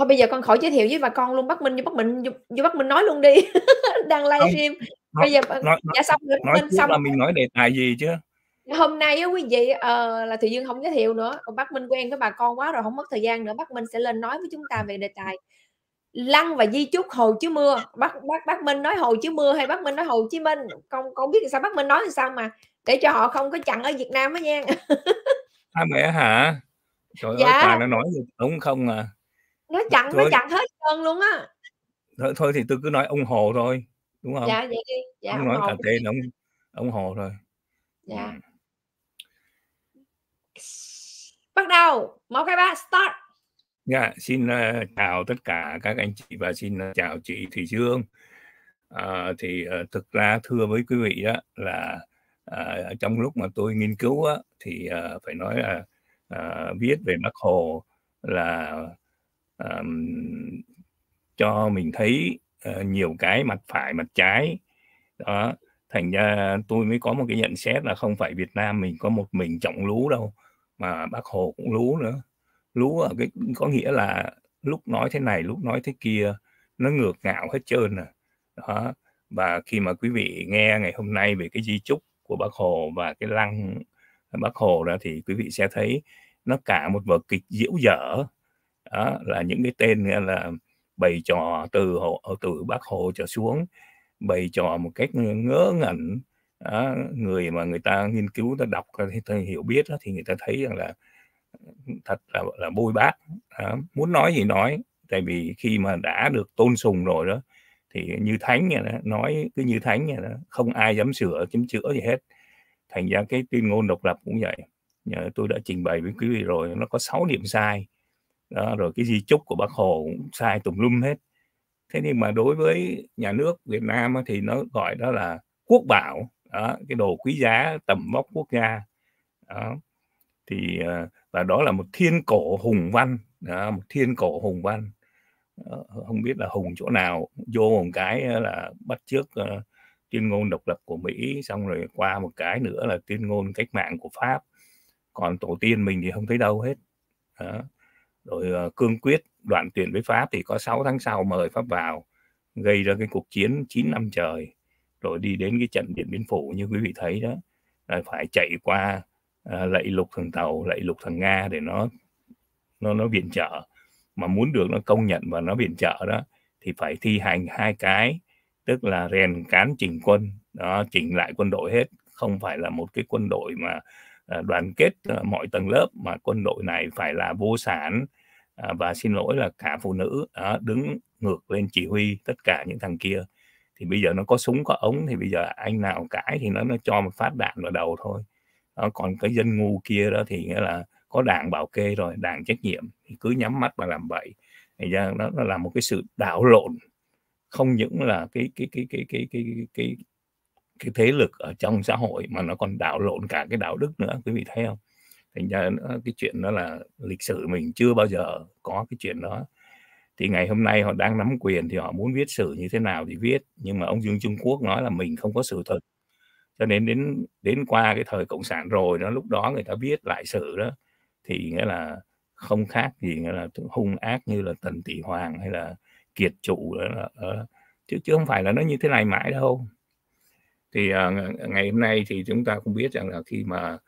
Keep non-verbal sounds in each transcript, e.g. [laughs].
thôi bây giờ con khỏi giới thiệu với bà con luôn bắt minh vô bắt mình vô bắt minh nói luôn đi [laughs] đang livestream bây giờ nói, dạ xong rồi nói minh xong là mình nói đề tài gì chứ hôm nay á quý vị uh, là thị dương không giới thiệu nữa còn bác minh quen với bà con quá rồi không mất thời gian nữa bác minh sẽ lên nói với chúng ta về đề tài lăng và di chúc hồ chứ mưa bác bác bác minh nói hồ chứ mưa hay bác minh nói hồ chí minh con con biết sao bác minh nói thì sao mà để cho họ không có chặn ở việt nam á nha [laughs] à mẹ hả trời dạ. ơi bà nó nói được đúng không à nó chặn thôi. nó chặn hết trơn luôn á thôi, thôi thì tôi cứ nói ông hồ thôi đúng không dạ vậy đi dạ, ông, ông nói hồ. cả tên ông ông hồ rồi dạ ừ. bắt đầu một hai ba start dạ xin uh, chào tất cả các anh chị và xin uh, chào chị thủy dương uh, thì uh, thực ra thưa với quý vị đó là uh, trong lúc mà tôi nghiên cứu á, thì uh, phải nói là uh, viết về bác hồ là um, cho mình thấy uh, nhiều cái mặt phải mặt trái đó thành ra tôi mới có một cái nhận xét là không phải Việt Nam mình có một mình trọng lú đâu mà bác Hồ cũng lú nữa lú ở cái có nghĩa là lúc nói thế này lúc nói thế kia nó ngược ngạo hết trơn à đó và khi mà quý vị nghe ngày hôm nay về cái di trúc của bác Hồ và cái lăng bác Hồ đó thì quý vị sẽ thấy nó cả một vở kịch diễu dở đó là những cái tên là bày trò từ hồ, ờ, từ bác hồ trở xuống bày trò một cách ngớ ngẩn đó, người mà người ta nghiên cứu ta đọc ta hiểu biết đó, thì người ta thấy rằng là ừ, thật là là bôi bác đó. muốn nói gì nói tại vì khi mà đã được tôn sùng rồi đó thì như thánh vậy đó, nói cứ như thánh vậy đó không ai dám sửa chấm chữa gì hết thành ra cái tuyên ngôn độc lập cũng vậy Nhờ tôi đã trình bày với quý vị rồi nó có 6 điểm sai đó, rồi cái di chúc của bác hồ cũng sai tùm lum hết thế nhưng mà đối với nhà nước Việt Nam thì nó gọi đó là quốc bảo đó, cái đồ quý giá tầm vóc quốc gia đó. thì ờ, và đó là một thiên cổ hùng văn đó, một thiên cổ hùng văn ờ, không biết là hùng chỗ nào vô một cái là bắt trước ờ, tuyên ngôn độc lập của Mỹ xong rồi qua một cái nữa là tuyên ngôn cách mạng của Pháp còn tổ tiên mình thì không thấy đâu hết đó rồi ờ, cương quyết đoạn tuyệt với pháp thì có 6 tháng sau mời pháp vào gây ra cái cuộc chiến 9 năm trời rồi đi đến cái trận điện biên phủ như quý vị thấy đó là phải chạy qua à, lạy lục thằng tàu lạy lục thằng nga để nó nó nó viện trợ mà muốn được nó công nhận và nó viện trợ đó thì phải thi hành hai cái tức là rèn cán chỉnh quân đó chỉnh lại quân đội hết không phải là một cái quân đội mà ờ, đoàn kết mọi tầng lớp mà quân đội này phải là vô sản à, và xin lỗi là cả phụ nữ à, đứng ngược lên chỉ huy tất cả những thằng kia thì bây giờ nó có súng có ống thì bây giờ anh nào cãi thì nó nó cho một phát đạn vào đầu thôi đó, còn cái dân ngu kia đó thì nghĩa là có đảng bảo kê rồi đảng trách nhiệm thì cứ nhắm mắt mà làm vậy thì ra nó, nó là một cái sự đảo lộn không những là cái cái cái cái cái cái cái, cái cái thế lực ở trong xã hội mà nó còn đảo lộn cả cái đạo đức nữa quý vị thấy không thành ra cái chuyện đó là lịch sử mình chưa bao giờ có cái chuyện đó thì ngày hôm nay họ đang nắm quyền thì họ muốn viết sử như thế nào thì viết nhưng mà ông Dương Trung Quốc nói là mình không có sự thật cho nên đến đến qua cái thời cộng sản rồi nó lúc đó người ta viết lại sử đó thì nghĩa là không khác gì nghĩa là hung ác như là Tần Tỷ Hoàng hay là Kiệt Trụ đó là, đó. chứ chứ không phải là nó như thế này mãi đâu thì uh, ngày hôm nay thì chúng ta cũng biết rằng là khi mà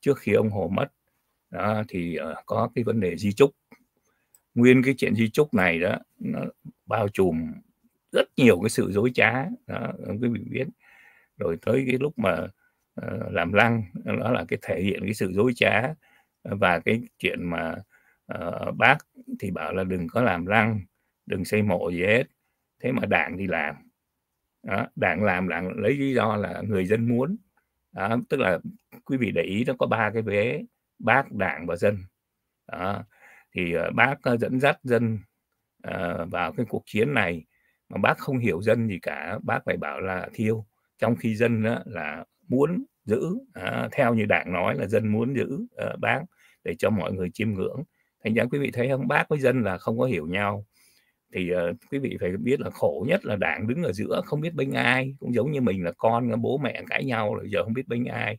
trước khi ông Hồ mất đó, thì ờ, có cái vấn đề di trúc nguyên cái chuyện di trúc này đó nó bao trùm rất nhiều cái sự dối trá đó, quý vị biết rồi tới cái lúc mà ờ, làm lăng đó là cái thể hiện cái sự dối trá và cái chuyện mà uh, bác thì bảo là đừng có làm lăng đừng xây mộ gì hết thế mà đảng thì làm đó, đảng làm đảng lấy lý do là người dân muốn đó, tức là quý vị để ý nó có ba cái vế bác đảng và dân đó. thì ờ, bác ờ, dẫn dắt dân uh, vào cái cuộc chiến này mà bác không hiểu dân gì cả bác phải bảo là thiêu trong khi dân uh, là muốn giữ uh, theo như đảng nói là dân muốn giữ uh, bác để cho mọi người chiêm ngưỡng thành ra quý vị thấy không bác với dân là không có hiểu nhau thì uh, quý vị phải biết là khổ nhất là đảng đứng ở giữa không biết bênh ai cũng giống như mình là con bố mẹ cãi nhau rồi giờ không biết bênh ai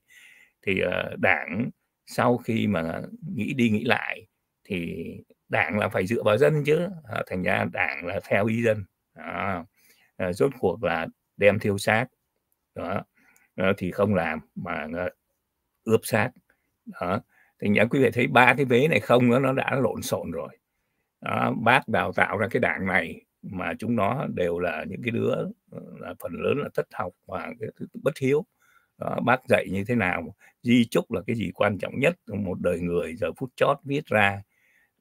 thì uh, đảng sau khi mà nghĩ đi nghĩ lại thì đảng là phải dựa vào dân chứ à, thành ra đảng là theo ý dân à, à, rốt cuộc là đem thiêu xác đó à, thì không làm mà à, ướp xác đó thành ra quý vị thấy ba cái vế này không nó đã lộn xộn rồi đó, bác đào tạo ra cái đảng này mà chúng nó đều là những cái đứa ờ, là phần lớn là thất học và bất hiếu đó, bác dạy như thế nào di chúc là cái gì quan trọng nhất một đời người giờ phút chót viết ra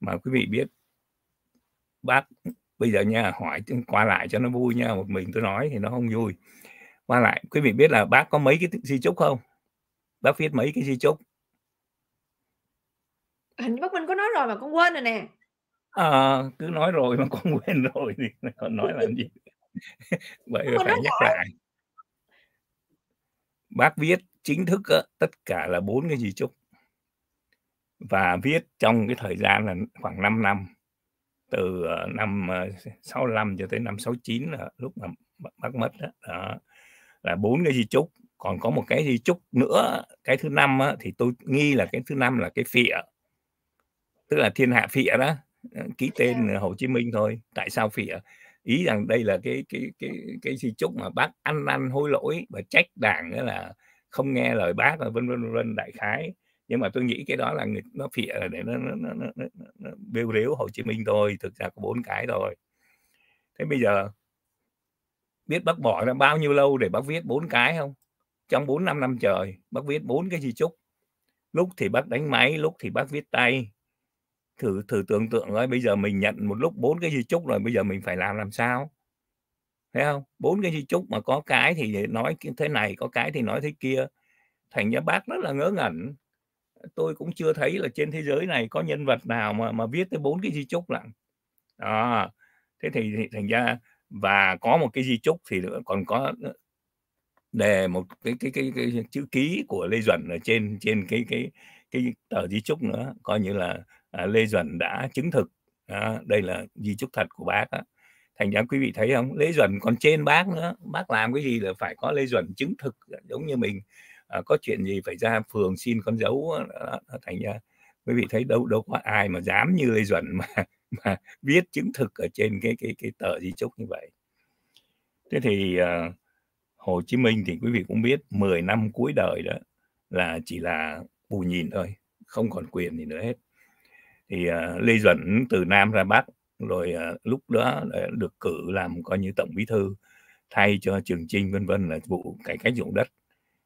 mà quý vị biết bác bây giờ nha hỏi qua lại cho nó vui nha một mình tôi nói thì nó không vui qua lại quý vị biết là bác có mấy cái di chúc không bác viết mấy cái di chúc hình bác minh có nói rồi mà con quên rồi nè Ờ, cứ nói rồi mà con [laughs] quên rồi thì còn nói làm gì? vậy [laughs] vì phải nói nhắc lại. Bác viết chính thức á, tất cả là bốn cái gì chúc. Và viết trong cái thời gian là khoảng 5 năm, từ, ờ, năm, ờ, 65 cho tới năm 69 là lúc mà bác mất đó, đó, là bốn cái di chúc. Còn có một cái di chúc nữa, cái thứ năm á, thì tôi nghi là cái thứ năm là cái phịa, tức là thiên hạ phịa đó. Ờ, ký tên à? Hồ Chí Minh thôi tại sao phỉa ý rằng đây là cái cái cái cái di chúc mà bác ăn năn hối lỗi và trách đảng là không nghe lời bác và vân vân vân đại khái nhưng mà tôi nghĩ cái đó là người nó phịa là để nó nó, nó, nó, nó, nó bêu rếu Hồ Chí Minh thôi thực ra có bốn cái rồi thế bây giờ biết bác bỏ ra bao nhiêu lâu để bác viết bốn cái không trong bốn năm năm trời bác viết bốn cái di chúc lúc thì bác đánh máy lúc thì bác viết tay thử thử tưởng tượng rồi bây giờ mình nhận một lúc bốn cái di chúc rồi bây giờ mình phải làm làm sao thấy không bốn cái di chúc mà có cái thì nói thế này có cái thì nói thế kia thành ra bác rất là ngớ ngẩn tôi cũng chưa thấy là trên thế giới này có nhân vật nào mà mà viết tới bốn cái di chúc lận đó thế thì, thì thành ra và có một cái di chúc thì nữa còn có đề một cái cái cái, cái, cái chữ ký của lê duẩn ở trên trên cái cái, cái tờ di chúc nữa coi như là À, Lê Duẩn đã chứng thực à, đây là di chúc thật của bác đó. thành ra quý vị thấy không Lê Duẩn còn trên bác nữa bác làm cái gì là phải có Lê Duẩn chứng thực giống như mình à, có chuyện gì phải ra phường xin con dấu đó. thành ra quý vị thấy đâu đâu có ai mà dám như Lê Duẩn mà [laughs] mà viết chứng thực ở trên cái cái cái tờ di chúc như vậy thế thì à, Hồ Chí Minh thì quý vị cũng biết 10 năm cuối đời đó là chỉ là bù nhìn thôi không còn quyền gì nữa hết thì uh, Lê Duẩn từ Nam ra Bắc rồi uh, lúc đó ờ, được cử làm coi như tổng bí thư thay cho Trường Trinh vân vân là vụ cải cách dụng đất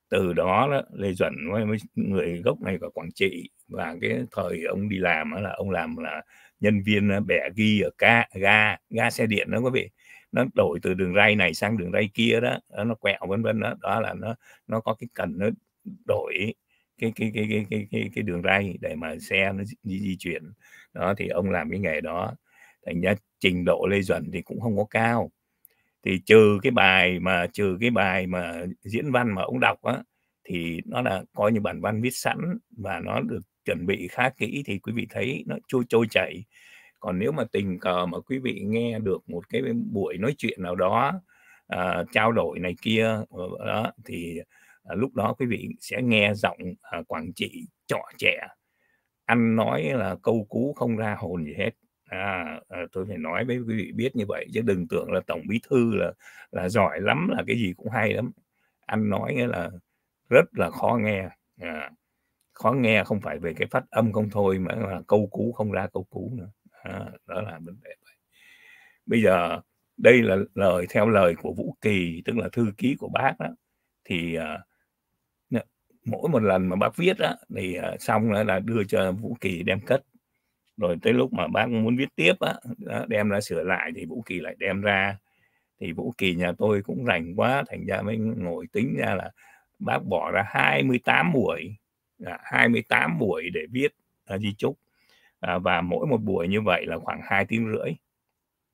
từ đó, đó Lê Duẩn với người gốc này của Quảng Trị và cái thời ông đi làm là ông làm là nhân viên bẻ ghi ở ga ga ga xe điện đó quý vị nó đổi từ đường ray này sang đường ray kia đó, đó nó quẹo vân vân đó đó là nó nó có cái cần nó đổi cái cái cái cái cái cái, cái đường ray để mà xe nó di, di chuyển đó thì ông làm cái nghề đó thành ra trình độ lê duẩn thì cũng không có cao thì trừ cái bài mà trừ cái bài mà diễn văn mà ông đọc á thì nó là coi như bản văn viết sẵn và nó được chuẩn bị khá kỹ thì quý vị thấy nó trôi trôi chảy còn nếu mà tình cờ mà quý vị nghe được một cái buổi nói chuyện nào đó uh, trao đổi này kia ờ, đó thì à, lúc đó quý vị sẽ nghe giọng à, ờ, quảng trị trọ trẻ anh nói là câu cú không ra hồn gì hết à, à, tôi phải nói với quý vị biết như vậy chứ đừng tưởng là tổng bí thư là là giỏi lắm là cái gì cũng hay lắm anh nói là rất là khó nghe à, khó nghe không phải về cái phát âm không thôi mà là câu cú không ra câu cú nữa à, đó là vấn đề vậy bây giờ đây là lời theo lời của vũ kỳ tức là thư ký của bác đó thì uh, mỗi một lần mà bác viết á, thì ờ, xong là, đưa cho Vũ Kỳ đem cất rồi tới lúc mà bác muốn viết tiếp á, đó, đem ra sửa lại thì Vũ Kỳ lại đem ra thì Vũ Kỳ nhà tôi cũng rảnh quá thành ra mới ngồi tính ra là bác bỏ ra 28 buổi à, 28 buổi để viết à, di chúc à, và mỗi một buổi như vậy là khoảng 2 tiếng rưỡi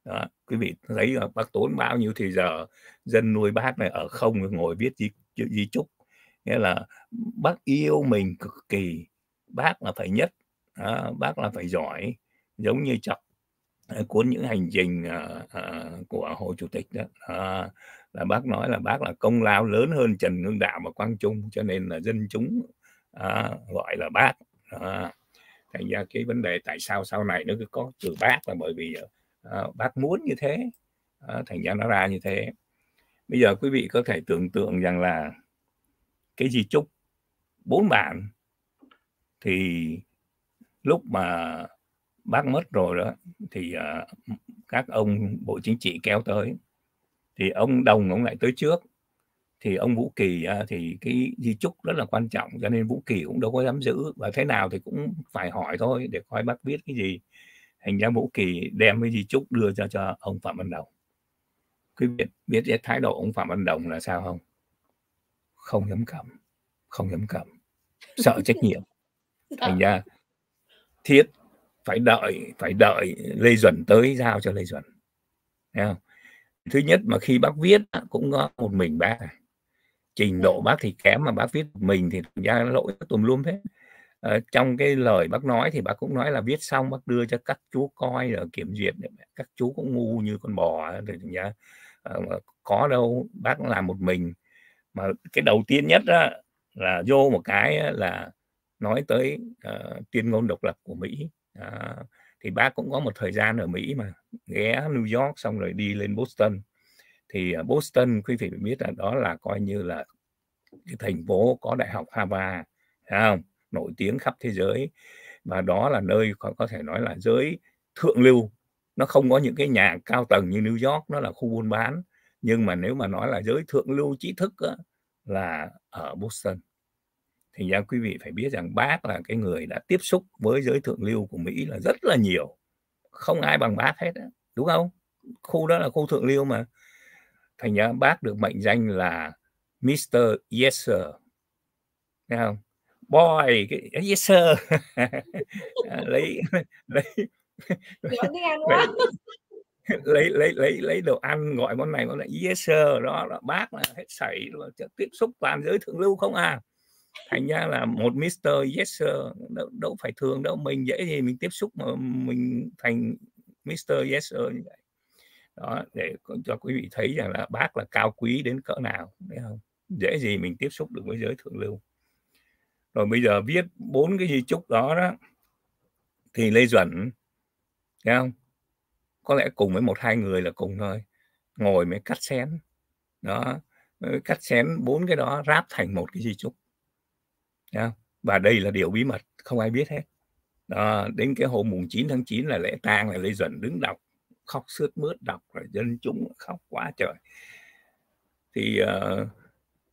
đó, quý vị thấy bác tốn bao nhiêu thì giờ dân nuôi bác này ở không ngồi viết di, di chúc nghĩa là bác yêu mình cực kỳ bác là phải nhất à, bác là phải giỏi giống như chọc ờ, cuốn những hành trình à, à, của hồ chủ tịch đó à, là bác nói là bác là công lao lớn hơn trần hưng đạo và quang trung cho nên là dân chúng à, gọi là bác à, thành ra cái vấn đề tại sao sau này nó cứ có từ bác là bởi vì à, bác muốn như thế à, thành ra nó ra như thế bây giờ quý vị có thể tưởng tượng rằng là cái di chúc bốn bạn thì lúc mà bác mất rồi đó thì uh, các ông bộ chính trị kéo tới thì ông đồng ông lại tới trước thì ông vũ kỳ uh, thì cái di chúc rất là quan trọng cho nên vũ kỳ cũng đâu có dám giữ và thế nào thì cũng phải hỏi thôi để coi bác viết cái gì hành ra vũ kỳ đem cái di chúc đưa cho cho ông phạm văn đồng quý vị biết, biết thái độ ông phạm văn đồng là sao không không dám cầm không dám cầm sợ trách nhiệm [laughs] thành ra thiết phải đợi phải đợi lê duẩn tới giao cho lê duẩn thứ nhất mà khi bác viết cũng có một mình bác à. trình độ bác thì kém mà bác viết mình thì thành ra lỗi tùm lum thế. ờ, trong cái lời bác nói thì bác cũng nói là viết xong bác đưa cho các chú coi ở kiểm duyệt các chú cũng ngu như con bò rồi thành ra ờ, có đâu bác làm một mình mà cái đầu tiên nhất đó là vô một cái là nói tới uh, tuyên ngôn độc lập của Mỹ uh, thì bác cũng có một thời gian ở Mỹ mà ghé New York xong rồi đi lên Boston thì uh, Boston quý vị biết là đó là coi như là cái thành phố có đại học Harvard không? nổi tiếng khắp thế giới và đó là nơi có, có thể nói là giới thượng lưu nó không có những cái nhà cao tầng như New York nó là khu buôn bán nhưng mà nếu mà nói là giới thượng lưu trí thức á, là ở Boston thì ra quý vị phải biết rằng bác là cái người đã tiếp xúc với giới thượng lưu của Mỹ là rất là nhiều không ai bằng bác hết á. đúng không khu đó là khu thượng lưu mà thành ra bác được mệnh danh là Mr. Yes sir Thấy không boy cái yes sir [laughs] lấy lấy Vậy, [laughs] lấy lấy lấy lấy đồ ăn gọi món này món này yes sir đó là bác là hết sảy tiếp xúc toàn giới thượng lưu không à thành ra là một Mister Yes sir đâu, đâu phải thường đâu mình dễ gì mình tiếp xúc mà mình thành Mr. Yes sir như vậy đó để cho quý vị thấy rằng là bác là cao quý đến cỡ nào thấy không dễ gì mình tiếp xúc được với giới thượng lưu rồi bây giờ viết bốn cái di chúc đó đó thì lê duẩn thấy không có lẽ cùng với một hai người là cùng thôi ngồi mới cắt xén đó cắt xén bốn cái đó ráp thành một cái di trúc và đây là điều bí mật không ai biết hết đó. đến cái hôm mùng 9 tháng 9 là lễ tang là lê duẩn đứng đọc khóc sướt mướt đọc rồi dân chúng khóc quá trời thì uh,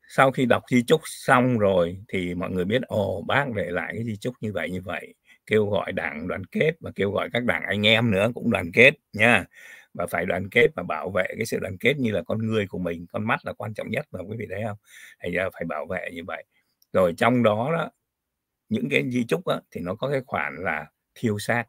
sau khi đọc di trúc xong rồi thì mọi người biết ồ bác để lại cái di trúc như vậy như vậy kêu gọi đảng đoàn kết và kêu gọi các đảng anh em nữa cũng đoàn kết nha và phải đoàn kết và bảo vệ cái sự đoàn kết như là con người của mình con mắt là quan trọng nhất mà quý vị thấy không thì giờ phải bảo vệ như vậy rồi trong đó, đó những cái di trúc đó, thì nó có cái khoản là thiêu xác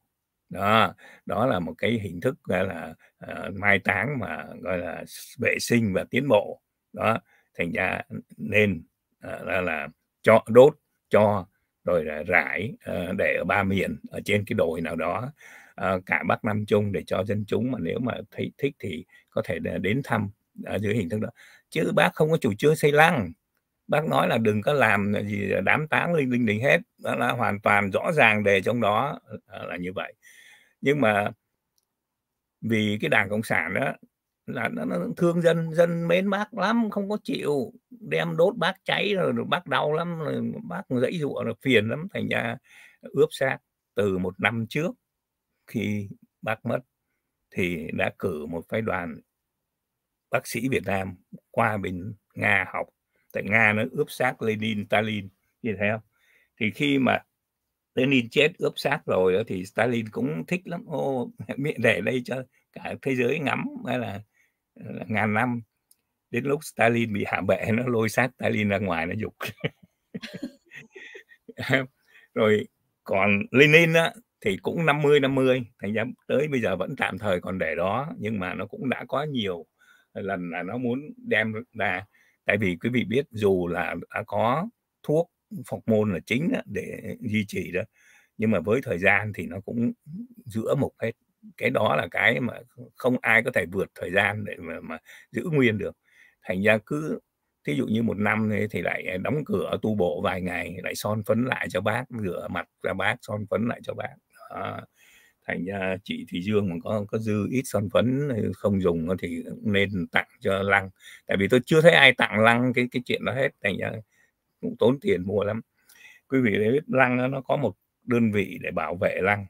đó đó là một cái hình thức gọi là uh, mai táng mà gọi là vệ sinh và tiến bộ đó thành ra nên uh, là, là cho đốt cho rồi là rải ờ, để ở ba miền ở trên cái đồi nào đó ờ, cả bắc nam trung để cho dân chúng mà nếu mà thấy thích thì có thể đến thăm ở dưới hình thức đó chứ bác không có chủ trương xây lăng bác nói là đừng có làm gì đám táng linh linh đình hết đó là hoàn toàn rõ ràng đề trong đó ờ, là như vậy nhưng mà vì cái đảng cộng sản đó là nó, nó thương dân dân mến bác lắm không có chịu đem đốt bác cháy rồi, rồi bác đau lắm rồi bác dãy ruộng là phiền lắm thành ra ướp xác từ một năm trước khi bác mất thì đã cử một phái đoàn bác sĩ Việt Nam qua bên Nga học tại Nga nó ướp xác Lenin Stalin như thế không thì khi mà Lenin chết ướp xác rồi thì Stalin cũng thích lắm ô để đây cho cả thế giới ngắm hay là ngàn năm đến lúc Stalin bị hạ bệ nó lôi xác Stalin ra ngoài nó dục [laughs] rồi còn Lenin á, thì cũng 50 50 thành ra tới bây giờ vẫn tạm thời còn để đó nhưng mà nó cũng đã có nhiều lần là nó muốn đem ra tại vì quý vị biết dù là đã có thuốc phọc môn là chính á để duy trì đó nhưng mà với thời gian thì nó cũng giữa mục hết cái đó là cái mà không ai có thể vượt thời gian để mà, mà giữ nguyên được thành ra cứ thí dụ như một năm thì lại à, đóng cửa tu bộ vài ngày lại son phấn lại cho bác rửa mặt ra bác son phấn lại cho bác đó. thành ra chị thì dương mà có có dư ít son phấn ờ, không dùng thì nên tặng cho lăng tại vì tôi chưa thấy ai tặng lăng cái cái chuyện đó hết thành ra cũng tốn tiền mua lắm quý vị biết lăng nó có một đơn vị để bảo vệ lăng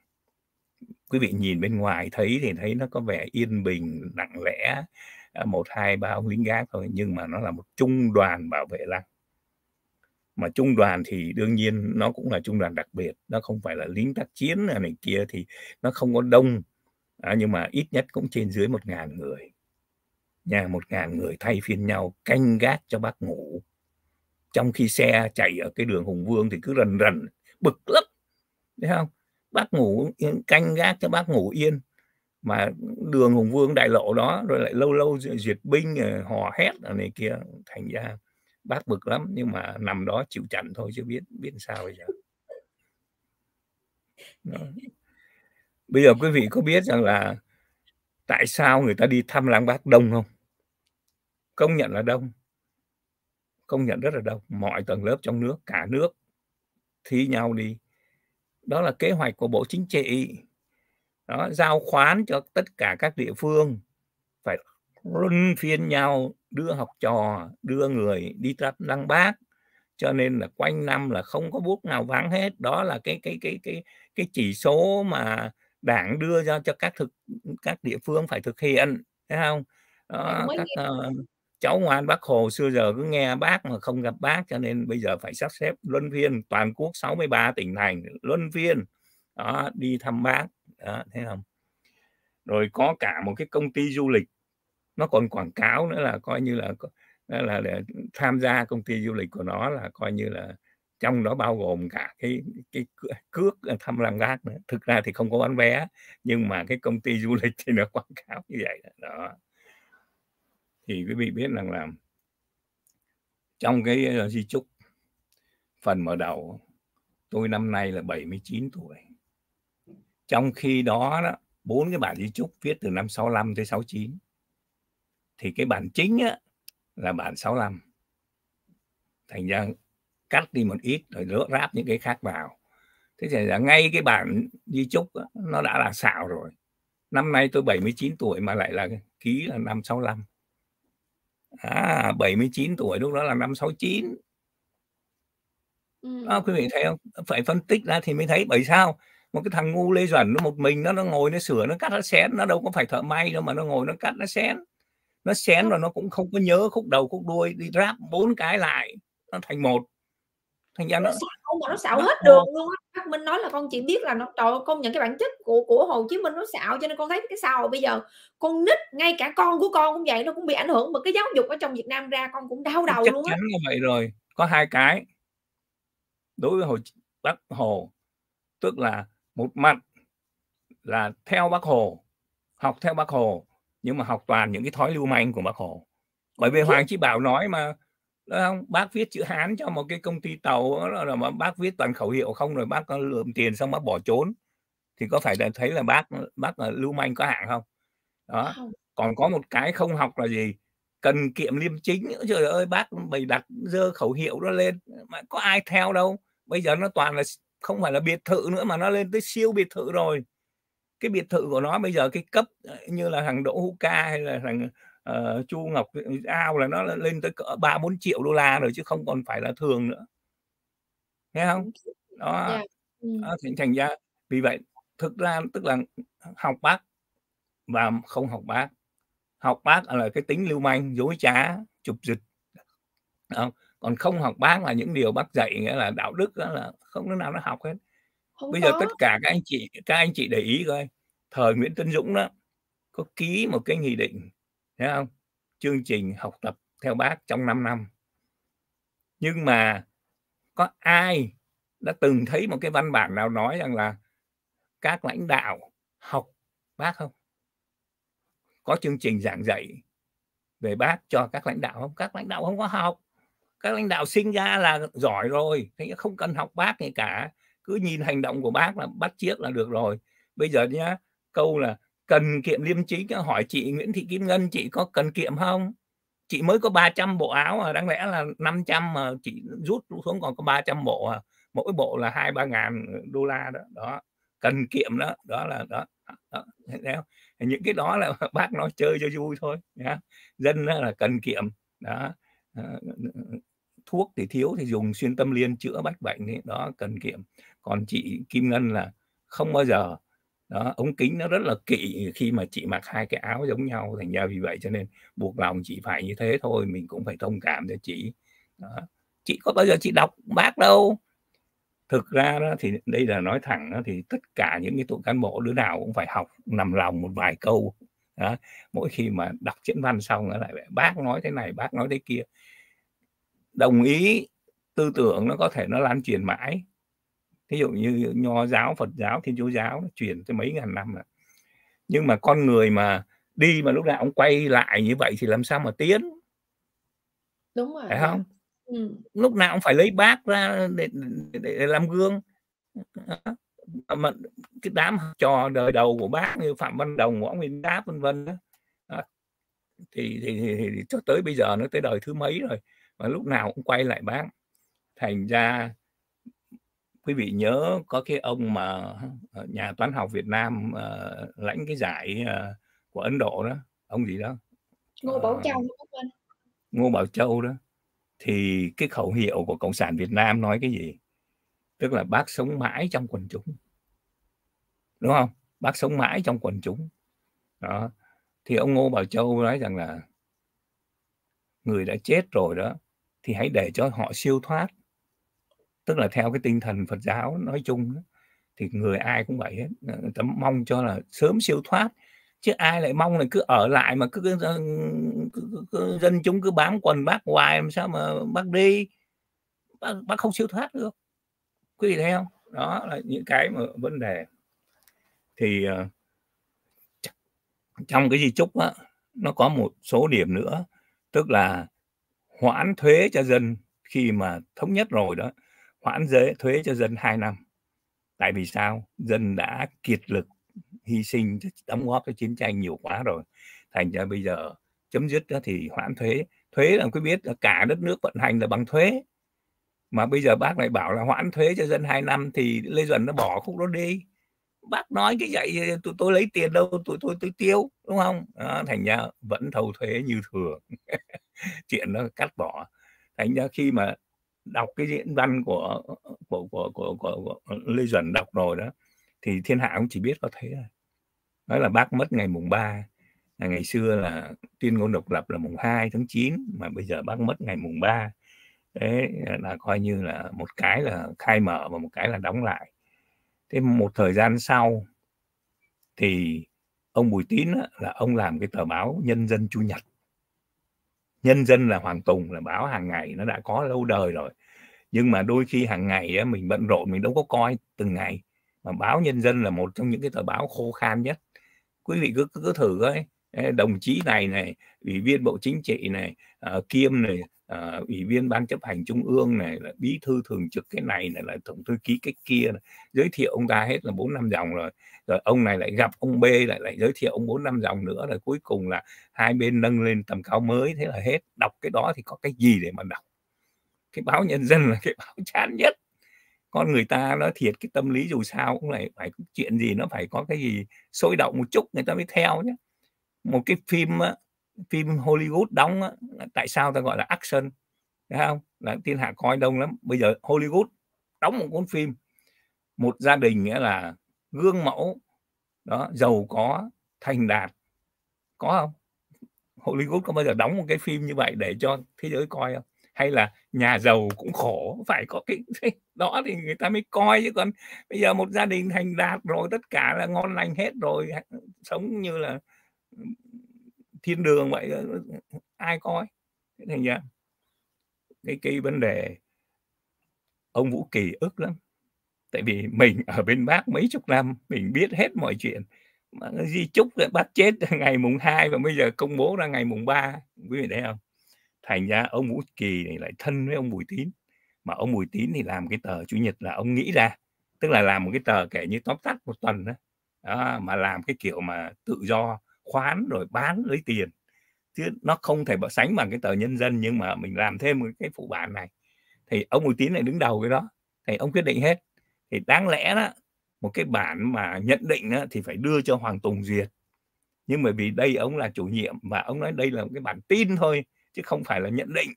quý vị nhìn bên ngoài thấy thì thấy nó có vẻ yên bình nặng lẽ à, một hai ba ông lính gác thôi nhưng mà nó là một trung đoàn bảo vệ lăng mà trung đoàn thì đương nhiên nó cũng là trung đoàn đặc biệt nó không phải là lính tác chiến này kia thì nó không có đông à, nhưng mà ít nhất cũng trên dưới một ngàn người nhà một ngàn người thay phiên nhau canh gác cho bác ngủ trong khi xe chạy ở cái đường hùng vương thì cứ rần rần bực lắm thấy không bác ngủ canh gác cho bác ngủ yên mà đường hùng vương đại lộ đó rồi lại lâu lâu duyệt binh ờ, hò hét ở này kia thành ra bác bực lắm nhưng mà nằm đó chịu chặn thôi chứ biết biết sao bây giờ đó. bây giờ quý vị có biết rằng là tại sao người ta đi thăm làng bác đông không công nhận là đông công nhận rất là đông mọi tầng lớp trong nước cả nước thi nhau đi đó là kế hoạch của bộ chính trị đó giao khoán cho tất cả các địa phương phải luân phiên nhau đưa học trò đưa người đi tập đăng bác cho nên là quanh năm là không có bút nào vắng hết đó là cái cái cái cái cái chỉ số mà đảng đưa ra cho các thực các địa phương phải thực hiện thấy không đó, các, uh, cháu ngoan bác Hồ xưa giờ cứ nghe bác mà không gặp bác cho nên bây giờ phải sắp xếp luân phiên toàn quốc 63 tỉnh thành luân phiên đó, đi thăm bác đó, thấy không rồi có cả một cái công ty du lịch nó còn quảng cáo nữa là coi như là là để tham gia công ty du lịch của nó là coi như là trong đó bao gồm cả cái cái cước thăm làm gác nữa thực ra thì không có bán vé nhưng mà cái công ty du [laughs] lịch thì nó quảng cáo như vậy đó thì quý vị biết rằng là trong cái ờ, di chúc phần mở đầu tôi năm nay là 79 tuổi trong khi đó đó bốn cái bản di chúc viết từ năm 65 tới 69 thì cái bản chính á, là bản 65 thành ra cắt đi một ít rồi lỡ ráp những cái khác vào thế thì là ngay cái bản di chúc nó đã là xạo rồi năm nay tôi 79 tuổi mà lại là ký là năm 65 à, 79 tuổi lúc đó là năm 69 ừ. đó, ờ, quý vị thấy không phải phân tích ra thì mới thấy bởi sao một cái thằng ngu lê duẩn nó một mình nó nó ngồi nó sửa nó cắt nó xén nó đâu có phải thợ may đâu mà nó ngồi nó cắt nó xén nó xén rồi nó cũng không có nhớ khúc đầu khúc đuôi đi ráp bốn cái lại nó thành một thành ra nó không mà nó xạo hết đường luôn á Minh nói là con chỉ biết là nó trời con nhận cái bản chất của của hồ chí minh nó xạo cho nên con thấy cái sao bây giờ con nít ngay cả con của con cũng vậy nó cũng bị ảnh hưởng bởi cái giáo dục ở trong việt nam ra con cũng đau đầu chắc luôn chắc chắn như vậy rồi có hai cái đối với hồ bác hồ tức là một mặt là theo bác hồ học theo bác hồ nhưng mà học toàn những cái thói lưu manh của bác hồ bởi vì hoàng chí bảo nói mà đúng không bác viết chữ hán cho một cái công ty tàu là mà bác viết toàn khẩu hiệu không rồi bác có ờ, lượm tiền xong bác bỏ trốn thì có phải là thấy là bác bác là ờ, lưu manh có hạng không đó còn có một cái không học là gì cần kiệm liêm chính trời ơi bác bày đặt dơ khẩu hiệu đó lên mà có ai theo đâu bây giờ nó toàn là không phải là biệt thự nữa mà nó lên tới siêu biệt thự rồi cái biệt thự của nó bây giờ cái cấp ờ, như là thằng Đỗ Hữu Ca hay là thằng uh, Chu Ngọc Ao là nó lên tới cỡ ba bốn triệu đô la rồi chứ không còn phải là thường nữa nghe không đó, yeah. Dạ, ừ. đó thành, thành ra vì vậy thực ra tức là học bác và không học bác học bác là cái tính lưu manh dối trá chụp giật không? còn không học bác là những điều bác dạy nghĩa là đạo đức đó là không đứa nào nó học hết không bây có. giờ tất cả các anh chị các anh chị để ý coi thời Nguyễn Tân Dũng đó có ký một cái nghị định thấy không chương trình học tập theo bác trong 5 năm nhưng mà có ai đã từng thấy một cái văn bản nào nói rằng là các lãnh đạo học bác không có chương trình giảng dạy về bác cho các lãnh đạo không các lãnh đạo không có học các lãnh đạo sinh ra là giỏi rồi thế không cần học bác gì cả cứ nhìn hành động của bác là bắt chiếc là được rồi bây giờ nhá câu là cần kiệm liêm chính hỏi chị Nguyễn Thị Kim Ngân chị có cần kiệm không chị mới có 300 bộ áo à đáng lẽ là 500 mà chị rút xuống còn có 300 bộ à. mỗi bộ là hai ba ngàn đô la đó đó cần kiệm đó đó là đó, đó. những cái đó là [laughs] bác nói chơi cho vui thôi nhá dân đó là cần kiệm đó ờ, thuốc thì thiếu thì dùng xuyên tâm liên chữa bách bệnh đấy đó cần kiệm còn chị Kim Ngân là không bao giờ đó ống kính nó rất là kỵ khi mà chị mặc hai cái áo giống nhau thành ra vì vậy cho nên buộc lòng chị phải như thế thôi mình cũng phải thông cảm cho chị đó. chị có bao giờ chị đọc bác đâu thực ra đó thì đây là nói thẳng đó, thì tất cả những cái tụi cán bộ đứa nào cũng phải học nằm lòng một vài câu đó. mỗi khi mà đọc diễn văn xong nó lại bác nói thế này bác nói thế kia đồng ý tư tưởng nó có thể nó lan truyền mãi ví dụ như nho giáo phật giáo thiên chúa giáo nó chuyển tới mấy ngàn năm rồi nhưng mà con người mà đi mà lúc nào ông quay lại như vậy thì làm sao mà tiến đúng rồi phải không ừ. lúc nào cũng phải lấy bác ra để, để, để làm gương ờ, mà cái đám trò đời đầu của bác như phạm văn đồng võ nguyên đáp vân vân đó ờ, thì, thì, thì, thì cho tới bây giờ nó tới đời thứ mấy rồi mà lúc nào cũng quay lại bác thành ra quý vị nhớ có cái ông mà ờ, nhà toán học Việt Nam uh, lãnh cái giải uh, của Ấn Độ đó ông gì đó Ngô Bảo Châu Ngô Bảo Châu đó thì cái khẩu hiệu của Cộng sản Việt Nam nói cái gì tức là bác sống mãi trong quần chúng đúng không bác sống mãi trong quần chúng đó thì ông Ngô Bảo Châu nói rằng là người đã chết rồi đó thì hãy để cho họ siêu thoát tức là theo cái tinh thần Phật giáo nói chung thì người ai cũng vậy hết ờ, tấm mong cho là sớm siêu thoát chứ ai lại mong là cứ ở lại mà cứ, cứ, cứ, cứ dân chúng cứ bám quần bác hoài làm sao mà bác đi bác, bác không siêu thoát được quý vị thấy không đó là những cái mà vấn đề thì ờ, trong cái di trúc á, nó có một số điểm nữa tức là hoãn thuế cho dân khi mà thống nhất rồi đó hoãn giới thuế cho dân 2 năm tại vì sao dân đã kiệt lực hy sinh đóng góp cho chiến tranh nhiều quá rồi thành ra bây giờ chấm dứt thì hoãn thuế thuế là quý biết là cả đất nước vận hành là bằng thuế mà bây giờ bác lại bảo là hoãn thuế cho dân 2 năm thì Lê Duẩn nó bỏ khúc đó đi bác nói cái vậy tụi tôi lấy tiền đâu tụi tôi tôi tiêu đúng không đó, thành ra vẫn thầu thuế như thường [laughs] chuyện nó cắt bỏ thành ra khi mà đọc cái diễn văn của của của của, của, của Lê Duẩn đọc rồi đó thì thiên hạ cũng chỉ biết có thế thôi. nói là bác mất ngày mùng 3 ngày xưa là tuyên ngôn độc lập là mùng 2 tháng 9 mà bây giờ bác mất ngày mùng 3 đấy là coi như là một cái là khai mở và một cái là đóng lại thế một thời gian sau thì ông Bùi Tín là ông làm cái tờ báo Nhân dân Chu nhật nhân dân là hoàng tùng là báo hàng ngày nó đã có lâu đời rồi nhưng mà đôi khi hàng ngày ấy, mình bận rộn mình đâu có coi từng ngày mà báo nhân dân là một trong những cái tờ báo khô khan nhất quý vị cứ cứ, cứ thử ấy đồng chí này này ủy viên bộ chính trị này uh, kiêm này uh, ủy viên ban chấp hành trung ương này là bí thư thường trực cái này này là tổng thư ký cái kia này. giới thiệu ông ta hết là bốn năm dòng rồi rồi ông này lại gặp ông b lại lại giới thiệu ông bốn năm dòng nữa rồi cuối cùng là hai bên nâng lên tầm cao mới thế là hết đọc cái đó thì có cái gì để mà đọc cái báo nhân dân là cái báo chán nhất con người ta nó thiệt cái tâm lý dù sao cũng lại phải chuyện gì nó phải có cái gì sôi động một chút người ta mới theo nhé một cái phim á, phim Hollywood đóng á, tại sao ta gọi là action thấy không là thiên hạ coi đông lắm bây giờ Hollywood đóng một cuốn phim một gia đình nghĩa là gương mẫu đó giàu có thành đạt có không Hollywood có bao giờ đóng một cái phim như vậy để cho thế giới coi không hay là nhà giàu cũng khổ phải có cái đó thì người ta mới coi chứ còn bây giờ một gia đình thành đạt rồi tất cả là ngon lành hết rồi sống như là thiên đường vậy ờ, ờ, ai coi thành ra cái cái vấn đề ông vũ kỳ ức lắm tại vì mình ở bên bác mấy chục năm mình biết hết mọi chuyện mà di chúc lại bắt chết [laughs] ngày mùng 2 và bây giờ công bố ra ngày mùng 3 quý vị thấy không thành ra ông vũ kỳ này lại thân với ông bùi tín mà ông bùi tín thì làm cái tờ chủ nhật là ông nghĩ ra tức là làm một cái tờ kể như tóm tắt một tuần đó. đó mà làm cái kiểu mà tự do khoán rồi bán lấy tiền chứ nó không thể sánh bằng cái tờ nhân dân nhưng mà mình làm thêm cái phụ bản này thì ông uy tín lại đứng đầu cái đó thì ông quyết định hết thì đáng lẽ đó một cái bản mà nhận định đó, thì phải đưa cho hoàng tùng duyệt nhưng mà vì đây ông là chủ nhiệm và ông nói đây là một cái bản tin thôi chứ không phải là nhận định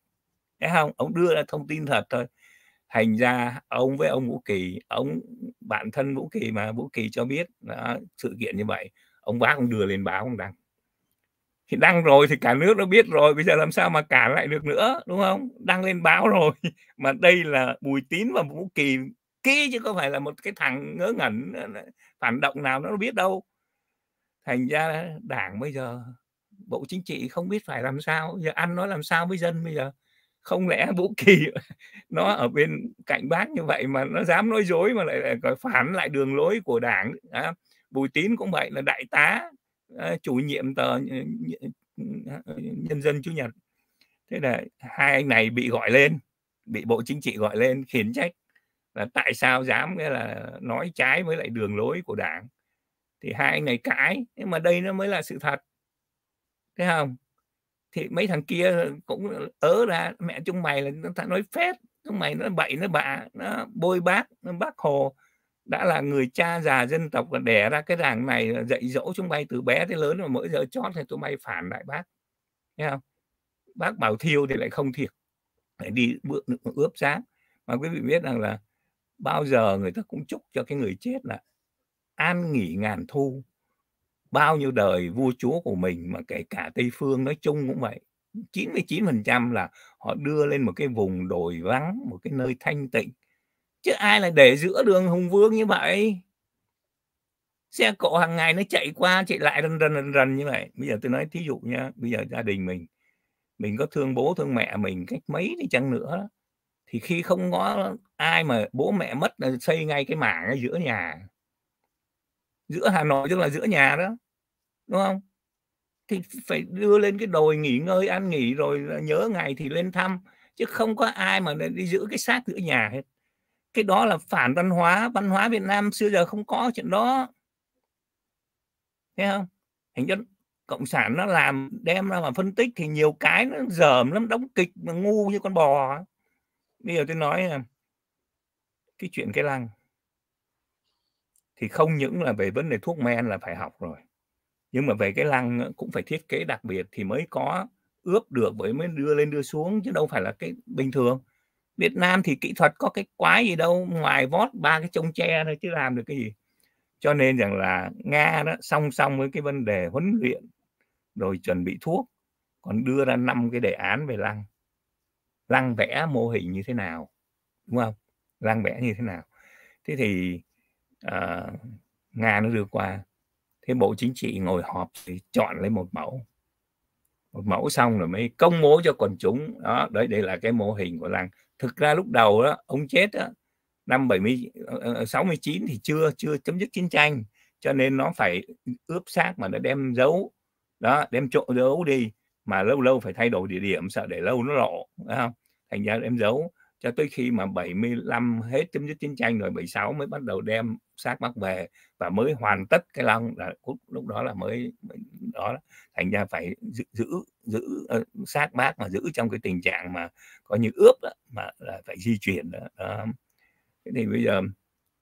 thấy không ông đưa ra thông tin thật thôi thành ra ông với ông vũ kỳ ông bản thân vũ kỳ mà vũ kỳ cho biết đó, sự kiện như vậy ông bác ông đưa lên báo ông đăng thì đăng rồi thì cả nước nó biết rồi bây giờ làm sao mà cản lại được nữa đúng không đăng lên báo rồi [laughs] mà đây là bùi tín và vũ kỳ ký chứ có phải là một cái thằng ngớ ngẩn phản động nào nó biết đâu thành ra đảng bây giờ bộ chính trị không biết phải làm sao giờ ăn nó làm sao với dân bây giờ không lẽ vũ kỳ [laughs] nó ở bên cạnh bác như vậy mà nó dám nói dối mà lại, lại phản lại đường lối của đảng à, bùi tín cũng vậy là đại tá ờ, chủ nhiệm tờ nhân dân chủ nhật thế là hai anh này bị gọi lên bị bộ chính trị gọi lên khiển trách là tại sao dám nghĩa là nói trái với lại đường lối của đảng thì hai anh này cãi nhưng mà đây nó mới là sự thật thấy không thì mấy thằng kia cũng ớ ra mẹ chúng mày là nó nói phép chúng mày nó bậy nó bạ nó bôi bác nó bác hồ đã là người cha già dân tộc và đẻ ra cái đảng này dạy dỗ chúng bay từ bé tới lớn mà mỗi giờ chót thì tôi bay phản đại bác nghe không bác bảo thiêu thì lại không thiệt lại đi bước ướp sáng mà quý vị biết rằng là bao giờ người ta cũng chúc cho cái người chết là an nghỉ ngàn thu bao nhiêu đời vua chúa của mình mà kể cả tây phương nói chung cũng vậy 99% là họ đưa lên một cái vùng đồi vắng một cái nơi thanh tịnh chứ ai là để giữa đường hùng vương như vậy xe cộ hàng ngày nó chạy qua chạy lại rần rần rần rần như vậy bây giờ tôi nói thí dụ nha bây giờ gia đình mình mình có thương bố thương mẹ mình cách mấy đi chăng nữa thì khi không có ai mà bố mẹ mất là xây ngay cái mảng ở giữa nhà giữa hà nội tức là giữa nhà đó đúng không thì phải đưa lên cái đồi nghỉ ngơi ăn nghỉ rồi nhớ ngày thì lên thăm chứ không có ai mà đi giữ cái xác giữa nhà hết cái đó là phản văn hóa văn hóa Việt Nam xưa giờ không có chuyện đó thấy không hình như cộng sản nó làm đem ra mà phân tích thì nhiều cái nó dởm lắm đóng kịch mà ngu như con bò bây giờ tôi nói cái chuyện cái lăng thì không những là về vấn đề thuốc men là phải học rồi nhưng mà về cái lăng cũng phải thiết kế đặc biệt thì mới có ướp được với mới đưa lên đưa xuống chứ đâu phải là cái bình thường Việt Nam thì kỹ thuật có cái quái gì đâu ngoài vót ba cái trông tre thôi chứ làm được cái gì cho nên rằng là Nga đó song song với cái vấn đề huấn luyện rồi chuẩn bị thuốc còn đưa ra năm cái đề án về lăng lăng vẽ mô hình như thế nào đúng không lăng vẽ như thế nào thế thì uh, nga nó đưa qua thế bộ chính trị ngồi họp thì chọn lấy một mẫu một mẫu xong rồi mới công bố cho quần chúng đó đấy đây là cái mô hình của lăng thực ra lúc đầu đó ông chết đó, năm 70 69 ờ, ờ, ờ, thì chưa chưa chấm dứt chiến tranh cho nên nó phải ướp xác mà nó đem giấu đó đem trộn giấu đi mà lâu lâu phải thay đổi địa điểm sợ để lâu nó lộ không thành ra đem giấu cho tới khi mà 75 hết chấm dứt chiến tranh rồi 76 mới bắt đầu đem xác bác về và mới hoàn tất cái lăng là lúc, đó là mới đó thành ra phải giữ giữ, giữ ờ, xác bác mà giữ trong cái tình trạng mà có như ướp đó, mà là phải di chuyển đó. đó. thế thì bây giờ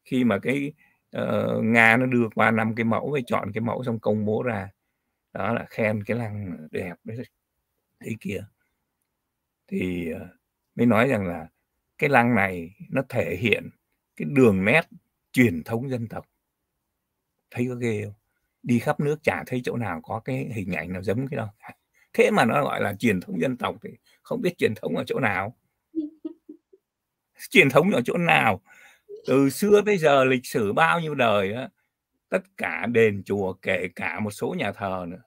khi mà cái uh, nga nó đưa qua năm cái mẫu với chọn cái mẫu xong công bố ra đó là khen cái lăng đẹp đấy, đấy kia thì uh, mới nói rằng là cái lăng này nó thể hiện cái đường nét truyền thống dân tộc thấy có ghê không đi khắp nước chả thấy chỗ nào có cái hình ảnh nào giống cái đó cả thế mà nó gọi là truyền thống dân tộc thì không biết truyền thống ở chỗ nào [laughs] truyền thống ở chỗ nào từ xưa tới giờ lịch sử bao nhiêu đời đó, tất cả đền chùa kể cả một số nhà thờ nữa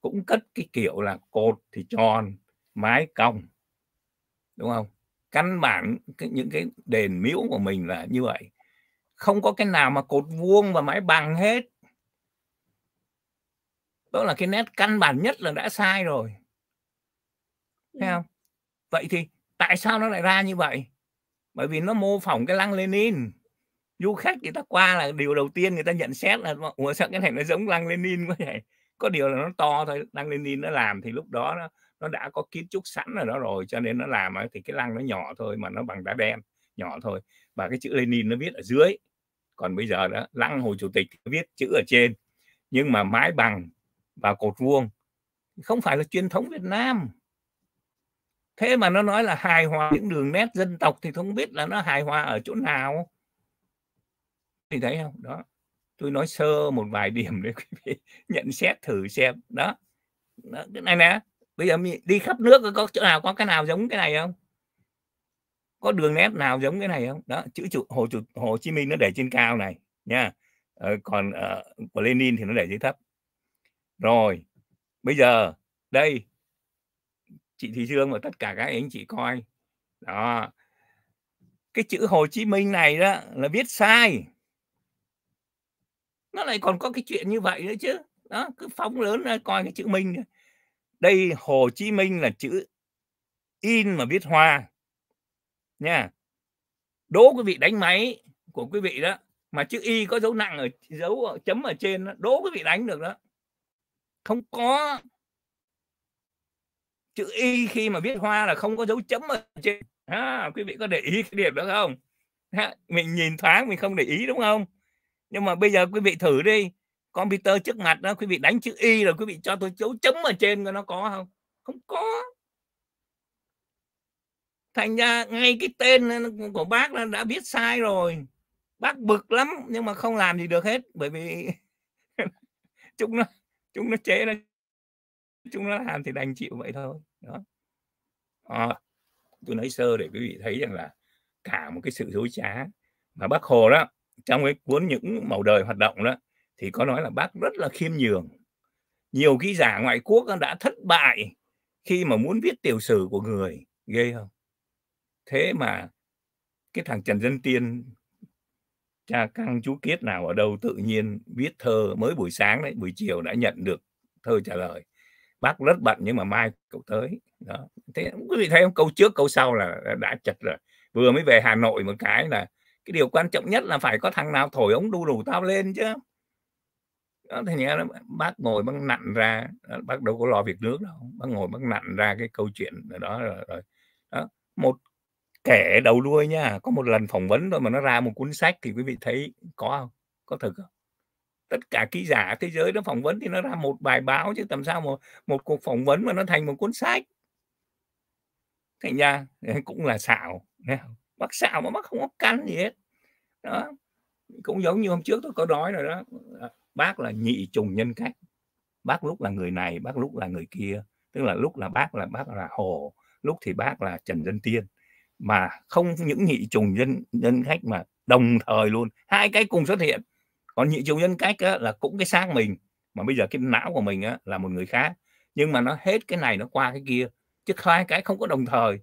cũng cất cái kiểu là cột thì tròn mái cong đúng không căn bản cái, những cái đền miễu của mình là như vậy không có cái nào mà cột vuông và mái bằng hết đó là cái nét căn bản nhất là đã sai rồi thấy không vậy thì tại sao nó lại ra như vậy bởi vì nó mô phỏng cái lăng lenin du khách người ta qua là điều đầu tiên người ta nhận xét là ủa sao cái này nó giống lăng lenin quá vậy có điều là nó to thôi lăng lenin nó làm thì lúc đó nó nó đã có kiến trúc sẵn ở đó rồi cho nên nó làm thì cái lăng nó nhỏ thôi mà nó bằng đá đen nhỏ thôi và cái chữ Lenin nó viết ở dưới còn bây giờ đó lăng hồ chủ tịch viết chữ ở trên nhưng mà mái bằng và cột vuông không phải là truyền thống Việt Nam thế mà nó nói là hài hòa những đường nét dân tộc thì không biết là nó hài hòa ở chỗ nào thì thấy không đó tôi nói sơ một vài điểm để quý vị [laughs] nhận xét thử xem đó, đó cái này nè bây giờ mình đi khắp nước có chỗ nào có cái nào giống cái này không có đường nét nào giống cái này không đó chữ chủ, hồ chủ, hồ chí minh nó để trên cao này nha ờ, còn uh, của lenin thì nó để dưới thấp rồi bây giờ đây chị thị dương và tất cả các anh chị coi đó cái chữ hồ chí minh này đó là viết sai nó lại còn có cái chuyện như vậy nữa chứ đó cứ phóng lớn ra coi cái chữ minh này đây Hồ Chí Minh là chữ in mà viết hoa nha đố quý vị đánh máy của quý vị đó mà chữ y có dấu nặng ở dấu ở, chấm ở trên đó, đố quý vị đánh được đó không có chữ y khi mà viết hoa là không có dấu chấm ở trên à, quý vị có để ý cái điểm đó không mình nhìn thoáng mình không để ý đúng không nhưng mà bây giờ quý vị thử đi computer trước mặt đó quý vị đánh chữ y rồi quý vị cho tôi dấu chấm ở trên nó có không không có thành ra ngay cái tên của bác đã biết sai rồi bác bực lắm nhưng mà không làm gì được hết bởi vì [laughs] chúng nó chúng nó chế nó chúng nó làm thì đành chịu vậy thôi đó à, tôi nói sơ để quý vị thấy rằng là cả một cái sự dối trá mà bác hồ đó trong cái cuốn những màu đời hoạt động đó thì có nói là bác rất là khiêm nhường nhiều ký giả ngoại quốc đã thất bại khi mà muốn viết tiểu sử của người ghê không thế mà cái thằng trần dân tiên cha căng chú kiết nào ở đâu tự nhiên viết thơ mới buổi sáng đấy buổi chiều đã nhận được thơ trả lời bác rất bận nhưng mà mai cậu tới đó thế quý vị thấy không câu trước câu sau là đã chật rồi vừa mới về hà nội một cái là cái điều quan trọng nhất là phải có thằng nào thổi ống đu đủ tao lên chứ đó, thì nhà đó, bác ngồi bác nặn ra ờ, bác đâu có lo việc nước đâu bác ngồi bác nặn ra cái câu chuyện đó rồi, rồi. Đó. một kẻ đầu đuôi nha có một lần phỏng vấn thôi mà nó ra một cuốn sách thì quý vị thấy có không có thực không tất cả ký giả thế giới nó phỏng vấn thì nó ra một bài báo chứ tầm sao mà một cuộc phỏng vấn mà nó thành một cuốn sách thành ra [laughs] cũng là xạo bác xạo mà bác không có căn gì hết đó cũng giống như hôm trước tôi có nói rồi đó bác là nhị trùng nhân cách bác lúc là người này bác lúc là người kia tức là lúc là bác là bác là hồ lúc thì bác là trần dân tiên mà không những nhị trùng nhân nhân cách mà đồng thời luôn hai cái cùng xuất hiện còn nhị trùng nhân cách á, là cũng cái xác mình mà bây giờ cái não của mình á, là một người khác nhưng mà nó hết cái này nó qua cái kia chứ hai cái không có đồng thời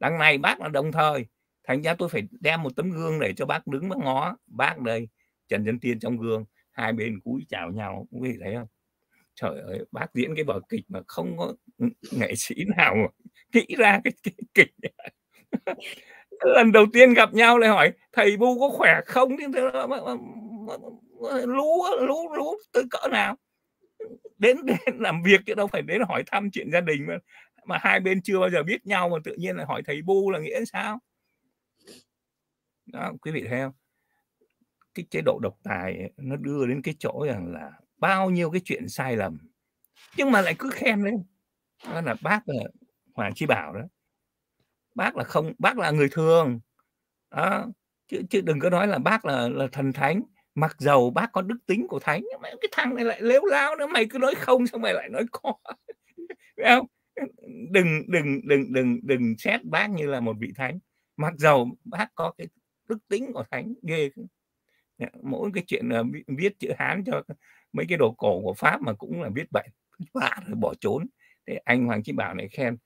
đằng này bác là đồng thời thành ra tôi phải đem một tấm gương để cho bác đứng bác ngó bác đây trần dân tiên trong gương hai bên cúi chào nhau quý vị thấy không trời ơi bác diễn cái vở kịch mà không có nghệ sĩ nào mà nghĩ ra cái, cái kịch lần đầu tiên gặp nhau lại hỏi thầy bu có khỏe không lú lú lú tới cỡ nào đến, đến làm việc chứ đâu phải đến hỏi thăm chuyện gia đình mà mà hai bên chưa bao giờ biết nhau mà tự nhiên là hỏi thầy bu là nghĩa sao đó, quý vị thấy không cái chế độ độc tài nó đưa đến cái chỗ rằng là bao nhiêu cái chuyện sai lầm nhưng mà lại cứ khen lên đó là bác là hoàng chi bảo đó bác là không bác là người thường đó. chứ chứ đừng có nói là bác là là thần thánh mặc dầu bác có đức tính của thánh nhưng mà cái thằng này lại lếu lao nữa mày cứ nói không xong mày lại nói có [laughs] phải không đừng đừng đừng đừng đừng xét bác như là một vị thánh mặc dầu bác có cái đức tính của thánh ghê mỗi cái chuyện là ờ, viết chữ hán cho mấy cái đồ cổ của pháp mà cũng là viết vậy bạ rồi bỏ trốn thế anh hoàng chí bảo này khen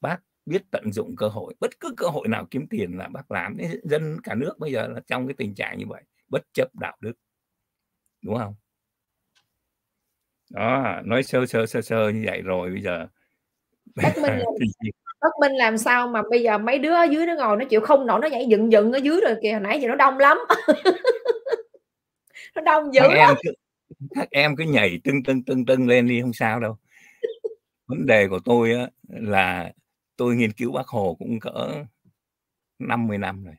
bác biết tận dụng cơ hội bất cứ cơ hội nào kiếm tiền là bác làm thế dân cả nước bây giờ là trong cái tình trạng như vậy bất chấp đạo đức đúng không đó nói sơ sơ sơ sơ như vậy rồi bây giờ Bắc Minh [laughs] bất minh làm sao mà bây giờ mấy đứa ở dưới nó ngồi nó chịu không nổi nó nhảy dựng dựng ở dưới rồi kìa hồi nãy giờ nó đông lắm [laughs] nó đông dữ các em cứ, các em cứ nhảy tưng tưng tưng tưng lên đi không sao đâu vấn đề của tôi á, là tôi nghiên cứu bác hồ cũng cỡ 50 năm rồi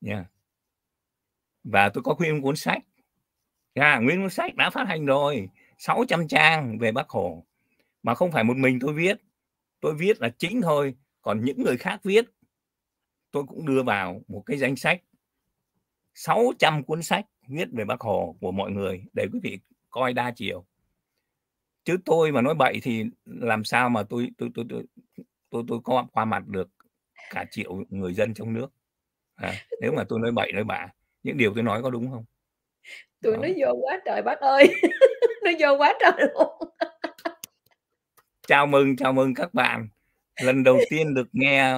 nha yeah. và tôi có khuyên cuốn sách yeah, nguyên cuốn sách đã phát hành rồi 600 trang về bác hồ mà không phải một mình tôi viết tôi viết là chính thôi còn những người khác viết tôi cũng đưa vào một cái danh sách 600 cuốn sách viết về bác hồ của mọi người để quý vị coi đa chiều chứ tôi mà nói bậy thì làm sao mà tôi tôi tôi tôi tôi, tôi, tôi qua, qua mặt được cả triệu người dân trong nước à, nếu mà tôi nói bậy nói bạ những điều tôi nói có đúng không tôi nói vô quá trời bác ơi [laughs] nó vô quá trời luôn chào mừng chào mừng các bạn lần đầu tiên được nghe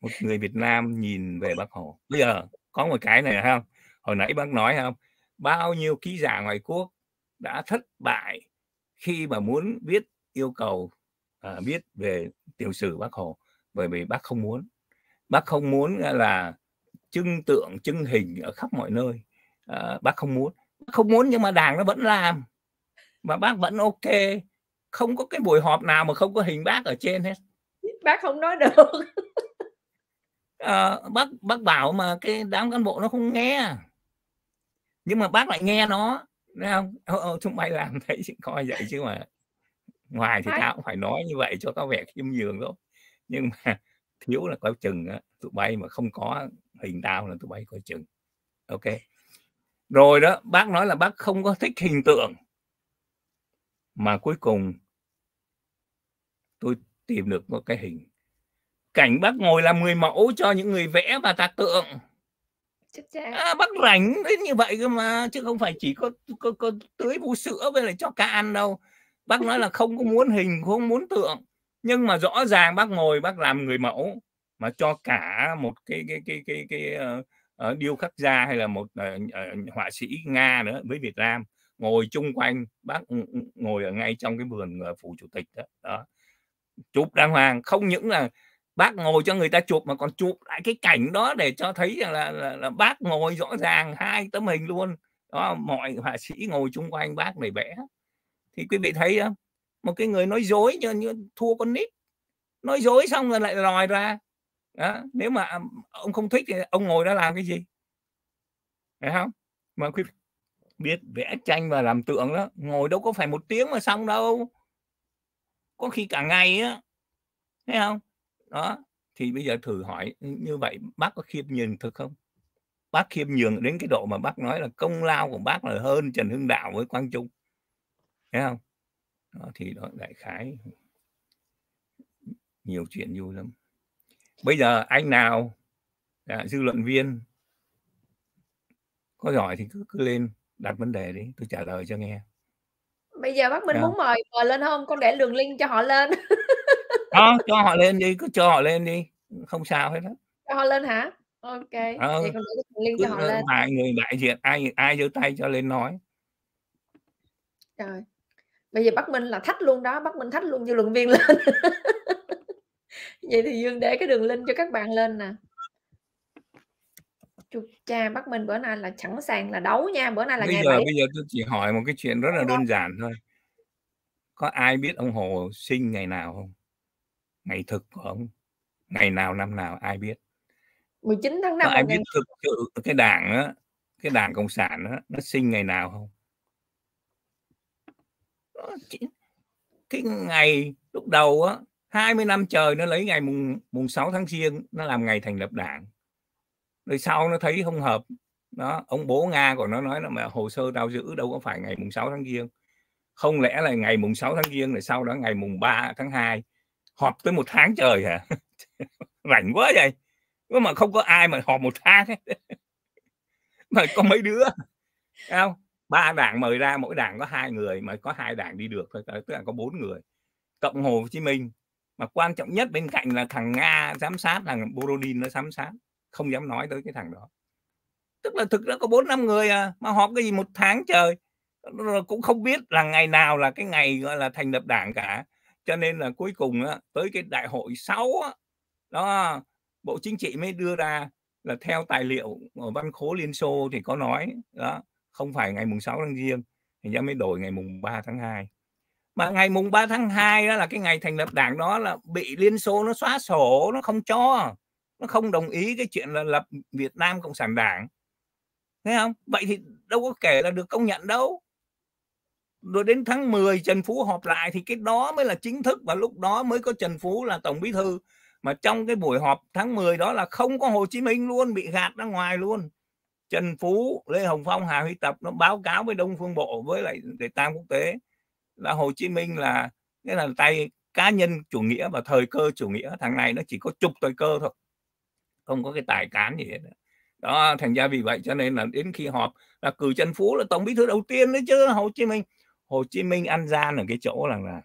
một người Việt Nam nhìn về bác Hồ bây giờ có một cái này không hồi nãy bác nói không bao nhiêu ký giả ngoại quốc đã thất bại khi mà muốn biết yêu cầu à, viết về tiểu sử bác Hồ bởi vì bác không muốn bác không muốn là trưng tượng trưng hình ở khắp mọi nơi à, bác không muốn không muốn nhưng mà đảng nó vẫn làm mà bác vẫn ok không có cái buổi họp nào mà không có hình bác ở trên hết bác không nói được à, bác bác bảo mà cái đám cán bộ nó không nghe nhưng mà bác lại nghe nó thấy không ô, ờ, ờ, chúng mày làm thấy coi vậy chứ mà ngoài thì tao cũng phải nói như vậy cho có vẻ khiêm nhường thôi nhưng mà [laughs] thiếu là coi chừng á tụi bay mà không có hình tao là tụi bay coi chừng ok rồi đó bác nói là bác không có thích hình tượng mà cuối cùng tôi tìm được một cái hình cảnh bác ngồi làm người mẫu cho những người vẽ và tạc tượng à, bác rảnh đến như vậy cơ mà chứ không phải chỉ có có, có tưới vũ sữa với lại cho cá ăn đâu bác nói là không có muốn hình không muốn tượng nhưng mà rõ ràng bác ngồi bác làm người mẫu mà cho cả một cái cái cái cái cái, cái ờ, uh, ờ, điêu khắc gia hay là một uh, uh, họa sĩ nga nữa với việt nam ngồi chung quanh bác ngồi ở ngay trong cái vườn uh, phủ chủ tịch đó, đó chụp đàng hoàng không những là bác ngồi cho người ta chụp mà còn chụp lại cái cảnh đó để cho thấy rằng là, là, là bác ngồi rõ ràng hai tấm hình luôn đó mọi họa sĩ ngồi chung quanh bác để vẽ thì quý vị thấy không một cái người nói dối như, như thua con nít nói dối xong rồi lại lòi ra đó. nếu mà à, ông không thích thì ông ngồi đó làm cái gì phải không mà quý biết vẽ tranh và làm tượng đó ngồi đâu có phải một tiếng mà xong đâu có khi cả ngày á thấy không đó thì bây giờ thử hỏi ừ, như vậy bác có khiêm nhường thực không bác khiêm nhường đến cái độ mà bác nói là công lao của bác là hơn Trần Hưng Đạo với Quang Trung thấy không đó, thì đó đại khái nhiều chuyện vui lắm bây giờ anh nào à, dư luận viên có giỏi thì cứ, cứ lên đặt vấn đề đi tôi trả lời cho nghe Bây giờ bác Minh yeah. muốn mời mời lên không? Con để đường link cho họ lên. Đó, cho họ lên đi, cứ cho họ lên đi, không sao hết á. Cho họ lên hả? Ok. Ờ, con để link cho họ ờ, lên. Ai người đại diện ai ai giơ tay cho lên nói. Trời. Bây giờ bác Minh là thách luôn đó, bác Minh thách luôn dư luận viên lên. [laughs] Vậy thì Dương để cái đường link cho các bạn lên nè. Chu cha Bắc Minh bữa nay là sẵn sàng là đấu nha bữa nay là bây ngày giờ 7. bây giờ tôi chỉ hỏi một cái chuyện rất là đơn dạ. giản thôi có ai biết ông Hồ sinh ngày nào không ngày thực của ông ngày nào năm nào ai biết 19 tháng năm ai biết thực sự cái đảng á cái đảng cộng sản á nó sinh ngày nào không cái ngày lúc đầu á 20 năm trời nó lấy ngày mùng mùng 6 tháng riêng nó làm ngày thành lập đảng rồi sau nó thấy không hợp đó ông bố nga của nó nói là mà hồ sơ tao giữ đâu có phải ngày mùng 6 tháng giêng không lẽ là ngày mùng 6 tháng giêng rồi sau đó ngày mùng 3 tháng 2 họp tới một tháng trời hả [laughs] rảnh quá vậy mà không có ai mà họp một tháng ấy. [laughs] mà có mấy đứa không ba đảng mời ra mỗi đảng có hai người mà có hai đảng đi được thôi tức là có bốn người cộng hồ chí minh mà quan trọng nhất bên cạnh là thằng nga giám sát thằng borodin nó giám sát không dám nói tới cái thằng đó tức là thực ra có bốn năm người à, mà họp cái gì một tháng trời cũng không biết là ngày nào là cái ngày gọi là thành lập đảng cả cho nên là cuối cùng á, tới cái đại hội 6 á, đó bộ chính trị mới đưa ra là theo tài liệu ở văn khố liên xô thì có nói đó không phải ngày mùng 6 tháng giêng thì ra mới đổi ngày mùng 3 tháng 2 mà ngày mùng 3 tháng 2 đó là cái ngày thành lập đảng đó là bị liên xô nó xóa sổ nó không cho nó không đồng ý cái chuyện là lập Việt Nam Cộng sản Đảng thấy không vậy thì đâu có kể là được công nhận đâu rồi đến tháng 10 Trần Phú họp lại thì cái đó mới là chính thức và lúc đó mới có Trần Phú là tổng bí thư mà trong cái buổi họp tháng 10 đó là không có Hồ Chí Minh luôn bị gạt ra ngoài luôn Trần Phú Lê Hồng Phong Hà Huy Tập nó báo cáo với Đông Phương Bộ với lại để tam quốc tế là Hồ Chí Minh là cái là tay cá nhân chủ nghĩa và thời cơ chủ nghĩa thằng này nó chỉ có chục thời cơ thôi không có cái tài cán gì hết đó thành ra vì vậy cho nên là đến khi họp là cử trần phú là tổng bí thư đầu tiên đấy chứ hồ chí minh hồ chí minh ăn gian ở cái chỗ là, là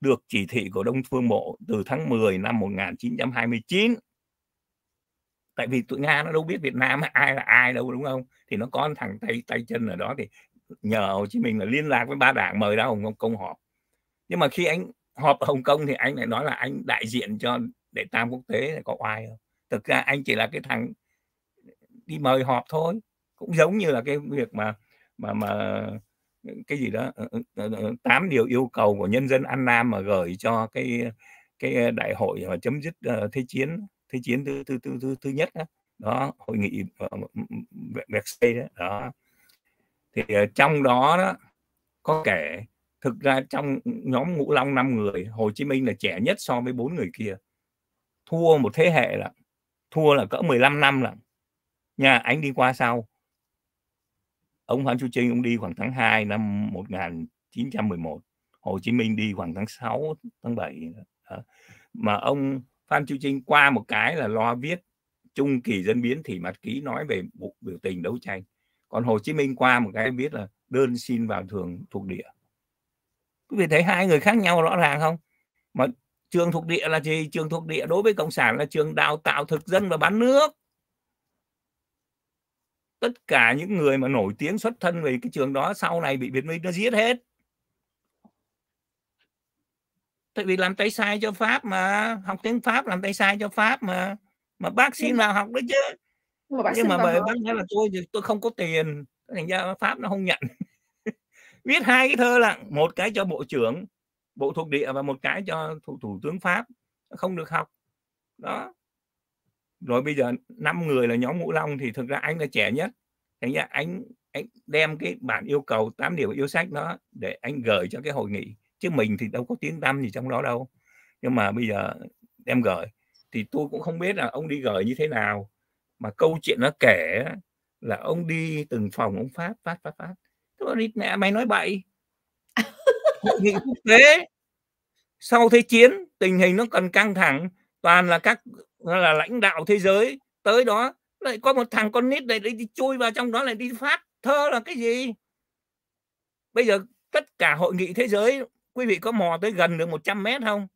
được chỉ thị của Đông Phương Bộ từ tháng 10 năm 1929. Tại vì tụi Nga nó đâu biết Việt Nam [laughs] ai là ai đâu đúng không? Thì nó có thằng tay tay chân ở đó thì nhờ Hồ Chí Minh là liên lạc với ba đảng mời ra Hồng Kông họp. Nhưng mà khi anh họp ở Hồng Kông thì anh lại nói là anh đại diện cho đệ tam quốc tế có oai không? thực ra anh chỉ là cái thằng đi mời họp thôi cũng giống như là cái việc mà mà mà cái gì đó ờ, ờ, ờ, tám điều yêu cầu của nhân dân An Nam mà gửi cho cái cái đại hội mà chấm dứt thế chiến thế chiến thứ thứ thứ thứ, thứ nhất đó. đó hội nghị Versailles đó. đó thì trong đó đó có kể thực ra trong nhóm ngũ long năm người Hồ Chí Minh là trẻ nhất so với bốn người kia thua một thế hệ là thua là cỡ 15 năm là nha anh đi qua sau ông Phan Chu Trinh ông đi khoảng tháng 2 năm 1911 Hồ Chí Minh đi khoảng tháng 6 tháng 7 đó. mà ông Phan Chu Trinh qua một cái là lo viết trung kỳ dân biến thì mặt ký nói về bộ biểu tình đấu tranh còn Hồ Chí Minh qua một cái biết là đơn xin vào thường thuộc địa quý vị thấy hai người khác nhau rõ ràng không mà trường thuộc địa là gì trường thuộc địa đối với cộng sản là trường đào tạo thực dân và bán nước tất cả những người mà nổi tiếng xuất thân về cái trường đó sau này bị Việt Minh nó giết hết tại vì làm tay sai cho Pháp mà học tiếng Pháp làm tay sai cho Pháp mà mà bác xin vào học đấy chứ mà bác nhưng mà bởi bác nói là tôi tôi không có tiền thành ra Pháp nó không nhận [laughs] viết hai cái thơ là một cái cho bộ trưởng bộ thuộc địa và một cái cho thủ, thủ tướng pháp không được học đó rồi bây giờ năm người là nhóm ngũ long thì thực ra anh là trẻ nhất thành ra anh anh đem cái bản yêu cầu tám điều yêu sách đó để anh gửi cho cái hội nghị chứ mình thì đâu có tiếng tâm gì trong đó đâu nhưng mà bây giờ đem gửi thì tôi cũng không biết là ông đi gửi như thế nào mà câu chuyện nó kể là ông đi từng phòng ông phát phát phát phát tôi nói mẹ mày nói bậy hội nghị quốc tế sau thế chiến tình hình nó cần căng thẳng toàn là các là lãnh đạo thế giới tới đó lại có một thằng con nít này đi, đi chui vào trong đó lại đi phát thơ là cái gì bây giờ tất cả hội nghị thế giới quý vị có mò tới gần được 100 mét không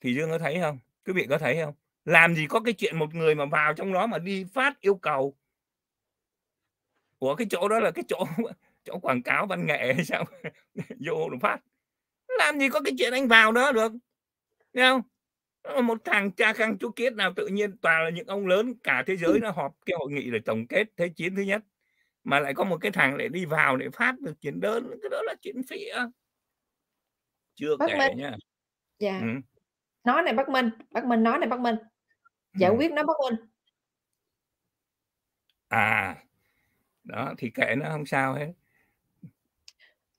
thì dương có thấy không quý vị có thấy không làm gì có cái chuyện một người mà vào trong đó mà đi phát yêu cầu của cái chỗ đó là cái chỗ chỗ quảng cáo văn nghệ hay sao [laughs] vô được phát làm gì có cái chuyện anh vào đó được Thấy không một thằng cha khang chú kiết nào tự nhiên toàn là những ông lớn cả thế giới ừ. nó họp cái hội nghị để tổng kết thế chiến thứ nhất mà lại có một cái thằng lại đi vào để phát được chuyện đơn cái đó là chuyện phịa à. chưa bác kể nha dạ. ừ. nói này bắc minh bắc minh nói này bắc minh ừ. giải ừ. quyết nó bắc minh à đó thì kệ nó không sao hết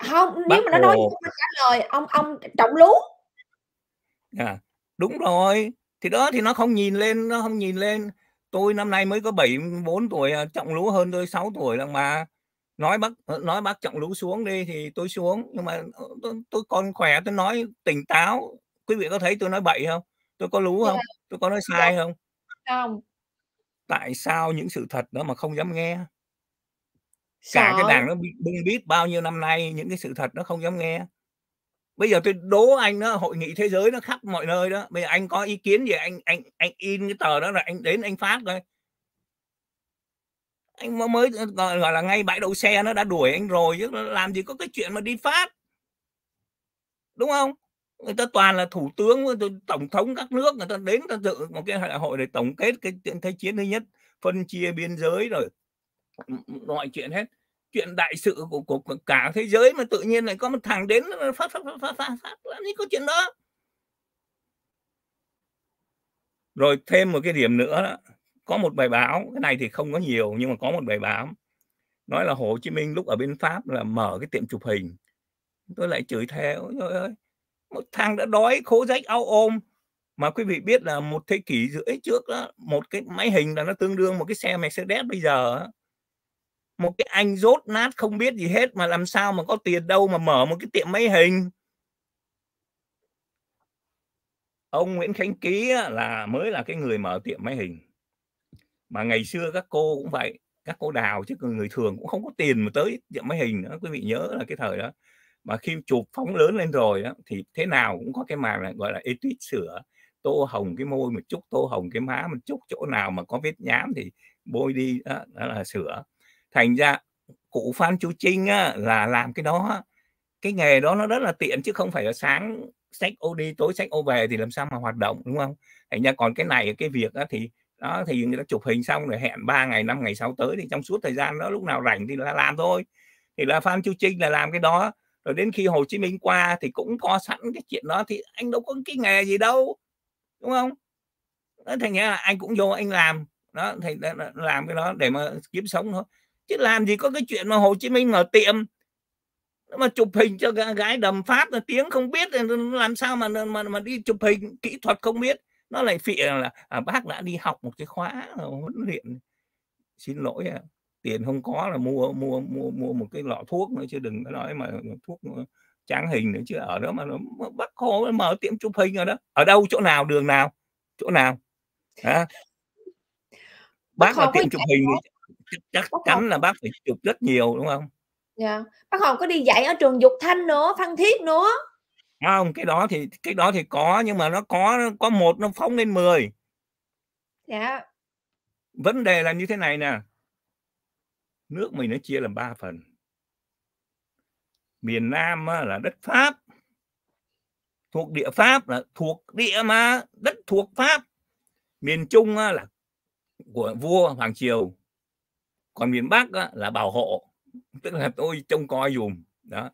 không Bác nếu mà nó nói Hồ. không trả lời ông ông trọng lú à, đúng rồi thì đó thì nó không nhìn lên nó không nhìn lên tôi năm nay mới có 74 tuổi à, trọng lú hơn tôi 6 tuổi là mà nói bác nói bác trọng lú xuống đi thì tôi xuống nhưng mà ờ, tôi, tôi còn khỏe tôi nói tỉnh táo quý vị có thấy tôi nói bậy không tôi có lú dạ. không tôi có nói dạ. sai không không tại sao những sự thật đó mà không dám nghe cả cái đảng nó bưng bít bao nhiêu năm nay những cái sự thật nó không dám nghe bây giờ tôi đố anh đó hội nghị thế giới nó khắp mọi nơi đó bây giờ anh có ý kiến gì anh anh anh in cái tờ đó là anh đến anh phát coi anh mới ờ, gọi, gọi là ngay bãi đậu xe nó đã đuổi anh rồi chứ làm gì có cái chuyện mà đi phát đúng không người ta toàn là thủ tướng tổng thống các nước người ta đến người ta dự một cái đại hội để tổng kết cái thế chiến thứ nhất phân chia biên giới rồi mọi chuyện hết chuyện đại sự của, của, của cả thế giới mà tự nhiên lại có một thằng đến phát phát phát phát phát, phát làm gì có chuyện đó rồi thêm một cái điểm nữa có một bài báo cái này thì không có nhiều nhưng mà có một bài báo nói là Hồ Chí Minh lúc ở bên Pháp là mở cái tiệm chụp hình tôi lại chửi theo trời ơi một thằng đã đói khố rách ao ôm mà quý vị biết là một thế kỷ rưỡi trước đó, một cái máy hình là nó tương đương một cái xe Mercedes bây giờ đó một cái anh rốt nát không biết gì hết mà làm sao mà có tiền đâu mà mở một cái tiệm máy hình ông Nguyễn Khánh Ký là mới là cái người mở tiệm máy hình mà ngày xưa các cô cũng vậy các cô đào chứ người thường cũng không có tiền mà tới tiệm máy hình nữa quý vị nhớ là cái thời đó mà khi chụp phóng lớn lên rồi đó, thì thế nào cũng có cái màn này gọi là etui sửa tô hồng cái môi một chút tô hồng cái má một chút chỗ nào mà có vết nhám thì bôi đi đó, đó là sửa thành ra cụ phan chu trinh á, là làm cái đó cái nghề đó nó rất là tiện chứ không phải là sáng sách ô đi tối sách ô về thì làm sao mà hoạt động đúng không thành ra còn cái này cái việc á, thì đó thì người ta chụp hình xong rồi hẹn 3 ngày 5 ngày sau tới thì trong suốt thời gian đó lúc nào rảnh thì là làm thôi thì là Phan Chu Trinh là làm cái đó rồi đến khi Hồ Chí Minh qua thì cũng có sẵn cái chuyện đó thì anh đâu có cái nghề gì đâu đúng không thành ra là anh cũng vô anh làm đó thì làm cái đó để mà kiếm sống thôi chứ làm gì có cái chuyện mà Hồ Chí Minh mở tiệm mà chụp hình cho gái đầm pháp là tiếng không biết làm sao mà mà mà đi chụp hình kỹ thuật không biết nó lại phịa là à, bác đã đi học một cái khóa huấn luyện xin lỗi à, tiền không có là mua mua mua mua một cái lọ thuốc nữa chứ đừng có nói mà thuốc tráng hình nữa chứ ở đó mà nó bác hồ mở tiệm chụp hình ở đó ở đâu chỗ nào đường nào chỗ nào à? bác, bác ở tiệm chụp hình đó chắc chắn là bác phải chụp rất nhiều đúng không dạ yeah. bác hồng có đi dạy ở trường dục thanh nữa phan thiết nữa không cái đó thì cái đó thì có nhưng mà nó có có một nó phóng lên 10 dạ yeah. vấn đề là như thế này nè nước mình nó chia làm ba phần miền nam là đất pháp thuộc địa pháp là thuộc địa mà đất thuộc pháp miền trung là của vua hoàng triều còn miền bắc á, là bảo hộ tức là tôi trông coi dùm đó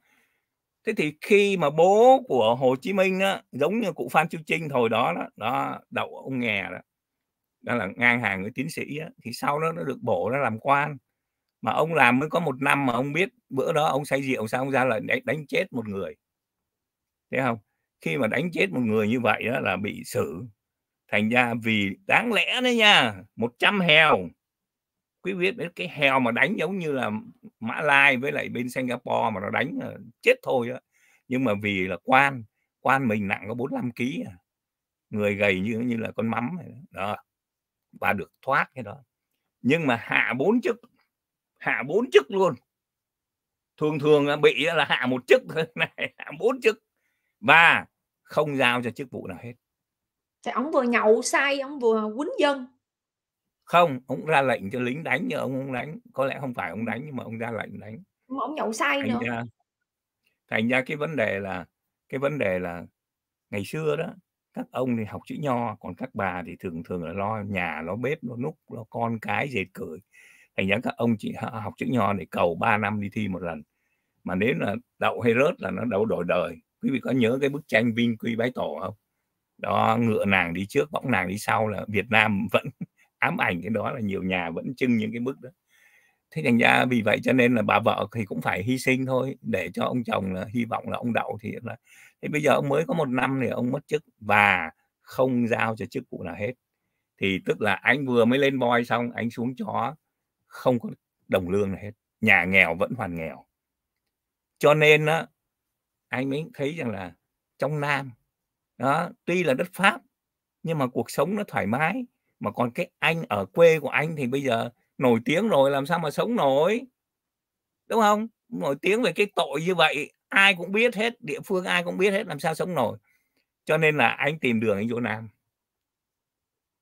thế thì khi mà bố của Hồ Chí Minh á, giống như cụ Phan Chu Trinh hồi đó đó, đó đậu ông nghè đó đó là ngang hàng với tiến sĩ á, thì sau đó nó được bổ ra làm quan mà ông làm mới có một năm mà ông biết bữa đó ông say rượu sao ông ra lại đánh, đánh chết một người thế không khi mà đánh chết một người như vậy đó là bị xử thành ra vì đáng lẽ đấy nha 100 heo quý biết đến cái heo mà đánh giống như là Mã Lai với lại bên Singapore mà nó đánh chết thôi á nhưng mà vì là quan quan mình nặng có 45 kg à. người gầy như như là con mắm này. đó và được thoát cái đó nhưng mà hạ bốn chức hạ bốn chức luôn thường thường bị là hạ một chức thôi [laughs] này hạ bốn chức và không giao cho chức vụ nào hết thì ông vừa nhậu say ông vừa quýnh dân không ông ra lệnh cho lính đánh nhưng ông không đánh có lẽ không phải ông đánh nhưng mà ông ra lệnh đánh mà ông nhậu say thành nữa ra, thành ra cái vấn đề là cái vấn đề là ngày xưa đó các ông thì học chữ nho còn các bà thì thường thường là lo nhà lo bếp lo núc lo con cái dệt cười thành ra các ông chỉ học chữ nho để cầu 3 năm đi thi một lần mà nếu là đậu hay rớt là nó đậu đổi đời quý vị có nhớ cái bức tranh vinh quy bái tổ không đó ngựa nàng đi trước võng nàng đi sau là việt nam vẫn ám ảnh cái đó là nhiều nhà vẫn trưng những cái bức đó thế thành ra vì vậy cho nên là bà vợ thì cũng phải hy sinh thôi để cho ông chồng là hy vọng là ông đậu thì là thế bây giờ ông mới có một năm thì ông mất chức và không giao cho chức vụ nào hết thì tức là anh vừa mới lên voi xong anh xuống chó không có đồng lương nào hết nhà nghèo vẫn hoàn nghèo cho nên á anh mới thấy rằng là trong nam đó tuy là đất pháp nhưng mà cuộc sống nó thoải mái mà còn cái anh ở quê của anh thì bây giờ nổi tiếng rồi làm sao mà sống nổi đúng không nổi tiếng về cái tội như vậy ai cũng biết hết địa phương ai cũng biết hết làm sao sống nổi cho nên là anh tìm đường anh vô nam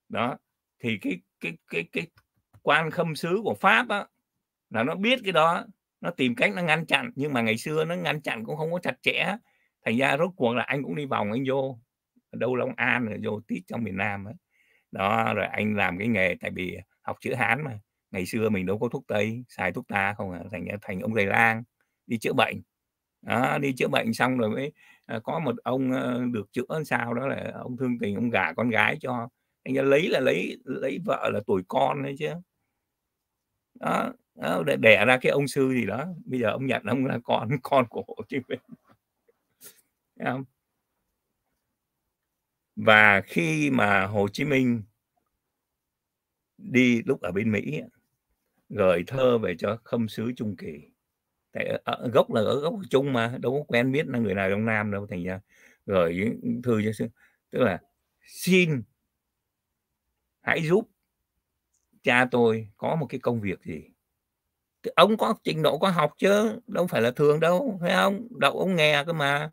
đó thì cái cái cái cái quan khâm sứ của pháp á, là nó biết cái đó nó tìm cách nó ngăn chặn nhưng mà ngày xưa nó ngăn chặn cũng không có chặt chẽ thành ra rốt cuộc là anh cũng đi vòng anh vô ở đâu long an rồi vô tít trong miền nam ấy đó rồi anh làm cái nghề tại vì học chữ hán mà ngày xưa mình đâu có thuốc tây xài thuốc ta không à thành à, thành ông thầy lang đi chữa bệnh đó, đi chữa bệnh xong rồi mới à, có một ông được chữa sao đó là ông thương tình ông gả con gái cho anh lấy là lấy lấy vợ là tuổi con đấy chứ đó, đó để đẻ ra cái ông sư gì đó bây giờ ông nhận ông là con [laughs] con của Hồ Chí Minh và khi mà Hồ Chí Minh đi lúc ở bên Mỹ gửi thơ về cho khâm sứ Trung Kỳ tại ở, gốc là ở gốc Trung mà đâu có quen biết là người nào trong Nam đâu thành ra gửi thư cho sứ tức là xin hãy giúp cha tôi có một cái công việc gì ông có trình độ có học chứ đâu phải là thường đâu phải không đậu ông nghe cơ mà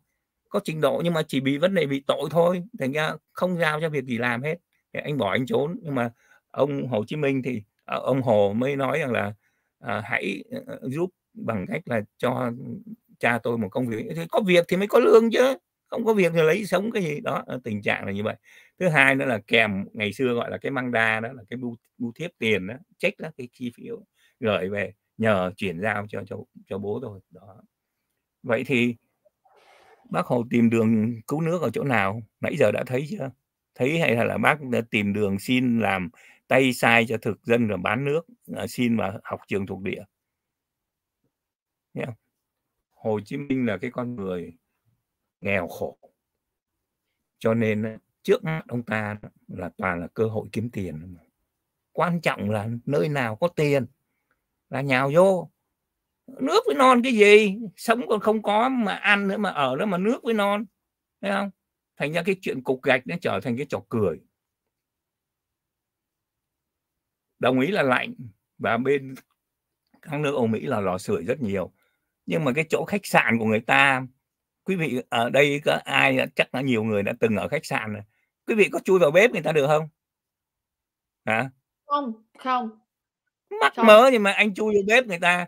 có trình độ nhưng mà chỉ bị vấn đề bị tội thôi thành ra không giao cho việc gì làm hết thì anh bỏ anh trốn nhưng mà ông Hồ Chí Minh thì ờ, ông Hồ mới nói rằng là à, hãy ờ, giúp bằng cách là cho cha tôi một công việc thì có việc thì mới có lương chứ không có việc thì lấy sống cái gì đó tình trạng là như vậy thứ hai nữa là kèm ngày xưa gọi là cái măng đa đó là cái bưu, bưu thiếp tiền đó trách đó cái chi phiếu gửi về nhờ chuyển giao cho cho cho bố rồi. đó vậy thì bác Hồ tìm đường cứu nước ở chỗ nào nãy giờ đã thấy chưa thấy hay là, bác đã tìm đường xin làm tay sai cho thực dân rồi bán nước à, xin mà học trường thuộc địa yeah. Hồ Chí Minh là cái con người nghèo khổ cho nên trước mắt ông ta là toàn là cơ hội kiếm tiền quan trọng là nơi nào có tiền là nhào vô nước với non cái gì sống còn không có mà ăn nữa mà ở nữa mà nước với non thấy không thành ra cái chuyện cục gạch nó trở thành cái trò cười đồng ý là lạnh và bên các nước Âu Mỹ là lò sưởi rất nhiều nhưng mà cái chỗ khách sạn của người ta quý vị ở đây có ai chắc là nhiều người đã từng ở khách sạn rồi quý vị có chui vào bếp người ta được không hả không không mắc không. mớ nhưng mà anh chui vào bếp người ta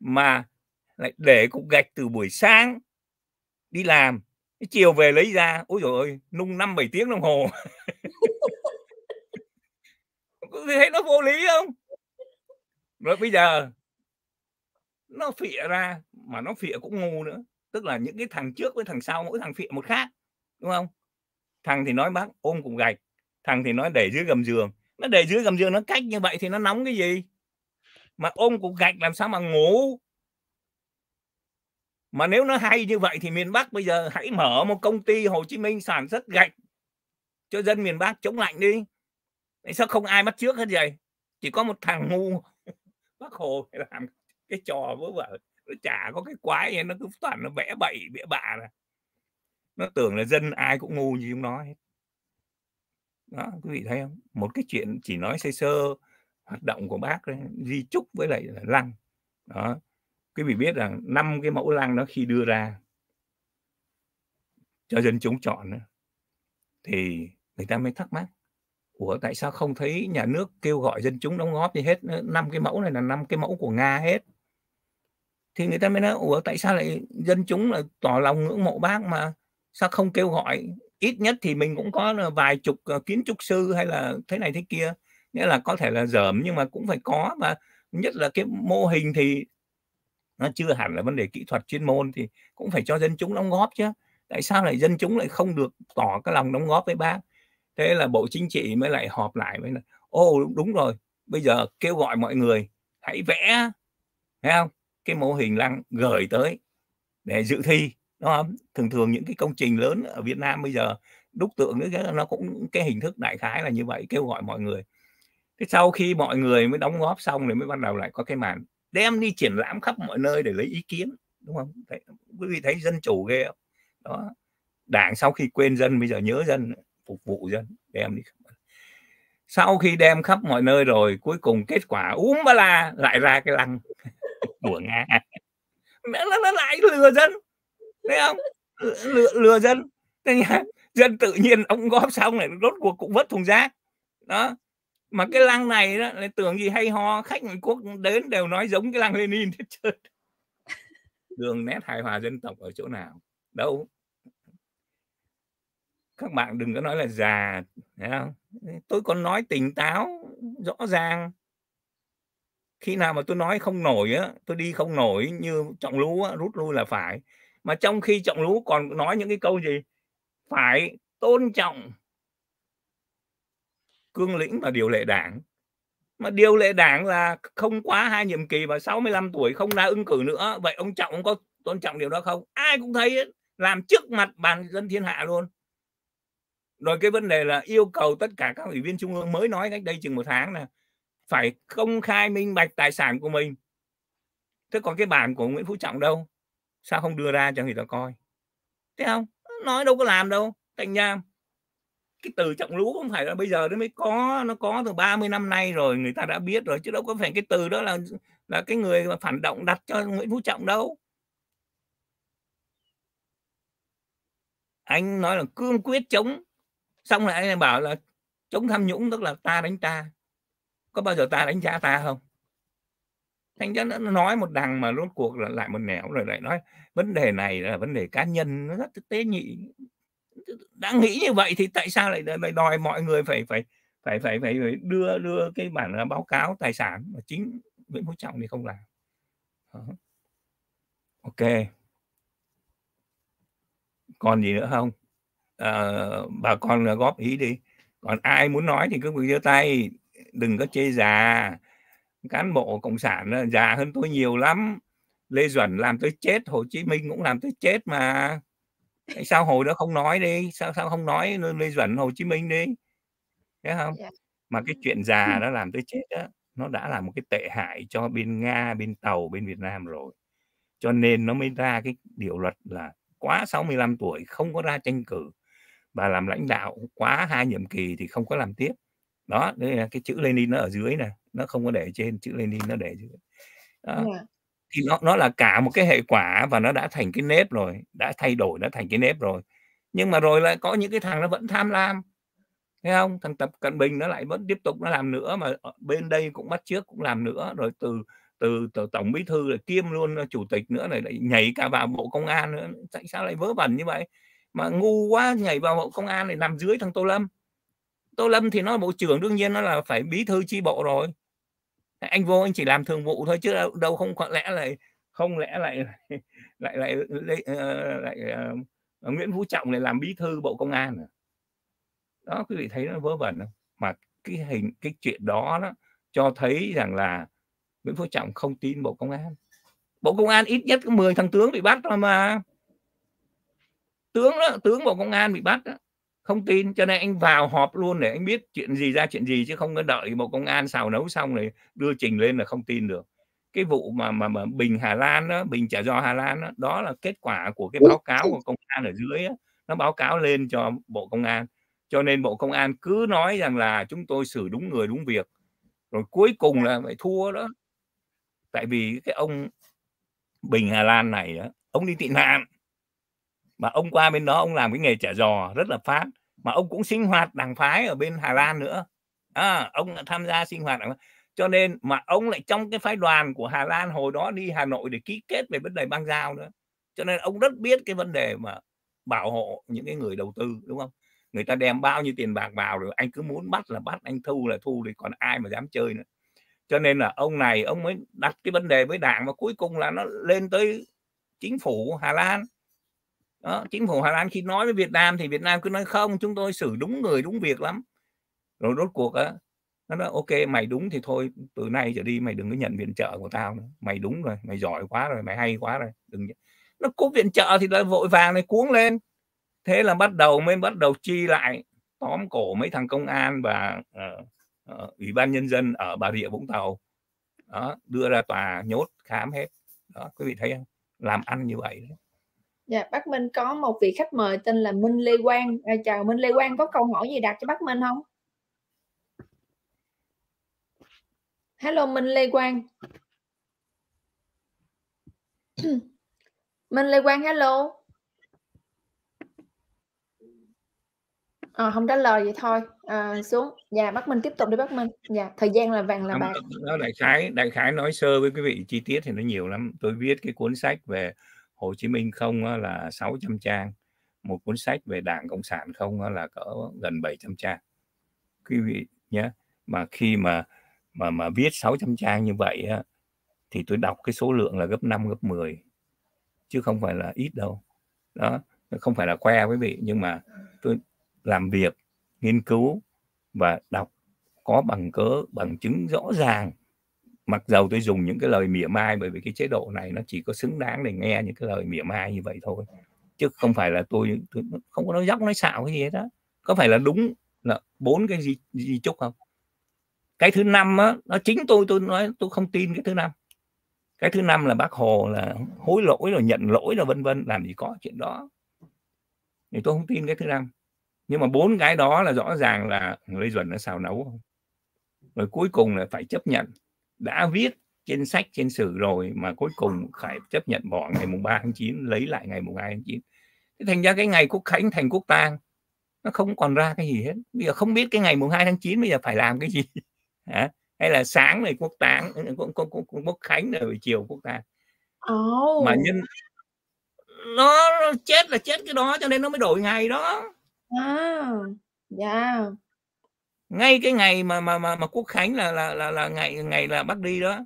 mà lại để cục gạch từ buổi sáng đi làm chiều về lấy ra ôi rồi ôi nung năm bảy tiếng đồng hồ [laughs] thấy nó vô lý không rồi bây giờ nó phịa ra mà nó phịa cũng ngu nữa tức là những cái thằng trước với thằng sau mỗi thằng phịa một khác đúng không thằng thì nói bác ôm cùng gạch thằng thì nói để dưới gầm giường nó để dưới gầm giường nó cách như vậy thì nó nóng cái gì mà ôm cục gạch làm sao mà ngủ mà nếu nó hay như vậy thì miền Bắc bây giờ hãy mở một công ty Hồ Chí Minh sản xuất gạch cho dân miền Bắc chống lạnh đi Đấy, sao không ai bắt trước hết vậy chỉ có một thằng ngu [laughs] bác Hồ làm cái trò vớ vẩn nó chả có cái quái gì nó cứ toàn nó vẽ bậy bịa bạ này. nó tưởng là dân ai cũng ngu như chúng nó hết đó quý vị thấy không một cái chuyện chỉ nói sơ sơ hoạt động của bác đấy, di trúc với lại là lăng đó quý vị biết rằng năm cái mẫu lăng đó khi đưa ra cho dân chúng chọn thì người ta mới thắc mắc ủa tại sao không thấy nhà nước kêu gọi dân chúng đóng góp gì hết năm cái mẫu này là năm cái mẫu của nga hết thì người ta mới nói ủa tại sao lại dân chúng là tỏ lòng ngưỡng mộ bác mà sao không kêu gọi ít nhất thì mình cũng có vài chục ờ, kiến trúc sư hay là thế này thế kia nghĩa là có thể là dởm nhưng mà cũng phải có và nhất là cái mô hình thì nó chưa hẳn là vấn đề kỹ thuật chuyên môn thì cũng phải cho dân chúng đóng góp chứ tại sao lại dân chúng lại không được tỏ cái lòng đóng góp với bác thế là bộ chính trị mới lại họp lại mới là ô đúng, đúng rồi bây giờ kêu gọi mọi người hãy vẽ thấy không cái mô hình lăng gửi tới để dự thi đúng không thường thường những cái công trình lớn ở Việt Nam bây giờ đúc tượng nó cũng cái hình thức đại khái là như vậy kêu gọi mọi người thế sau khi mọi người mới đóng góp xong thì mới bắt đầu lại có cái màn đem đi triển lãm khắp mọi nơi để lấy ý kiến đúng không thấy, quý vị thấy dân chủ ghê không đó đảng sau khi quên dân bây giờ nhớ dân phục vụ dân đem đi sau khi đem khắp mọi nơi rồi cuối cùng kết quả úm ba la lại ra cái lăng [laughs] của nga nó, nó lại lừa dân thấy không lừa, lừa dân dân tự nhiên ông góp xong này rốt cuộc cũng vứt thùng rác đó mà cái lăng này đó lại tưởng gì hay ho khách ngoại quốc đến đều nói giống cái lăng Lenin hết trơn đường nét hài hòa dân tộc ở chỗ nào đâu các bạn đừng có nói là già không? tôi còn nói tỉnh táo rõ ràng khi nào mà tôi nói không nổi á tôi đi không nổi như trọng lú, á, rút lui là phải mà trong khi trọng lú còn nói những cái câu gì phải tôn trọng cương lĩnh và điều lệ đảng mà điều lệ đảng là không quá hai nhiệm kỳ và 65 tuổi không ra ứng cử nữa vậy ông trọng có tôn trọng điều đó không ai cũng thấy ấy, làm trước mặt bàn dân thiên hạ luôn rồi cái vấn đề là yêu cầu tất cả các ủy viên trung ương mới nói cách đây chừng một tháng là phải công khai minh bạch tài sản của mình thế còn cái bản của nguyễn phú trọng đâu sao không đưa ra cho người ta coi thế không nói đâu có làm đâu thành nham cái từ trọng lũ không phải là bây giờ nó mới có nó có từ 30 năm nay rồi người ta đã biết rồi chứ đâu có phải cái từ đó là là cái người mà phản động đặt cho Nguyễn Phú Trọng đâu anh nói là cương quyết chống xong lại anh bảo là chống tham nhũng tức là ta đánh ta có bao giờ ta đánh giá ta không thành ra nó nói một đằng mà rốt cuộc là lại một nẻo rồi lại nói vấn đề này là vấn đề cá nhân nó rất tế nhị đã nghĩ như vậy thì tại sao lại đòi, đòi mọi người phải phải phải phải phải đưa đưa cái bản báo cáo tài sản mà chính Nguyễn Phú Trọng thì không làm ok còn gì nữa không à, bà con góp ý đi còn ai muốn nói thì cứ cứ giơ tay đừng có chê già cán bộ cộng sản ờ, già hơn tôi nhiều lắm lê duẩn làm tới chết hồ chí minh cũng làm tới chết mà sao hồi đó không nói đi sao sao không nói lê duẩn hồ chí minh đi thấy không yeah. Dạ. mà cái chuyện già nó làm tới chết đó nó đã là một cái tệ hại cho bên nga bên tàu bên việt nam rồi cho nên nó mới ra cái điều luật là quá 65 tuổi không có ra tranh cử và làm lãnh đạo quá hai nhiệm kỳ thì không có làm tiếp đó đây là cái chữ Lenin nó ở dưới nè nó không có để trên chữ Lenin nó để dưới đó. Yeah. Dạ thì nó nó là cả một cái hệ quả và nó đã thành cái nếp rồi đã thay đổi nó thành cái nếp rồi nhưng mà rồi lại có những cái thằng nó vẫn tham lam thấy không thằng tập cận bình nó lại vẫn tiếp tục nó làm nữa mà ờ, bên đây cũng bắt trước cũng làm nữa rồi từ từ, từ tổng bí thư là kiêm luôn ờ, chủ tịch nữa này lại nhảy cả vào bộ công an nữa tại sao lại vớ vẩn như vậy mà ngu quá nhảy vào bộ công an này nằm dưới thằng tô lâm tô lâm thì nó bộ trưởng đương nhiên nó là phải bí thư chi bộ rồi anh vô anh chỉ làm thường vụ thôi chứ đâu, đâu không có lẽ là không lẽ lại [laughs] lại lại ờ, lại, lại, lại uh, Nguyễn Phú Trọng lại làm bí thư Bộ Công an à? đó quý vị thấy nó vớ vẩn không mà cái hình cái chuyện đó đó cho thấy rằng là Nguyễn Phú Trọng không tin Bộ Công an Bộ Công an ít nhất có 10 thằng tướng bị bắt thôi mà tướng đó, tướng Bộ Công an bị bắt đó không tin cho nên anh vào họp luôn để anh biết chuyện gì ra chuyện gì chứ không có đợi một công an xào nấu xong rồi đưa trình lên là không tin được cái vụ mà mà, mà bình Hà Lan đó bình trả do Hà Lan đó, đó là kết quả của cái báo cáo của công an ở dưới đó, nó báo cáo lên cho bộ công an cho nên bộ công an cứ nói rằng là chúng tôi xử đúng người đúng việc rồi cuối cùng là phải thua đó tại vì cái ông bình Hà Lan này đó, ông đi tị nạn mà ông qua bên đó ông làm cái nghề chả giò rất là phát mà ông cũng sinh hoạt đảng phái ở bên Hà Lan nữa à, ông đã tham gia sinh hoạt đảng phái. cho nên mà ông lại trong cái phái đoàn của Hà Lan hồi đó đi Hà Nội để ký kết về vấn đề băng giao nữa cho nên ông rất biết cái vấn đề mà bảo hộ những cái người đầu tư đúng không người ta đem bao nhiêu tiền bạc vào rồi anh cứ muốn bắt là bắt anh thu là thu thì còn ai mà dám chơi nữa cho nên là ông này ông mới đặt cái vấn đề với đảng mà cuối cùng là nó lên tới chính phủ Hà Lan đó, chính phủ Hà Lan khi nói với Việt Nam thì Việt Nam cứ nói không chúng tôi xử đúng người đúng việc lắm rồi rốt cuộc á nó nói ok mày đúng thì thôi từ nay trở đi mày đừng có nhận viện trợ của tao nữa mày đúng rồi mày giỏi quá rồi mày hay quá rồi đừng nó cố viện trợ thì đã vội vàng này cuống lên thế là bắt đầu mới bắt đầu chi lại tóm cổ mấy thằng công an và uh, uh, ủy ban nhân dân ở bà rịa vũng tàu đó đưa ra tòa nhốt khám hết đó quý vị thấy không làm ăn như vậy đấy. Dạ, bác Minh có một vị khách mời tên là Minh Lê Quang. À, chào Minh Lê Quang, có câu hỏi gì đặt cho bác Minh không? Hello Minh Lê Quang. [clears throat] Minh Lê Quang hello. À, không trả lời vậy thôi. À, xuống. Dạ, bác Minh tiếp tục đi bác Minh. Dạ, thời gian là vàng là bạc. Đó đại khái, đại khái nói sơ với quý vị chi tiết thì nó nhiều lắm. Tôi viết cái cuốn sách về Hồ Chí Minh không á, là 600 trang một cuốn sách về đảng cộng sản không là cỡ gần 700 trang quý vị nhé mà khi mà mà mà viết 600 trang như vậy á, thì tôi đọc cái số lượng là gấp 5 gấp 10 chứ không phải là ít đâu đó không phải là khoe quý vị nhưng mà tôi làm việc nghiên cứu và đọc có bằng cớ bằng chứng rõ ràng mặc dầu tôi dùng những cái lời mỉa mai bởi vì cái chế độ này nó chỉ có xứng đáng để nghe những cái lời mỉa mai như vậy thôi chứ không phải là tôi, tôi không có nói dóc nói xạo cái gì hết đó có phải là đúng là bốn cái gì gì chúc không cái thứ năm á nó chính tôi tôi nói tôi không tin cái thứ năm cái thứ năm là bác hồ là hối lỗi rồi nhận lỗi rồi vân vân làm gì có chuyện đó thì tôi không tin cái thứ năm nhưng mà bốn cái đó là rõ ràng là lê duẩn nó xào nấu không rồi cuối cùng là phải chấp nhận đã viết trên sách trên sử rồi mà cuối cùng phải chấp nhận bỏ ngày mùng 3 tháng 9 lấy lại ngày mùng 2 tháng 9 thế thành ra cái ngày quốc khánh thành quốc tang nó không còn ra cái gì hết bây giờ không biết cái ngày mùng 2 tháng 9 bây giờ phải làm cái gì [laughs] hả hay là sáng này quốc tang cũng cũng cũng quốc khánh rồi chiều quốc tang oh. mà nhân nó chết là chết cái đó cho nên nó mới đổi ngày đó à yeah ngay cái ngày mà mà mà mà quốc khánh là là là, là ngày ngày là bắt đi đó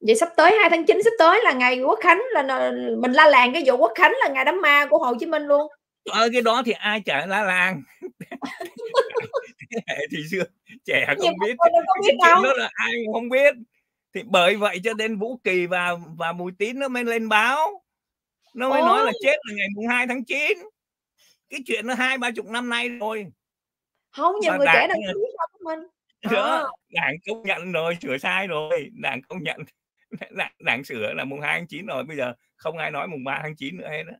vậy sắp tới 2 tháng 9 sắp tới là ngày quốc khánh là mình la làng cái vụ quốc khánh là ngày đám ma của Hồ Chí Minh luôn ở cái đó thì ai chả la làng trẻ thì xưa trẻ không Nhưng biết, không biết đâu. đó là ai không biết thì bởi vậy cho nên Vũ Kỳ và và Mùi Tín nó mới lên báo nó mới Ôi. nói là chết là ngày mùng 2 tháng 9 cái chuyện nó hai ba chục năm nay rồi không nhiều mà người trẻ đang [laughs] sửa sai của mình ờ. đó à. đảng công nhận rồi sửa sai rồi đảng công nhận đảng, đảng sửa là mùng 2 tháng 9 rồi bây giờ không ai nói mùng 3 tháng 9 nữa hết đó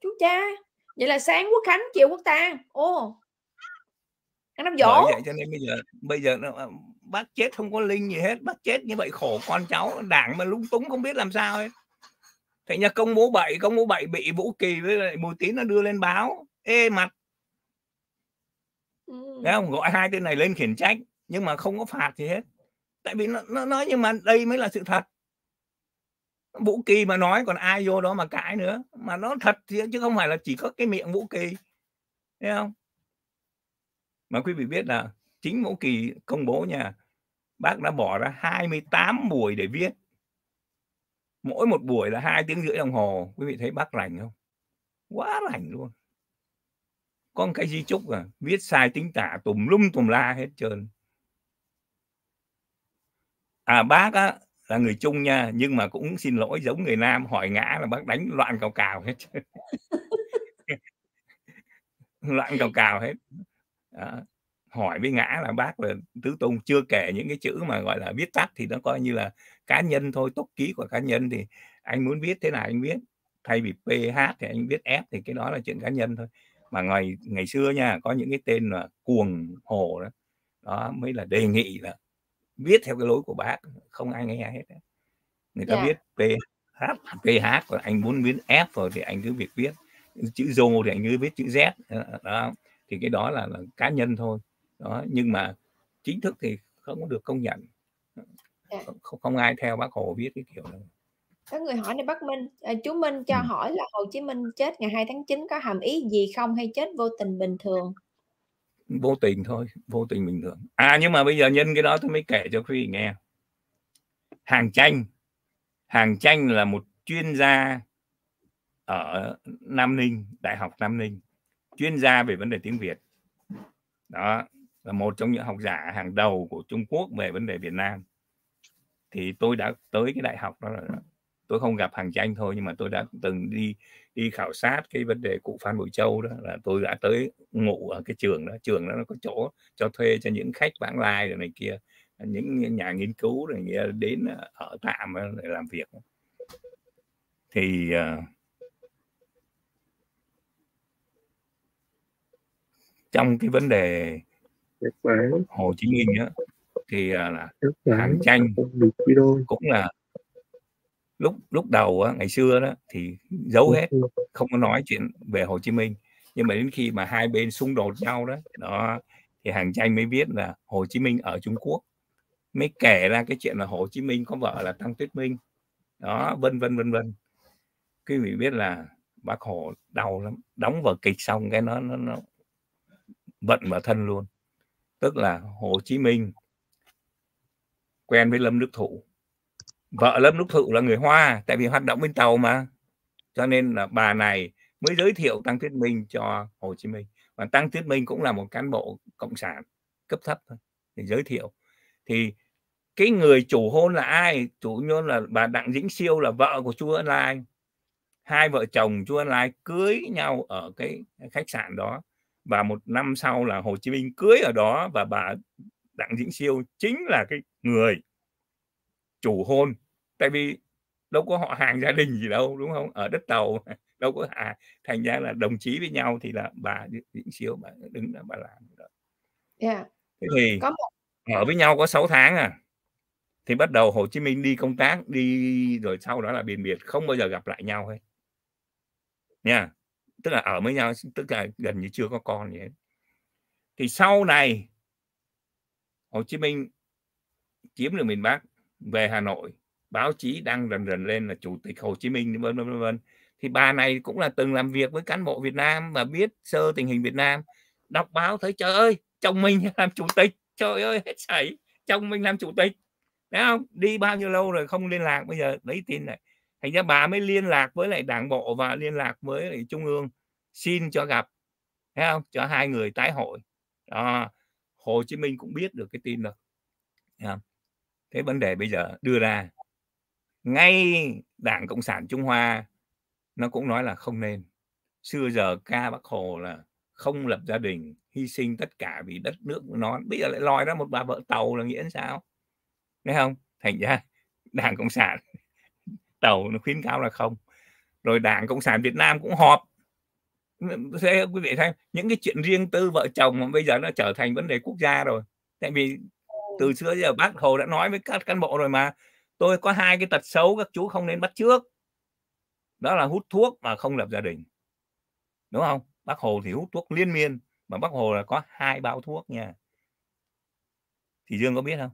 chú cha vậy là sáng quốc khánh chiều quốc tang ô anh năm dỗ vậy cho nên bây giờ bây giờ ờ, bác chết không có linh gì hết bác chết như vậy khổ con cháu đảng mà lúng túng không biết làm sao ấy thành ra công bố bảy công bố bảy bị vũ kỳ với lại bùi tín nó đưa lên báo ê mặt ừ. Đấy không gọi hai tên này lên khiển trách nhưng mà không có phạt gì hết tại vì nó, nó nói nhưng mà đây mới là sự thật vũ kỳ mà nói còn ai vô đó mà cãi nữa mà nó thật thì chứ không phải là chỉ có cái miệng vũ kỳ thấy không mà quý vị biết là chính vũ kỳ công bố nha bác đã bỏ ra 28 buổi để viết mỗi một buổi là hai tiếng rưỡi đồng hồ quý vị thấy bác rảnh không quá rảnh luôn có cái di chúc à viết sai tính tả tùm lum tùm la hết trơn à bác á là người Trung nha nhưng mà cũng xin lỗi giống người Nam hỏi ngã là bác đánh loạn cào cào hết [laughs] loạn cào cào hết à, hỏi với ngã là bác là tứ tung chưa kể những cái chữ mà gọi là viết tắt thì nó coi như là cá nhân thôi tốt ký của cá nhân thì anh muốn viết thế nào anh viết thay vì ph thì anh viết f thì cái đó là chuyện cá nhân thôi mà ngày ngày xưa nha có những cái tên là cuồng hồ đó đó mới là đề nghị là viết theo cái lối của bác không ai nghe hết đấy. người ta dạ. viết yeah. viết ph ph còn anh muốn viết f rồi thì anh cứ việc viết chữ dô thì anh cứ viết chữ z đó thì cái đó là, là cá nhân thôi đó nhưng mà chính thức thì không có được công nhận yeah. Dạ. không, không ai theo bác hồ viết cái kiểu này có người hỏi này bác Minh à, chú Minh cho ừ. hỏi là Hồ Chí Minh chết ngày 2 tháng 9 có hàm ý gì không hay chết vô tình bình thường vô tình thôi vô tình bình thường à nhưng mà bây giờ nhân cái đó tôi mới kể cho quý vị nghe hàng tranh hàng tranh là một chuyên gia ở Nam Ninh Đại học Nam Ninh chuyên gia về vấn đề tiếng Việt đó là một trong những học giả hàng đầu của Trung Quốc về vấn đề Việt Nam thì tôi đã tới cái đại học đó là tôi không gặp hàng tranh thôi nhưng mà tôi đã từng đi đi khảo sát cái vấn đề cụ Phan Bội Châu đó là tôi đã tới ngủ ở cái trường đó trường đó nó có chỗ cho thuê cho những khách vãng lai rồi này kia những nhà nghiên cứu rồi nghĩa đến ờ, ở tạm để làm việc thì ờ, trong cái vấn đề Hồ Chí Minh đó, thì ờ, là hàng tranh cũng là lúc lúc đầu á, ngày xưa đó thì giấu hết không có nói chuyện về Hồ Chí Minh nhưng mà đến khi mà hai bên xung đột nhau đó đó thì hàng tranh mới biết là Hồ Chí Minh ở Trung Quốc mới kể ra cái chuyện là Hồ Chí Minh có vợ là Tăng Tuyết Minh đó vân vân vân vân quý vị biết là bác Hồ đau lắm đóng vở kịch xong cái nó nó, nó vận vào thân luôn tức là Hồ Chí Minh quen với Lâm Đức Thụ vợ lâm lúc thụ là người hoa tại vì hoạt động bên tàu mà cho nên là bà này mới giới thiệu tăng tuyết minh cho hồ chí minh và tăng tuyết minh cũng là một cán bộ cộng sản cấp thấp thôi để giới thiệu thì cái người chủ hôn là ai chủ nhân là bà đặng dĩnh siêu là vợ của chu ân lai hai vợ chồng chu ân lai cưới nhau ở cái khách sạn đó và một năm sau là hồ chí minh cưới ở đó và bà đặng dĩnh siêu chính là cái người chủ hôn tại vì đâu có họ hàng gia đình gì đâu đúng không ở đất tàu [laughs] đâu có à, thành ra là đồng chí với nhau thì là bà diễn Siêu bà đứng là bà làm đó. Yeah. Dạ. Thế thì có một... ở với nhau có 6 tháng à thì bắt đầu Hồ Chí Minh đi công tác đi rồi sau đó là biển biệt không bao giờ gặp lại nhau hết nha tức là ở với nhau tức là gần như chưa có con gì hết thì sau này Hồ Chí Minh chiếm được miền Bắc về Hà Nội báo chí đang dần dần lên là chủ tịch Hồ Chí Minh vân vân vân thì bà này cũng là từng làm việc với cán bộ Việt Nam và biết sơ tình hình Việt Nam đọc báo thấy trời ơi chồng mình [laughs] làm chủ tịch trời ơi hết sảy chồng mình làm chủ tịch thấy không đi bao nhiêu lâu rồi không liên lạc bây giờ lấy tin này thành ra bà mới liên lạc với lại đảng bộ và liên lạc với lại trung ương xin cho gặp thấy không cho hai người tái hội đó Hồ Chí Minh cũng biết được cái tin rồi thế vấn đề bây giờ đưa ra ngay đảng cộng sản trung hoa nó cũng nói là không nên xưa giờ ca bác hồ là không lập gia đình hy sinh tất cả vì đất nước nó bây giờ lại lòi ra một bà vợ tàu là nghĩa sao thấy không thành ra [laughs] đảng cộng sản [laughs] tàu nó khuyến cáo là không rồi đảng cộng sản việt nam cũng họp thế quý vị thấy những cái chuyện riêng tư vợ chồng mà bây giờ nó trở thành vấn đề quốc gia rồi tại vì từ xưa giờ bác hồ đã nói với các cán bộ rồi mà tôi có hai cái tật xấu các chú không nên bắt trước đó là hút thuốc mà không lập gia đình đúng không bác hồ thì hút thuốc liên miên mà bác hồ là có hai bao thuốc nha thì dương có biết không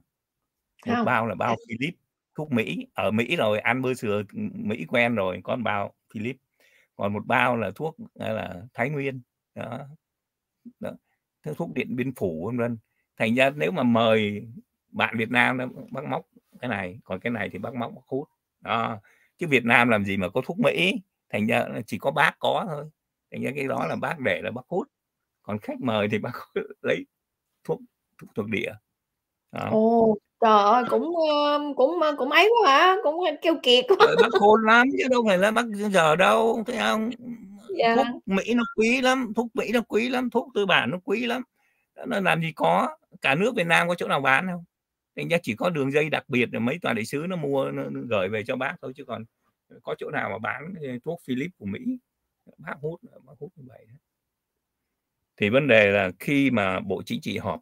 một không. bao là bao dạ. philip thuốc mỹ ở mỹ rồi ăn bơ sữa mỹ quen rồi con bao philip còn một bao là thuốc là thái nguyên đó, đó. thuốc điện biên phủ vân vân thành ra nếu mà mời bạn việt nam đó bác móc cái này còn cái này thì bác móc bác hút đó chứ Việt Nam làm gì mà có thuốc Mỹ thành ra chỉ có bác có thôi thành ra cái đó là bác để là bác hút còn khách mời thì [laughs] bác lấy thuốc thuốc thuộc địa đó. Ồ, trời ơi cũng cũng cũng ấy quá hả cũng kêu kiệt quá. bác khôn lắm chứ đâu phải là bác giờ đâu thấy không dạ. thuốc Mỹ nó quý lắm thuốc Mỹ nó quý lắm thuốc tư bản nó quý lắm nó làm gì có cả nước Việt Nam có chỗ nào bán không thành ra chỉ có đường dây đặc biệt là mấy tòa đại sứ nó mua nó, gửi về cho bác thôi chứ còn có chỗ nào mà bán ờ, thuốc Philip của Mỹ bác hút bác hút như vậy thì vấn đề là khi mà bộ chính trị họp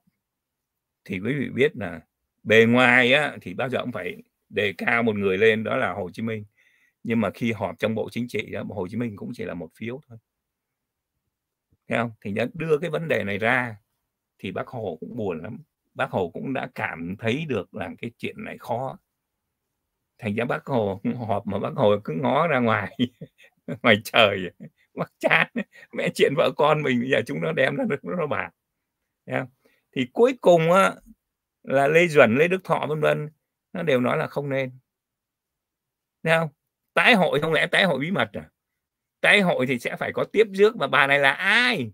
thì quý vị biết là bề ngoài á, thì bao giờ cũng phải đề cao một người lên đó là Hồ Chí Minh nhưng mà khi họp trong bộ chính trị đó, Hồ Chí Minh cũng chỉ là một phiếu thôi thấy không thì đã đưa cái vấn đề này ra thì bác Hồ cũng buồn lắm bác hồ cũng đã cảm thấy được là cái chuyện này khó thành ra bác hồ họp mà bác hồ cứ ngó ra ngoài [laughs] ngoài trời mắc chán mẹ chuyện vợ con mình bây giờ chúng nó đem ra được nó bảo thì cuối cùng á, là lê duẩn lê đức thọ vân vân nó đều nói là không nên Thấy không tái hội không lẽ tái hội bí mật à tái hội thì sẽ phải có tiếp rước mà bà này là ai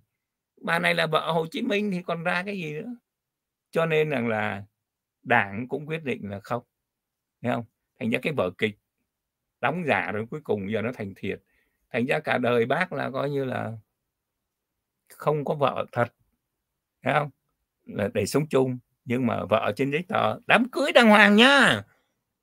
bà này là vợ hồ chí minh thì còn ra cái gì nữa cho nên rằng là đảng cũng quyết định là không thấy không thành ra cái vở kịch đóng giả rồi cuối cùng giờ nó thành thiệt thành ra cả đời bác là coi như là không có vợ thật thấy không là để sống chung nhưng mà vợ trên giấy tờ đám cưới đàng hoàng nhá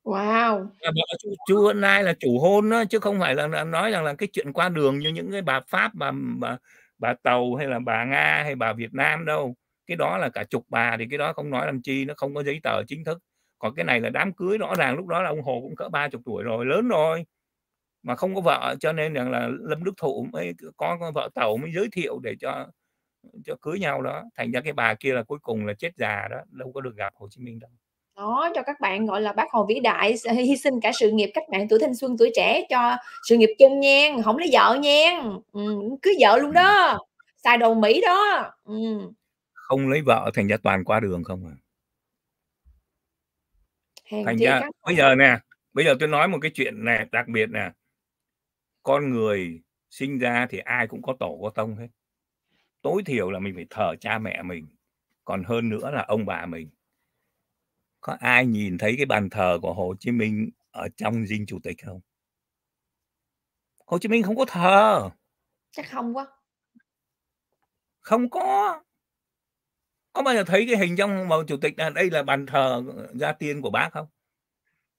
wow là vợ chú, chú hôm nay là chủ hôn đó, chứ không phải là, là nói rằng là cái chuyện qua đường như những cái bà pháp bà bà bà tàu hay là bà nga hay bà việt nam đâu cái đó là cả chục bà thì cái đó không nói làm chi nó không có giấy tờ chính thức còn cái này là đám cưới rõ ràng lúc đó là ông hồ cũng cỡ ba chục tuổi rồi lớn rồi mà không có vợ cho nên rằng là lâm đức thụ mới có, có vợ tàu mới giới thiệu để cho cho cưới nhau đó thành ra cái bà kia là cuối cùng là chết già đó đâu có được gặp hồ chí minh đâu đó cho các bạn gọi là bác hồ vĩ đại hy sinh cả sự nghiệp cách mạng tuổi thanh xuân tuổi trẻ cho sự nghiệp chung nhen không lấy vợ nhen ừ, cưới vợ luôn ừ. đó xài đồ mỹ đó ừ không lấy vợ thành ra toàn qua đường không à Hèn thành chi ra các... bây giờ nè bây giờ tôi nói một cái chuyện này đặc biệt nè con người sinh ra thì ai cũng có tổ có tông hết tối thiểu là mình phải thờ cha mẹ mình còn hơn nữa là ông bà mình có ai nhìn thấy cái bàn thờ của Hồ Chí Minh ở trong dinh chủ tịch không Hồ Chí Minh không có thờ chắc không quá không có có bao giờ thấy cái hình trong bầu chủ tịch là đây là bàn thờ gia tiên của bác không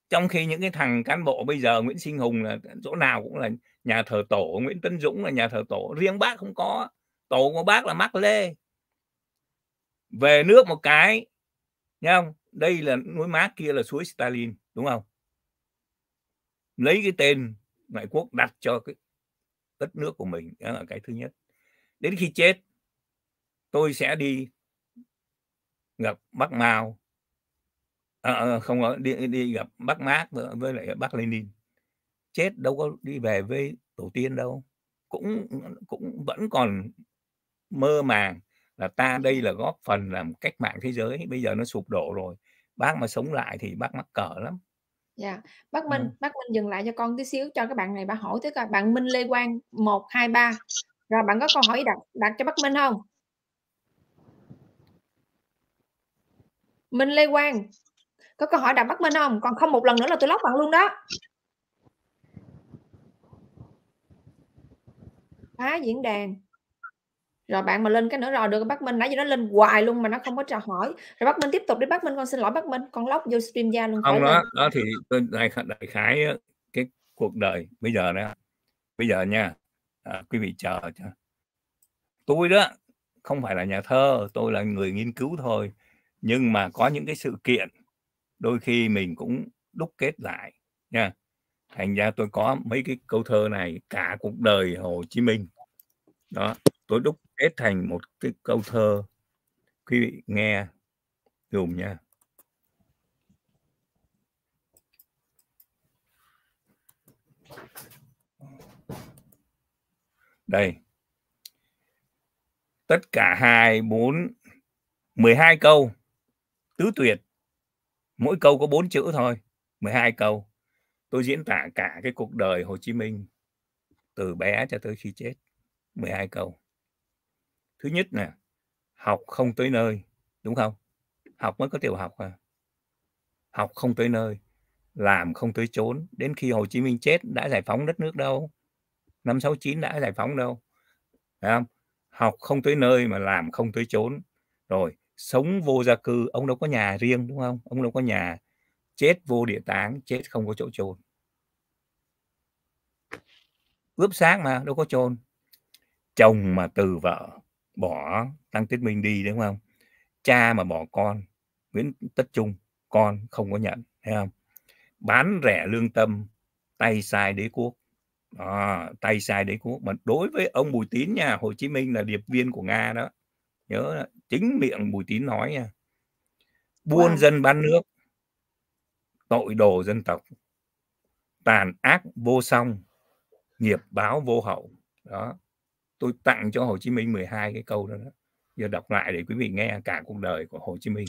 trong khi những cái thằng cán bộ bây giờ Nguyễn Sinh Hùng là chỗ nào cũng là nhà thờ tổ Nguyễn Tấn Dũng là nhà thờ tổ riêng bác không có tổ của bác là Mác Lê về nước một cái nhá không đây là núi mát kia là suối Stalin đúng không lấy cái tên ngoại quốc đặt cho cái đất nước của mình đó là cái thứ nhất đến khi chết tôi sẽ đi gặp bác Mao à, không đi đi gặp bác Mác với lại bác Lenin chết đâu có đi về với tổ tiên đâu cũng cũng vẫn còn mơ màng là ta đây là góp phần làm cách mạng thế giới bây giờ nó sụp đổ rồi bác mà sống lại thì bác mắc cỡ lắm dạ yeah. bác minh ừ. bác minh dừng lại cho con tí xíu cho các bạn này bà hỏi tới coi bạn minh lê quang một hai ba rồi bạn có câu hỏi đặt đặt cho bác minh không Minh Lê Quang có câu hỏi đặt bắt Minh không còn không một lần nữa là tôi lóc bạn luôn đó phá diễn đàn rồi bạn mà lên cái nữa rồi được Bắc Minh nãy giờ nó lên hoài luôn mà nó không có trả hỏi rồi Bắc Minh tiếp tục đi Bắc Minh con xin lỗi Bắc Minh con lóc vô stream ra luôn không đó lên. đó thì tôi đại, đại khái cái cuộc đời bây giờ đó bây giờ nha à, quý vị chờ cho tôi đó không phải là nhà thơ tôi là người nghiên cứu thôi nhưng mà có những cái sự kiện đôi khi mình cũng đúc kết lại nha thành ra tôi có mấy cái câu thơ này cả cuộc đời Hồ Chí Minh đó tôi đúc kết thành một cái câu thơ quý vị nghe dùm nha đây tất cả hai bốn mười hai câu tứ tuyệt mỗi câu có bốn chữ thôi 12 câu tôi diễn tả cả cái cuộc đời Hồ Chí Minh từ bé cho tới khi chết 12 câu thứ nhất là học không tới nơi đúng không học mới có tiểu học à học không tới nơi làm không tới chốn đến khi Hồ Chí Minh chết đã giải phóng đất nước đâu năm 69 đã giải phóng đâu Đấy không học không tới nơi mà làm không tới chốn rồi sống vô gia cư ông đâu có nhà riêng đúng không ông đâu có nhà chết vô địa táng chết không có chỗ chôn ướp xác mà đâu có chôn chồng mà từ vợ bỏ tăng tiết minh đi đúng không cha mà bỏ con nguyễn tất trung con không có nhận thấy không bán rẻ lương tâm tay sai đế quốc à, tay sai đế quốc mà đối với ông bùi tín nhà hồ chí minh là điệp viên của nga đó nhớ chính miệng Bùi Tín nói nha buôn wow. dân bán nước tội đồ dân tộc tàn ác vô song nghiệp báo vô hậu đó tôi tặng cho Hồ Chí Minh 12 cái câu đó, giờ đọc lại để quý vị nghe cả cuộc đời của Hồ Chí Minh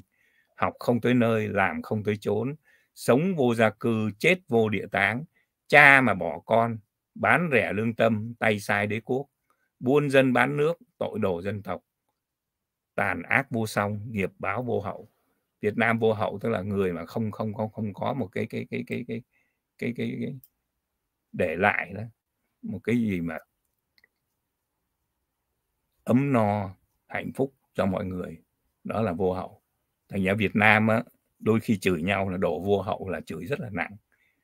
học không tới nơi làm không tới chốn sống vô gia cư chết vô địa táng cha mà bỏ con bán rẻ lương tâm tay sai đế quốc buôn dân bán nước tội đồ dân tộc tàn ác vô song nghiệp báo vô hậu Việt Nam vô hậu tức là người mà không không không không có một cái cái cái cái cái cái cái, cái để lại đó một cái gì mà ấm no hạnh phúc cho mọi người đó là vô hậu thành ra Việt Nam á, đôi khi chửi nhau là đổ vô hậu là chửi rất là nặng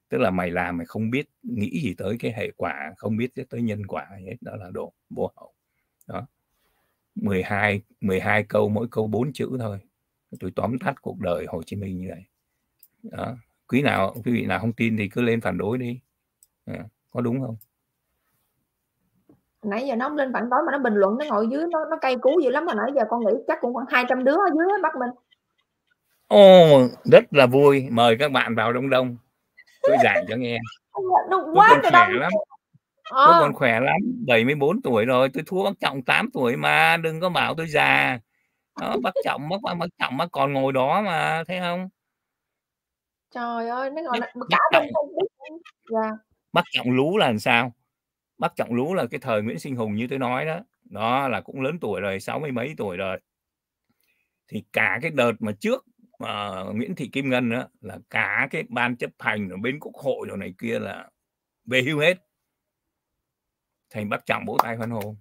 tức là mày làm mày không biết nghĩ gì tới cái hệ quả không biết tới nhân quả gì hết đó là đổ vô hậu đó 12 12 câu mỗi câu 4 chữ thôi tôi tóm tắt cuộc đời Hồ Chí Minh như vậy đó. quý nào quý vị nào không tin thì cứ lên phản đối đi à, có đúng không nãy giờ nó không lên phản đối mà nó bình luận nó ngồi dưới nó nó cay cú dữ lắm mà nãy giờ con nghĩ chắc cũng khoảng 200 đứa ở dưới bắt mình Ồ, oh, rất là vui mời các bạn vào đông đông tôi giảng cho nghe [laughs] đúng quá trời đông lắm tôi ờ. còn khỏe lắm 74 tuổi rồi tôi thua bác trọng 8 tuổi mà đừng có bảo tôi già đó, bác trọng bác bác trọng bác còn ngồi đó mà thấy không trời ơi nó gọi là cả bác trọng, yeah. Dạ. bác trọng lú là làm sao bác trọng lú là cái thời nguyễn sinh hùng như tôi nói đó đó là cũng lớn tuổi rồi sáu mươi mấy tuổi rồi thì cả cái đợt mà trước uh, Nguyễn Thị Kim Ngân đó là cả cái ban chấp hành ở bên quốc hội rồi này kia là về hưu hết thầy bắt trọng vỗ tay hoan hô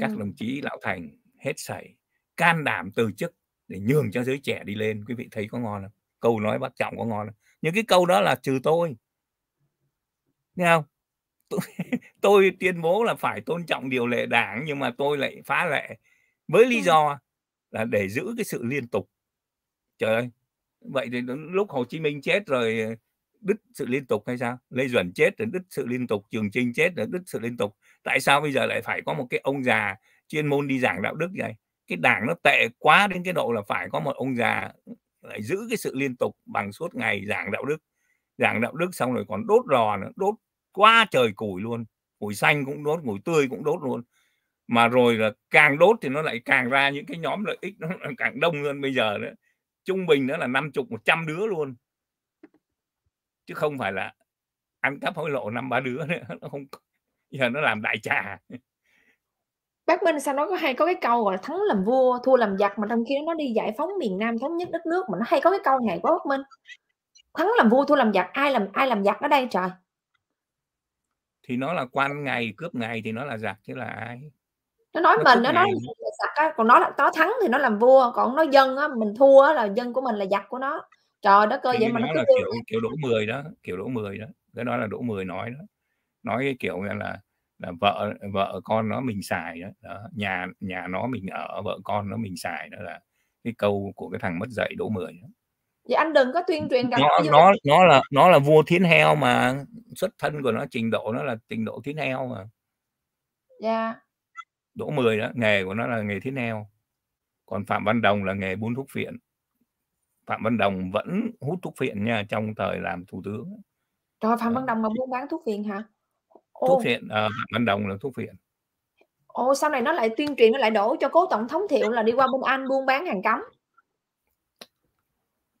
các ừ. đồng chí lão thành hết sảy can đảm từ chức để nhường cho giới trẻ đi lên quý vị thấy có ngon không câu nói bắt trọng có ngon không? những cái câu đó là trừ tôi nghe không tôi, [laughs] tôi tuyên bố là phải tôn trọng điều lệ đảng nhưng mà tôi lại phá lệ với lý vâng. do là để giữ cái sự liên tục trời ơi vậy thì lúc Hồ Chí Minh chết rồi ờ, đứt sự liên tục hay sao Lê Duẩn chết rồi đứt sự liên tục Trường Trinh chết rồi đứt sự liên tục tại sao bây giờ lại phải có một cái ông già chuyên môn đi giảng đạo đức vậy? cái đảng nó tệ quá đến cái độ là phải có một ông già lại giữ cái sự liên tục bằng suốt ngày giảng đạo đức giảng đạo đức xong rồi còn đốt lò nữa đốt quá trời củi luôn củi xanh cũng đốt củi tươi cũng đốt luôn mà rồi là càng đốt thì nó lại càng ra những cái nhóm lợi ích nó càng đông hơn bây giờ nữa trung bình nữa là năm chục một trăm đứa luôn chứ không phải là ăn cắp hối lộ năm ba đứa nữa [laughs] nó không giờ nó làm đại trà bác minh sao nó có hay có cái câu gọi là thắng làm vua thua làm giặc mà trong khi nó đi giải phóng miền nam thống nhất đất nước mà nó hay có cái câu này quá bác minh thắng làm vua thua làm giặc ai làm ai làm giặc ở đây trời thì nó là quan ngày cướp ngày thì nó là giặc chứ là ai nó nói nó mình nó nói giặc á. còn nó là nó thắng thì nó làm vua còn nó dân á, mình thua là dân của mình là giặc của nó trời đất cơ vậy mà nó, nó cứ là kiểu, kiểu đổ mười đó kiểu đổ mười đó cái đó là đổ mười nói đó nói cái kiểu như là là vợ vợ con nó mình xài đó, đó. nhà nhà nó mình ở vợ con nó mình xài đó là cái câu của cái thằng mất dạy đỗ mười đó. vậy anh đừng có tuyên truyền cả nó nó vậy. nó là nó là vua thiên heo mà xuất thân của nó trình độ nó là trình độ thiên heo mà dạ yeah. đỗ mười đó nghề của nó là nghề thiên heo còn phạm văn đồng là nghề buôn thuốc phiện phạm văn đồng vẫn hút thuốc phiện nha trong thời làm thủ tướng rồi phạm văn đồng mà buôn bán thuốc phiện hả Ồ. thuốc phiện à, ờ, ban đồng là thuốc phiện Ồ sau này nó lại tuyên truyền nó lại đổ cho cố tổng thống thiệu là đi qua bên Anh buôn bán hàng cấm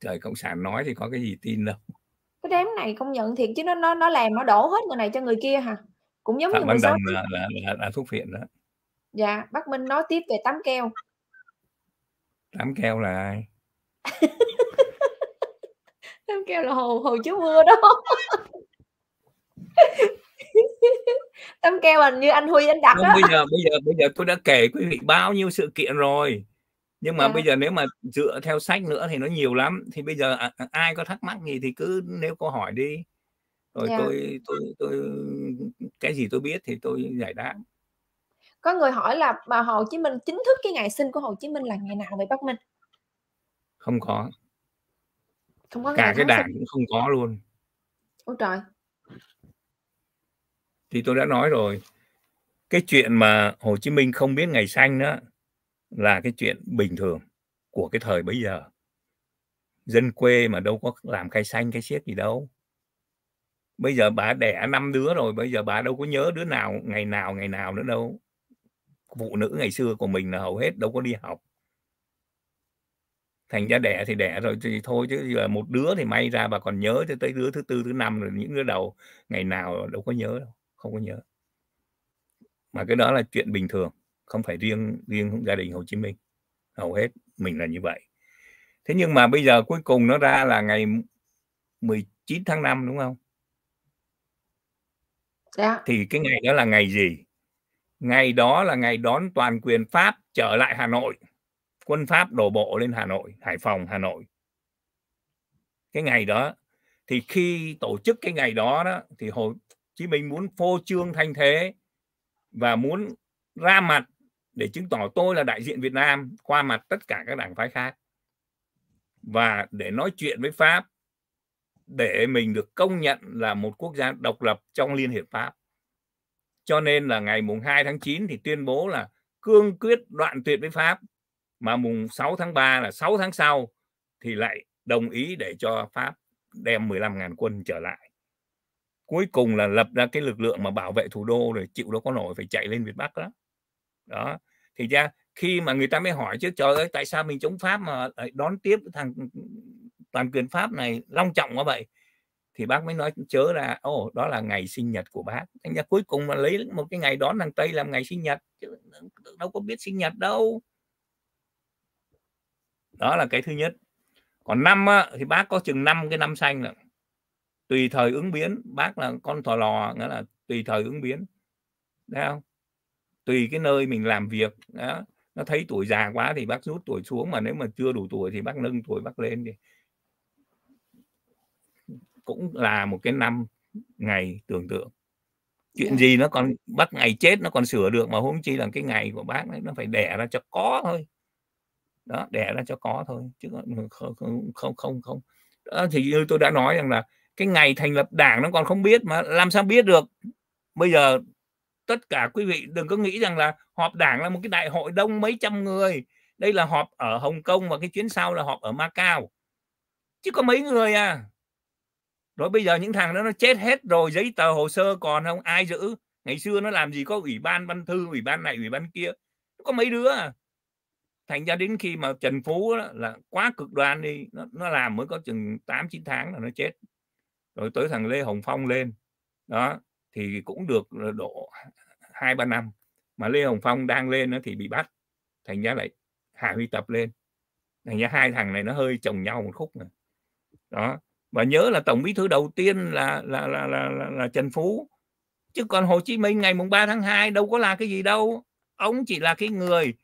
trời cộng sản nói thì có cái gì tin đâu cái đám này công nhận thiệt chứ nó nó nó làm nó đổ hết người này cho người kia hả cũng giống Phạm như ban đồng là, là, là, là thuốc phiện đó dạ bác minh nói tiếp về tắm keo tắm keo là ai [laughs] tắm keo là hồ hồ chú mưa đó [laughs] [laughs] tâm keo là như anh Huy anh đặt đó. bây giờ bây giờ bây giờ tôi đã kể quý vị bao nhiêu sự kiện rồi nhưng mà à. bây giờ nếu mà dựa theo sách nữa thì nó nhiều lắm thì bây giờ à, à, ai có thắc mắc gì thì cứ nếu có hỏi đi rồi yeah. Dạ. tôi, tôi tôi cái gì tôi biết thì tôi giải đáp có người hỏi là bà Hồ Chí Minh chính thức cái ngày sinh của Hồ Chí Minh là ngày nào vậy Bắc Minh không có không có cả cái đảng sinh. cũng không có luôn ôi trời thì tôi đã nói rồi cái chuyện mà Hồ Chí Minh không biết ngày xanh đó là cái chuyện bình thường của cái thời bấy giờ dân quê mà đâu có làm cây xanh cây xiết gì đâu bây giờ bà đẻ năm đứa rồi bây giờ bà đâu có nhớ đứa nào ngày nào ngày nào nữa đâu phụ nữ ngày xưa của mình là hầu hết đâu có đi học thành ra đẻ thì đẻ rồi thì thôi chứ giờ một đứa thì may ra bà còn nhớ cho tới đứa thứ tư thứ năm rồi những đứa đầu ngày nào đâu có nhớ đâu không có nhớ mà cái đó là chuyện bình thường không phải riêng riêng gia đình Hồ Chí Minh hầu hết mình là như vậy thế nhưng mà bây giờ cuối cùng nó ra là ngày 19 tháng 5 đúng không Dạ. thì cái ngày đó là ngày gì ngày đó là ngày đón toàn quyền pháp trở lại hà nội quân pháp đổ bộ lên hà nội hải phòng hà nội cái ngày đó thì khi tổ chức cái ngày đó đó thì hồ chí mình muốn phô trương thanh thế và muốn ra mặt để chứng tỏ tôi là đại diện Việt Nam qua mặt tất cả các đảng phái khác và để nói chuyện với Pháp để mình được công nhận là một quốc gia độc lập trong Liên hiệp Pháp. Cho nên là ngày mùng 2 tháng 9 thì tuyên bố là cương quyết đoạn tuyệt với Pháp mà mùng 6 tháng 3 là 6 tháng sau thì lại đồng ý để cho Pháp đem 15.000 quân trở lại cuối cùng là lập ra cái lực lượng mà bảo vệ thủ đô rồi chịu đâu có nổi phải chạy lên Việt Bắc đó đó thì ra khi mà người ta mới hỏi chứ trời ơi tại sao mình chống Pháp mà đón tiếp thằng ừ, toàn quyền Pháp này long trọng quá vậy thì bác mới nói chớ là ồ oh, đó là ngày sinh nhật của bác thành ra cuối cùng là lấy một cái ngày đón thằng Tây làm ngày sinh nhật chứ đâu có biết sinh nhật đâu đó là cái thứ nhất còn năm á, thì bác có chừng năm cái năm xanh là tùy thời ứng biến bác là con thò lò nghĩa là tùy thời ứng biến thấy không tùy cái nơi mình làm việc đó nó thấy tuổi già quá thì bác rút tuổi xuống mà nếu mà chưa đủ tuổi thì bác nâng tuổi bác lên đi cũng là một cái năm ngày tưởng tượng chuyện dạ. gì nó còn bắt ngày chết nó còn sửa được mà huống chi là cái ngày của bác ấy, nó phải đẻ ra cho có thôi đó đẻ ra cho có thôi chứ không không không không đó, thì như tôi đã nói rằng là cái ngày thành lập đảng nó còn không biết mà làm sao biết được bây giờ tất cả quý vị đừng có nghĩ rằng là họp đảng là một cái đại hội đông mấy trăm người đây là họp ở Hồng Kông và cái chuyến sau là họp ở Macau chứ có mấy người à rồi bây giờ những thằng đó nó chết hết rồi giấy tờ hồ sơ còn không ai giữ ngày xưa nó làm gì có ủy ban văn thư ủy ban này ủy ban kia có mấy đứa à thành ra đến khi mà trần phú đó, là quá cực đoan đi nó, nó làm mới có chừng tám chín tháng là nó chết rồi tới thằng Lê Hồng Phong lên đó thì cũng được độ hai ba năm mà Lê Hồng Phong đang lên nó thì bị bắt thành ra lại Hà Huy Tập lên thành ra hai thằng này nó hơi chồng nhau một khúc này. đó và nhớ là tổng bí thư đầu tiên là là là là, là, là Trần Phú chứ còn Hồ Chí Minh ngày mùng 3 tháng 2 đâu có là cái gì đâu ông chỉ là cái người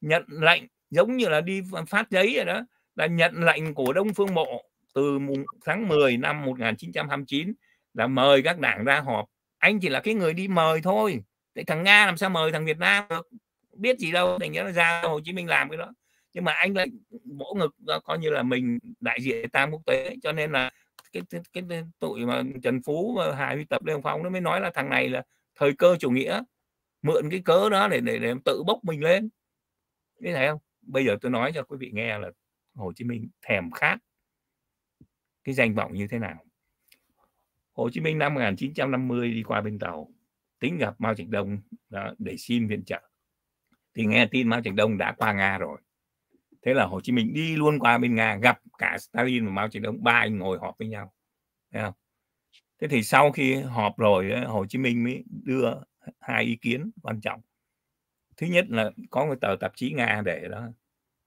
nhận lệnh giống như là đi phát giấy rồi đó là nhận lệnh của Đông Phương bộ từ tháng 10 năm 1929 là mời các đảng ra họp anh chỉ là cái người đi mời thôi thì thằng nga làm sao mời thằng việt nam được biết gì đâu thành nhớ ra hồ chí minh làm cái đó nhưng mà anh lại vỗ ngực coi như là mình đại diện tam quốc tế cho nên là cái cái, cái tụi mà trần phú và hà huy tập lê hồng phong nó mới nói là thằng này là thời cơ chủ nghĩa mượn cái cớ đó để để, để tự bốc mình lên biết thấy không bây giờ tôi nói cho quý vị nghe là hồ chí minh thèm khát cái danh vọng như thế nào Hồ Chí Minh năm 1950 đi qua bên tàu tính gặp Mao Trạch Đông đó, để xin viện trợ thì nghe tin Mao Trạch Đông đã qua Nga rồi thế là Hồ Chí Minh đi luôn qua bên Nga gặp cả Stalin và Mao Trạch Đông ba anh ngồi họp với nhau Thấy không? thế thì sau khi họp rồi Hồ Chí Minh mới đưa hai ý kiến quan trọng thứ nhất là có một tờ tạp chí Nga để đó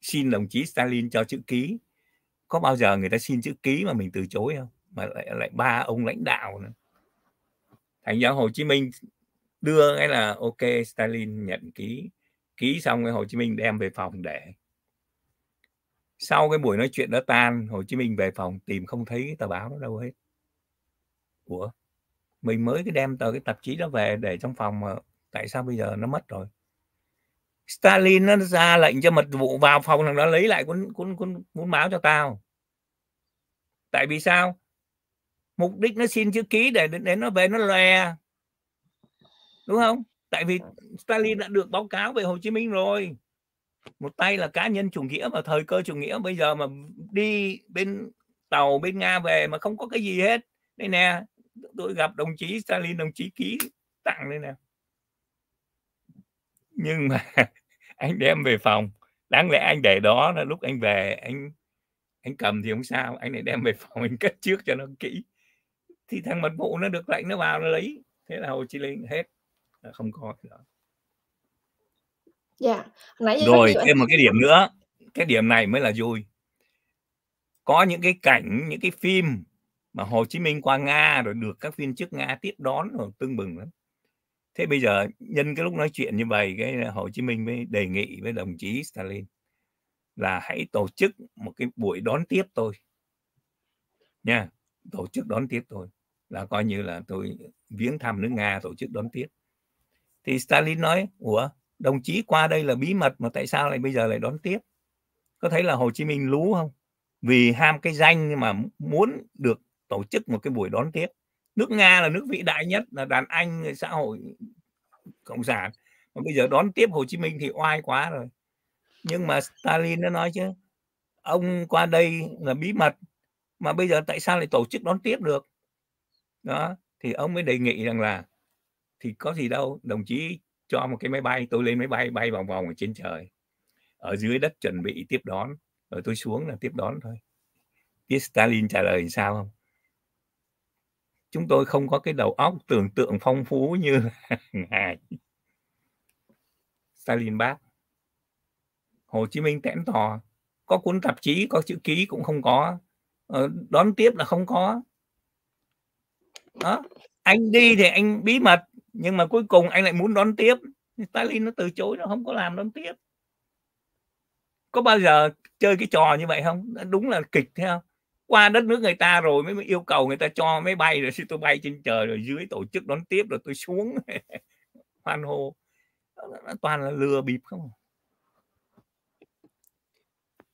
xin đồng chí Stalin cho chữ ký có bao giờ người ta xin chữ ký mà mình từ chối không mà lại lại ba ông lãnh đạo nữa thành giáo Hồ Chí Minh đưa cái là ok Stalin nhận ký ký xong cái Hồ Chí Minh đem về phòng để sau cái buổi nói chuyện đã tan Hồ Chí Minh về phòng tìm không thấy cái tờ báo đó đâu hết của mình mới cái đem tờ cái tạp chí đó về để trong phòng mà tại sao bây giờ nó mất rồi Stalin nó ra lệnh cho mật vụ vào phòng thằng đó lấy lại cuốn cuốn cuốn cuốn báo cho tao tại vì sao mục đích nó xin chữ ký để đến nó về nó lè đúng không tại vì Stalin đã được báo cáo về Hồ Chí Minh rồi một tay là cá nhân chủ nghĩa mà thời cơ chủ nghĩa bây giờ mà đi bên tàu bên Nga về mà không có cái gì hết đây nè tôi gặp đồng chí Stalin đồng chí ký tặng đây nè nhưng mà [laughs] anh đem về phòng đáng lẽ anh để đó là lúc anh về anh anh cầm thì không sao anh lại đem về [laughs] phòng anh cất trước cho nó kỹ thì thằng mật vụ nó được lệnh nó vào nó lấy thế là hồ chí minh hết không có nữa yeah. Dạ, nãy rồi thêm một cái điểm nữa cái điểm này mới là vui có những cái cảnh những cái phim mà Hồ Chí Minh qua Nga rồi được các viên chức Nga tiếp đón rồi tưng bừng lắm thế bây giờ nhân cái lúc nói chuyện như vậy cái Hồ Chí Minh mới đề nghị với đồng chí Stalin là hãy tổ chức một cái buổi đón tiếp tôi nha tổ chức đón tiếp tôi là coi như là tôi viếng thăm nước nga tổ chức đón tiếp thì stalin nói ủa đồng chí qua đây là bí mật mà tại sao lại bây giờ lại đón tiếp có thấy là hồ chí minh lú không vì ham cái danh mà muốn được tổ chức một cái buổi đón tiếp nước nga là nước vĩ đại nhất là đàn anh xã hội cộng sản mà bây giờ đón tiếp hồ chí minh thì oai quá rồi nhưng mà Stalin nó nói chứ ông qua đây là bí mật mà bây giờ tại sao lại tổ chức đón tiếp được đó thì ông mới đề nghị rằng là thì có gì đâu đồng chí cho một cái máy bay tôi lên máy bay bay vòng vòng ở trên trời ở dưới đất chuẩn bị tiếp đón rồi tôi xuống là tiếp đón thôi biết Stalin trả lời sao không chúng tôi không có cái đầu óc tưởng tượng phong phú như [laughs] ngài Stalin bác Hồ Chí Minh tẽn tỏ có cuốn tạp chí có chữ ký cũng không có ờ, đón tiếp là không có đó anh đi thì anh bí mật nhưng mà cuối cùng anh lại muốn đón tiếp Stalin nó từ chối nó không có làm đón tiếp có bao giờ chơi cái trò như vậy không đúng là kịch thế không? qua đất nước người ta rồi mới yêu cầu người ta cho máy bay rồi tôi bay trên trời rồi dưới tổ chức đón tiếp rồi tôi xuống [laughs] hoan hô toàn là lừa bịp không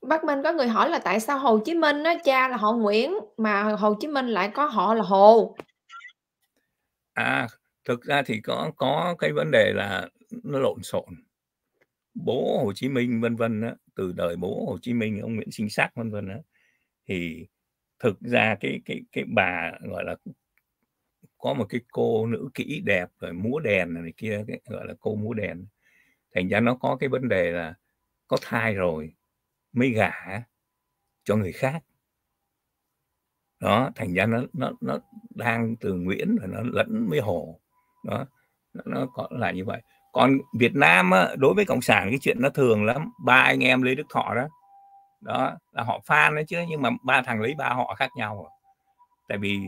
bác Minh có người hỏi là tại sao Hồ Chí Minh á, cha là họ Nguyễn mà Hồ Chí Minh lại có họ là Hồ? À, thực ra thì có có cái vấn đề là nó lộn xộn. Bố Hồ Chí Minh vân vân á, từ đời bố Hồ Chí Minh ông Nguyễn Sinh Sắc vân vân á thì thực ra cái cái cái bà gọi là có một cái cô nữ kỹ đẹp rồi múa đèn này kia cái, gọi là cô múa đèn thành ra nó có cái vấn đề là có thai rồi mới gả cho người khác đó thành ra nó nó nó đang từ nguyễn và nó lẫn với hồ đó nó, nó có là như vậy còn Việt Nam á, đối với cộng sản cái chuyện nó thường lắm ba anh em Lê Đức Thọ đó đó là họ fan đấy chứ nhưng mà ba thằng lấy ba họ khác nhau rồi. À. tại vì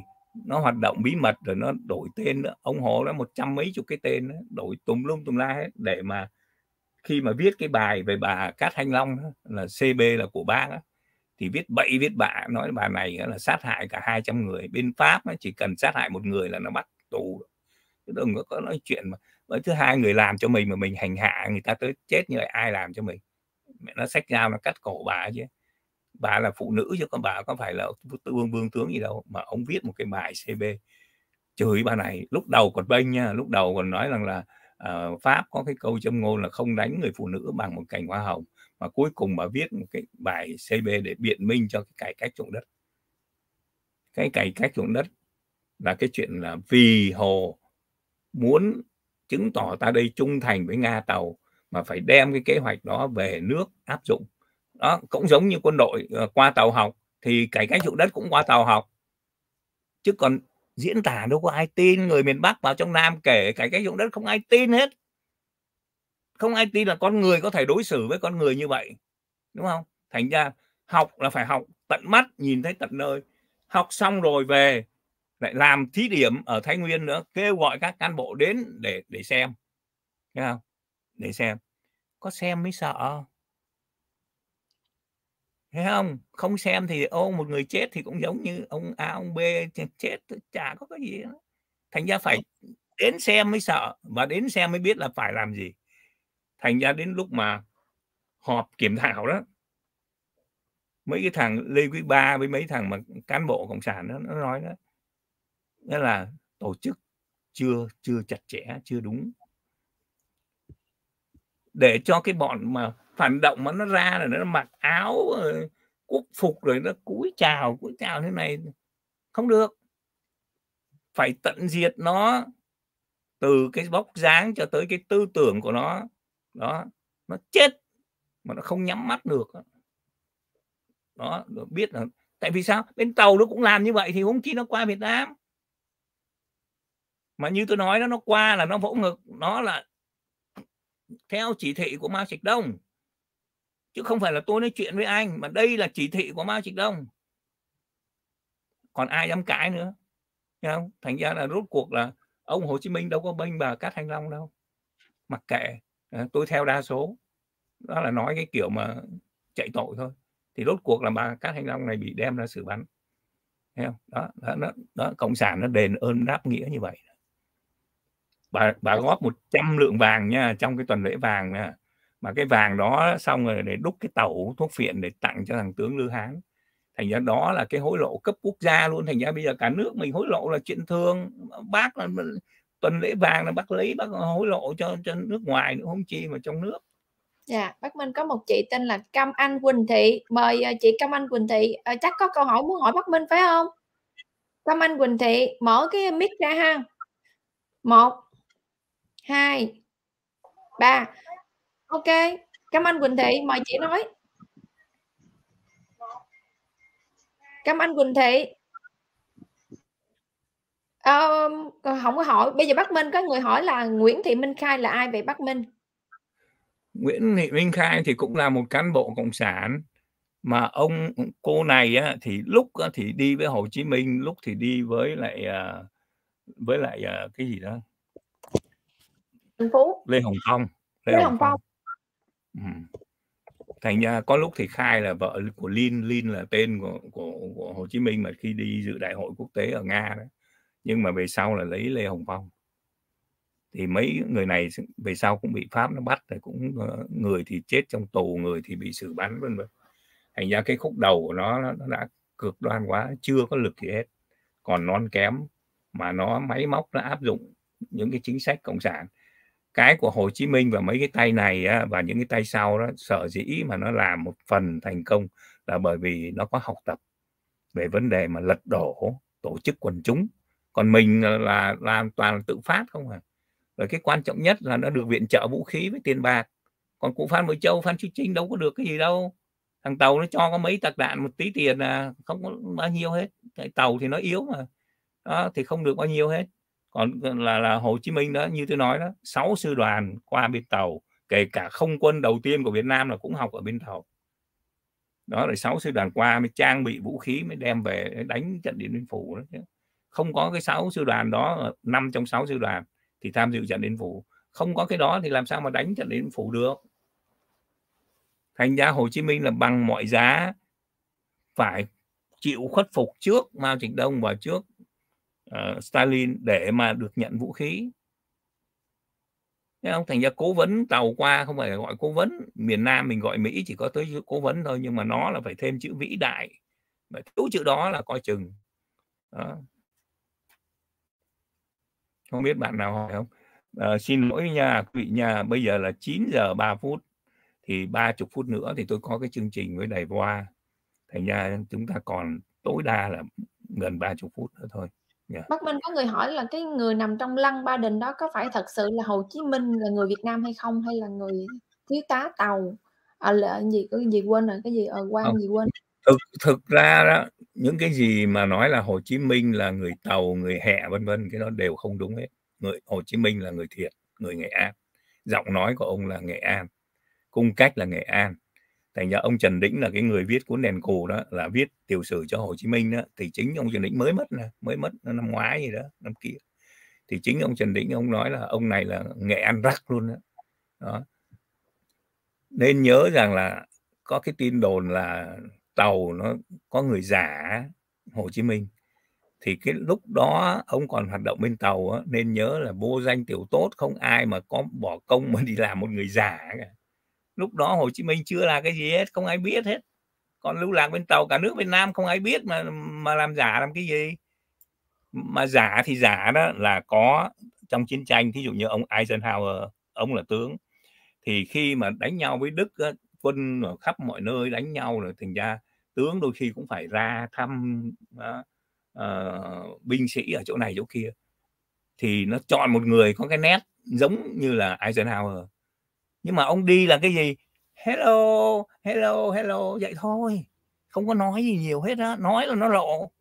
nó hoạt động bí mật rồi nó đổi tên nữa. ông Hồ đã một trăm mấy chục cái tên đó, đổi tùm lum tùm la hết để mà khi mà viết cái bài về bà Cát Thanh Long là CB là của bác đó, thì viết bậy viết bạ nói bà này là sát hại cả 200 người bên Pháp chỉ cần sát hại một người là nó bắt tù chứ đừng có, có nói chuyện mà với thứ hai người làm cho mình mà mình hành hạ người ta tới chết như vậy ai làm cho mình mẹ nó sách dao nó cắt cổ bà chứ bà là phụ nữ chứ con bà có phải là vương vương tướng gì đâu mà ông viết một cái bài CB chửi bà này lúc đầu còn bênh nha lúc đầu còn nói rằng là Ờ, Pháp có cái câu châm ngôn là không đánh người phụ nữ bằng một cành hoa hồng mà cuối cùng bà viết một cái bài CB để biện minh cho cái cải cách ruộng đất cái cải cách ruộng đất là cái chuyện là vì hồ muốn chứng tỏ ta đây trung thành với nga tàu mà phải đem cái kế hoạch đó về nước áp dụng đó cũng giống như quân đội ờ, qua tàu học thì cải cách ruộng đất cũng qua tàu học chứ còn diễn tả đâu có ai tin người miền bắc vào trong nam kể cải cách dụng đất không ai tin hết không ai tin là con người có thể đối xử với con người như vậy đúng không thành ra học là phải học tận mắt nhìn thấy tận nơi học xong rồi về lại làm thí điểm ở thái nguyên nữa kêu gọi các cán bộ đến để để xem Thấy không để xem có xem mới sợ thấy không không xem thì ô một người chết thì cũng giống như ông a ông b chết chả có cái gì nữa. thành ra phải ờ. đến xem mới sợ và đến xem mới biết là phải làm gì thành ra đến lúc mà họp kiểm thảo đó mấy cái thằng lê quý ba với mấy thằng mà cán bộ cộng sản đó nó nói đó đó là tổ chức chưa chưa chặt chẽ chưa đúng để cho cái bọn mà phản động mà nó ra là nó mặc áo ờ, quốc phục rồi nó cúi chào cúi chào thế này không được phải tận diệt nó từ cái bóc dáng cho tới cái tư tưởng của nó đó nó chết mà nó không nhắm mắt được đó được biết là tại vì sao bên tàu nó cũng làm như vậy thì không chi nó qua việt nam mà như tôi nói đó nó qua là nó vỗ ngực nó là theo chỉ thị của mao trạch đông chứ không phải là tôi nói chuyện với anh mà đây là chỉ thị của Mao Trạch Đông còn ai dám cãi nữa Thấy không thành ra là rốt cuộc là ông Hồ Chí Minh đâu có bênh bà Cát Thanh Long đâu mặc kệ à, tôi theo đa số đó là nói cái kiểu mà chạy tội thôi thì rốt cuộc là bà Cát Thanh Long này bị đem ra xử bắn Thấy không? Đó, đó, đó, đó cộng sản nó đền ơn đáp nghĩa như vậy bà bà góp 100 lượng vàng nha trong cái tuần lễ vàng nha mà cái vàng đó xong rồi để đúc cái tàu thuốc phiện để tặng cho thằng tướng Lưu Hán thành ra đó là cái hối lộ cấp quốc gia luôn thành ra bây giờ cả nước mình hối lộ là chuyện thường bác là tuần lễ vàng là bác lấy bác hối lộ cho cho nước ngoài nữa không chi mà trong nước dạ bác minh có một chị tên là cam anh quỳnh thị mời ờ, chị cam anh quỳnh thị ờ, chắc có câu hỏi muốn hỏi bác minh phải không cam anh quỳnh thị mở cái mic ra ha một hai ba ok cảm ơn quỳnh thị mời chị nói cảm ơn quỳnh thị à, không có hỏi bây giờ bắc minh có người hỏi là nguyễn thị minh khai là ai vậy bắc minh nguyễn thị minh khai thì cũng là một cán bộ cộng sản mà ông cô này á, thì lúc á, thì đi với hồ chí minh lúc thì đi với lại à, với lại à, cái gì đó Phú Lê Hồng Phong Lê, Lê Hồng, Hồng Phong. Phong thành ra có lúc thì khai là vợ của Lin Lin là tên của, của của Hồ Chí Minh mà khi đi dự đại hội quốc tế ở Nga đó nhưng mà về sau là lấy Lê Hồng Phong thì mấy người này về sau cũng bị Pháp nó bắt rồi cũng ờ, người thì chết trong tù người thì bị xử bắn vân vân thành ra cái khúc đầu của nó nó đã cực đoan quá chưa có lực gì hết còn non kém mà nó máy móc nó áp dụng những cái chính sách cộng sản cái của Hồ Chí Minh và mấy cái tay này á, và những cái tay sau đó sở dĩ mà nó làm một phần thành công là bởi vì nó có học tập về vấn đề mà lật đổ tổ chức quần chúng còn mình là làm toàn là tự phát không à rồi cái quan trọng nhất là nó được viện trợ vũ khí với tiền bạc còn cụ Phan Bội Châu Phan Chu Trinh đâu có được cái gì đâu thằng tàu nó cho có mấy tạc đạn một tí tiền là không có bao nhiêu hết tàu thì nó yếu mà đó, thì không được bao nhiêu hết còn ờ, là là Hồ Chí Minh đó như tôi nói đó sáu sư đoàn qua bên tàu kể cả không quân đầu tiên của Việt Nam là cũng học ở bên tàu đó là sáu sư đoàn qua mới trang bị vũ khí mới đem về đánh trận điện biên phủ đó không có cái sáu sư đoàn đó ờ, năm trong sáu sư đoàn thì tham dự trận điện phủ không có cái đó thì làm sao mà đánh trận điện phủ được thành ra Hồ Chí Minh là bằng mọi giá phải chịu khuất phục trước Mao Trạch Đông và trước uh, Stalin để mà được nhận vũ khí Thấy không thành ra cố vấn tàu qua không phải gọi cố vấn miền Nam mình gọi Mỹ chỉ có tới chữ cố vấn thôi nhưng mà nó là phải thêm chữ vĩ đại mà thiếu chữ đó là coi chừng đó. không biết bạn nào hỏi không à, xin lỗi nha quý vị nha bây giờ là 9 giờ 3 phút thì ba chục phút nữa thì tôi có cái chương trình với đài voa thành ra chúng ta còn tối đa là gần ba chục phút nữa thôi yeah. Dạ. Bắc Minh có người hỏi là cái người nằm trong lăng Ba Đình đó có phải thật sự là Hồ Chí Minh là người Việt Nam hay không hay là người thiếu tá tàu à, là gì cái gì quên rồi cái gì ở ờ, quan không. gì quên thực thực ra đó những cái gì mà nói là Hồ Chí Minh là người tàu người hẹ vân vân cái đó đều không đúng hết người Hồ Chí Minh là người thiện người Nghệ An giọng nói của ông là Nghệ An cung cách là Nghệ An thành ra ông Trần Đĩnh là cái người viết cuốn đèn cù đó là viết tiểu sử cho Hồ Chí Minh đó thì chính ông Trần Đĩnh mới mất nè mới mất năm ngoái gì đó năm kia thì chính ông Trần Đĩnh ông nói là ông này là nghệ ăn rắc luôn đó. đó nên nhớ rằng là có cái tin đồn là tàu nó có người giả Hồ Chí Minh thì cái lúc đó ông còn hoạt động bên tàu á, nên nhớ là vô danh tiểu tốt không ai mà có bỏ công mà đi làm một người giả cả lúc đó Hồ Chí Minh chưa là cái gì hết không ai biết hết còn lưu lạc bên tàu cả nước Việt Nam không ai biết mà mà làm giả làm cái gì mà giả thì giả đó là có trong chiến tranh thí dụ như ông Eisenhower ông là tướng thì khi mà đánh nhau với Đức quân ở khắp mọi nơi đánh nhau rồi thành ra tướng đôi khi cũng phải ra thăm đó, uh, ờ, binh sĩ ở chỗ này chỗ kia thì nó chọn một người có cái nét giống như là Eisenhower nhưng mà ông đi là cái gì hello hello hello vậy thôi không có nói gì nhiều hết á nói là nó lộ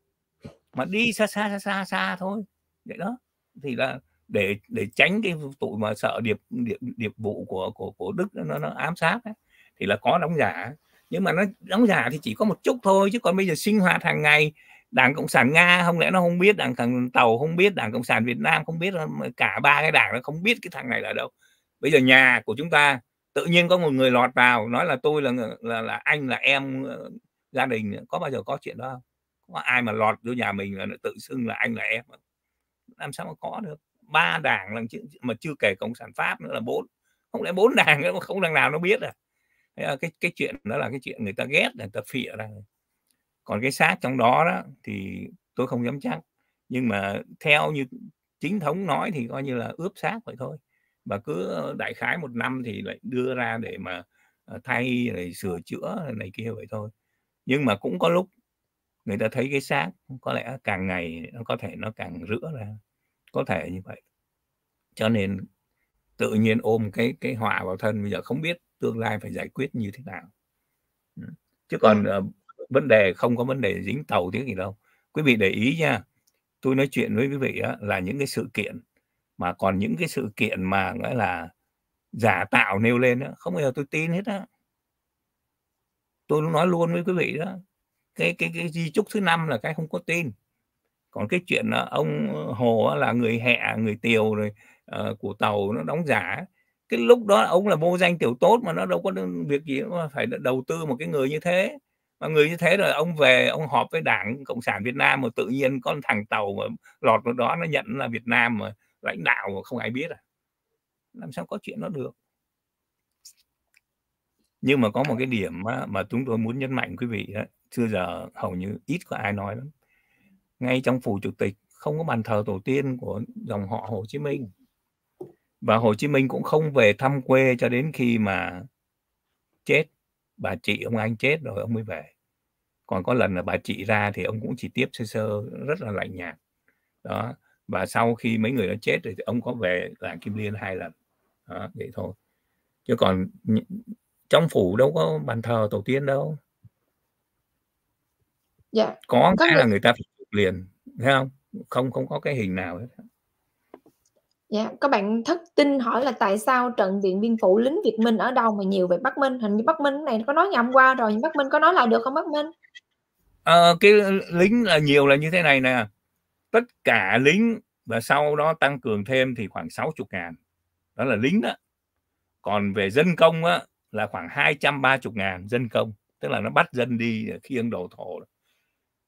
mà đi xa xa xa xa xa thôi vậy đó thì là để để tránh cái tụi mà sợ điệp điệp điệp vụ của của của đức nó nó ám sát ấy. thì là có đóng giả nhưng mà nó đóng giả thì chỉ có một chút thôi chứ còn bây giờ sinh hoạt hàng ngày đảng cộng sản nga không lẽ nó không biết đảng thằng tàu không biết đảng cộng sản việt nam không biết cả ba cái đảng nó không biết cái thằng này là đâu bây giờ nhà của chúng ta tự nhiên có một người lọt vào nói là tôi là là, là anh là em ờ, gia đình có bao giờ có chuyện đó không có ai mà lọt vô nhà mình là tự xưng là anh là em làm sao mà có được ba đảng là mà chưa kể cộng sản pháp nữa là bốn không lẽ bốn [laughs] đảng nữa mà không đảng nào nó biết à cái cái chuyện đó là cái chuyện người ta ghét người ta phỉa ra còn cái xác trong đó đó thì tôi không dám chắc nhưng mà theo như chính thống nói thì coi như là ướp xác vậy thôi và cứ ờ, đại khái một năm thì lại đưa ra để mà ờ, thay rồi sửa chữa này kia vậy thôi nhưng mà cũng có lúc người ta thấy cái xác có lẽ càng ngày nó có thể nó càng rữa ra có thể như vậy cho nên tự nhiên ôm cái cái họa vào thân bây giờ không biết tương lai phải giải quyết như thế nào chứ còn ừ. vấn đề không có vấn đề dính tàu tiếng gì đâu quý vị để ý nha tôi nói chuyện với quý vị á, là những cái sự kiện mà còn những cái sự kiện mà gọi là giả tạo nêu lên đó, không bao giờ tôi tin hết á tôi nói luôn với quý vị đó cái cái cái di chúc thứ năm là cái không có tin còn cái chuyện ông ờ, hồ là người hẹ người tiều rồi uh, của tàu nó đóng giả cái lúc đó ông là vô danh tiểu tốt mà nó đâu có việc gì mà phải đầu tư một cái người như thế mà người như thế rồi ông về ông họp với đảng cộng sản việt nam mà tự nhiên con thằng tàu mà lọt vào đó nó nhận là việt nam mà lãnh đạo mà không ai biết à làm sao có chuyện nó được nhưng mà có một cái điểm mà, mà chúng tôi muốn nhấn mạnh quý vị đó, xưa giờ hầu như ít có ai nói lắm ngay trong phủ chủ tịch không có bàn thờ tổ tiên của dòng họ Hồ Chí Minh và Hồ Chí Minh cũng không về thăm quê cho đến khi mà chết bà chị ông anh chết rồi ông mới về còn có lần là bà chị ra thì ông cũng chỉ tiếp sơ sơ rất là lạnh nhạt đó và sau khi mấy người đó chết rồi thì ông có về lại Kim Liên hai lần đó, vậy thôi chứ còn trong phủ đâu có bàn thờ tổ tiên đâu dạ. có cái là người ta phải liền thấy không không không có cái hình nào hết Dạ, các bạn thất tin hỏi là tại sao trận điện biên phủ lính Việt Minh ở đâu mà nhiều về Bắc Minh? Hình như Bắc Minh này có nói nhầm qua rồi, nhưng Bắc Minh có nói lại được không Bắc Minh? à, cái lính là nhiều là như thế này nè tất cả lính và sau đó tăng cường thêm thì khoảng 60 ngàn đó là lính đó còn về dân công á, là khoảng 230 ngàn dân công tức là nó bắt dân đi khiêng đồ thổ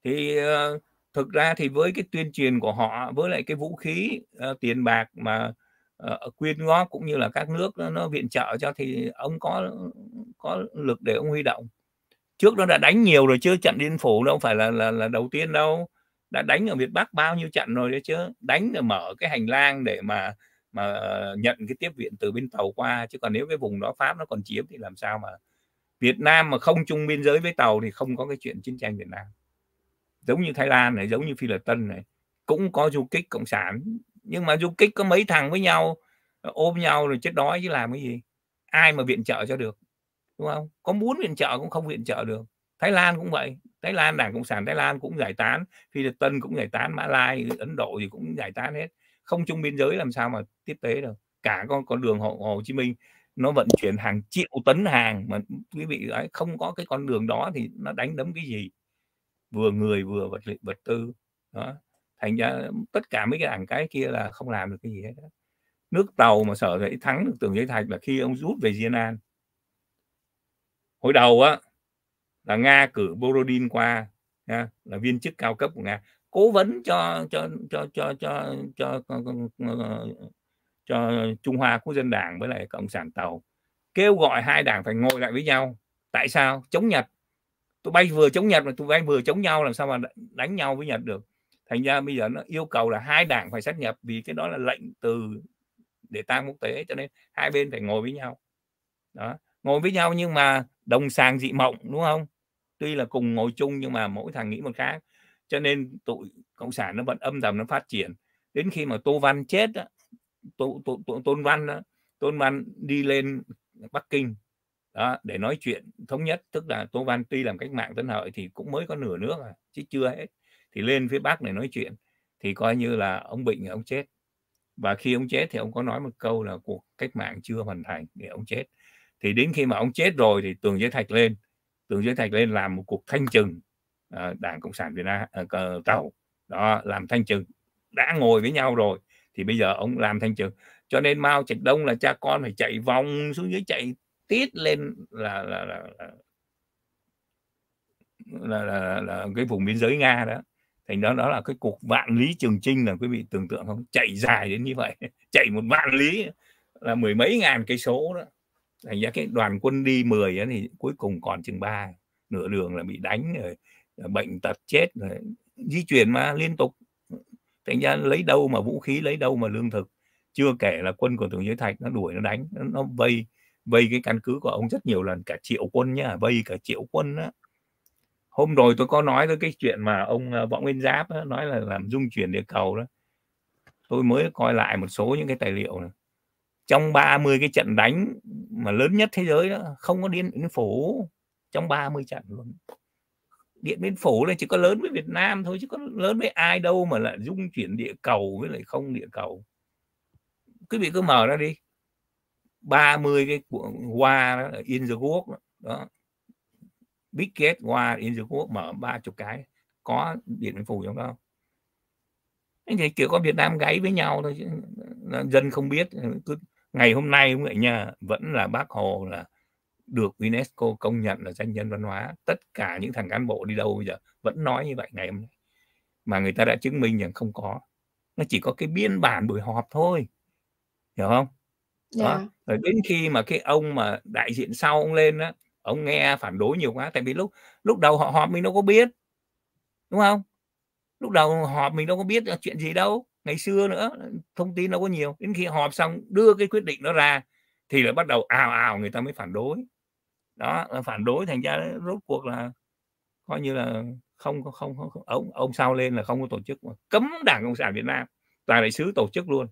thì ờ, thực ra thì với cái tuyên truyền của họ với lại cái vũ khí ờ, tiền bạc mà ờ, quyên góp cũng như là các nước nó, nó viện trợ cho thì ông có có lực để ông huy động trước đó đã đánh nhiều rồi chứ trận điên phủ đâu phải là là là đầu tiên đâu đã đánh ở miền Bắc bao nhiêu trận rồi đấy chứ đánh để mở cái hành lang để mà mà ờ, nhận cái tiếp viện từ bên tàu qua chứ còn nếu cái vùng đó Pháp nó còn chiếm thì làm sao mà Việt Nam mà không chung biên giới với tàu thì không có cái chuyện chiến tranh Việt Nam giống như Thái Lan này giống như Phi Lật Tân này cũng có du kích cộng sản nhưng mà du kích có mấy thằng với nhau ôm nhau rồi chết đói chứ làm cái gì ai mà viện trợ cho được đúng không có muốn viện trợ cũng không viện trợ được Thái Lan cũng vậy Thái Lan đảng cộng sản Thái Lan cũng giải tán Phi Lip Tân cũng giải tán Mã Lai Ấn Độ thì cũng giải tán hết không chung biên giới làm sao mà tiếp tế được cả con con đường Hồ, Hồ Chí Minh nó vận chuyển hàng triệu tấn hàng mà quý vị ấy không có cái con đường đó thì nó đánh đấm cái gì vừa người vừa vật liệu vật tư đó thành ra tất cả mấy cái đảng cái kia là không làm được cái gì hết đó. nước tàu mà sở dĩ thắng được tưởng giấy thạch là khi ông rút về diên an hồi đầu á là nga cử Borodin qua nha, là viên chức cao cấp của nga cố vấn cho cho cho cho cho cho cho, cho Trung Hoa Quốc dân Đảng với lại Cộng sản Tàu kêu gọi hai đảng phải ngồi lại với nhau tại sao chống Nhật tụi bay vừa chống Nhật mà tụi bay vừa chống nhau làm sao mà đánh nhau với Nhật được thành ra bây giờ nó yêu cầu là hai đảng phải sát nhập vì cái đó là lệnh từ để tăng quốc tế cho nên hai bên phải ngồi với nhau đó ngồi với nhau nhưng mà đồng sàng dị mộng đúng không tuy là cùng ngồi chung nhưng mà mỗi thằng nghĩ một khác cho nên tụi cộng sản nó vẫn âm thầm nó phát triển đến khi mà tô văn chết đó, tô, tô, tô, tôn văn đó, tôn văn đi lên bắc kinh đó để nói chuyện thống nhất tức là tô văn tuy làm cách mạng tân hợi thì cũng mới có nửa nước à, chứ chưa hết thì lên phía bắc để nói chuyện thì coi như là ông bệnh ông chết và khi ông chết thì ông có nói một câu là cuộc cách mạng chưa hoàn thành để ông chết thì đến khi mà ông chết rồi thì tường giới thạch lên Tưởng Duy Thạch lên làm một cuộc thanh trừng uh, Đảng Cộng sản Việt Nam uh, Tàu đó làm thanh trừng đã ngồi với nhau rồi thì bây giờ ông làm thanh trừng cho nên Mao Trạch Đông là cha con phải chạy vòng xuống dưới chạy tít lên là là là, là là, là, là cái vùng biên giới nga đó thành đó đó là cái cuộc vạn lý trường trinh là quý vị tưởng tượng không chạy dài đến như vậy [laughs] chạy một vạn lý là mười mấy ngàn cây số đó thành ra cái đoàn quân đi 10 ấy, thì cuối cùng còn chừng ba nửa đường là bị đánh rồi ờ, bệnh tật chết rồi di chuyển mà liên tục thành ra lấy đâu mà vũ khí lấy đâu mà lương thực chưa kể là quân của tưởng giới thạch nó đuổi nó đánh nó, nó vây vây cái căn cứ của ông rất nhiều lần cả triệu quân nhá vây cả triệu quân á hôm rồi tôi có nói tới cái chuyện mà ông ờ, võ nguyên giáp á, nói là làm dung chuyển địa cầu đó tôi mới coi lại một số những cái tài liệu này trong 30 cái trận đánh mà lớn nhất thế giới đó không có điện biên phủ trong 30 trận luôn điện biên phủ này chỉ có lớn với việt nam thôi chứ có lớn với ai đâu mà lại dung chuyển địa cầu với lại không địa cầu quý vị cứ mở ra đi 30 cái qua đó, in the quốc đó. đó big gate hoa in the quốc mở ba chục cái có điện biên phủ trong đó thì kiểu có Việt Nam gáy với nhau thôi chứ dân không biết cứ ngày hôm nay cũng vậy nha vẫn là bác hồ là được unesco công nhận là danh nhân văn hóa tất cả những thằng cán bộ đi đâu bây giờ vẫn nói như vậy ngày hôm nay mà người ta đã chứng minh rằng không có nó chỉ có cái biên bản buổi họp thôi hiểu không yeah. đó. Dạ. rồi đến khi mà cái ông mà đại diện sau ông lên á ông nghe phản đối nhiều quá tại vì lúc lúc đầu họ họp mình đâu có biết đúng không lúc đầu họp mình đâu có biết chuyện gì đâu ngày xưa nữa thông tin đâu có nhiều đến khi họp xong đưa cái quyết định nó ra thì là bắt đầu ào ào người ta mới phản đối đó là phản đối thành ra rốt cuộc là coi như là không không không, không ông ông sao lên là không có tổ chức mà cấm đảng cộng sản việt nam tòa đại sứ tổ chức luôn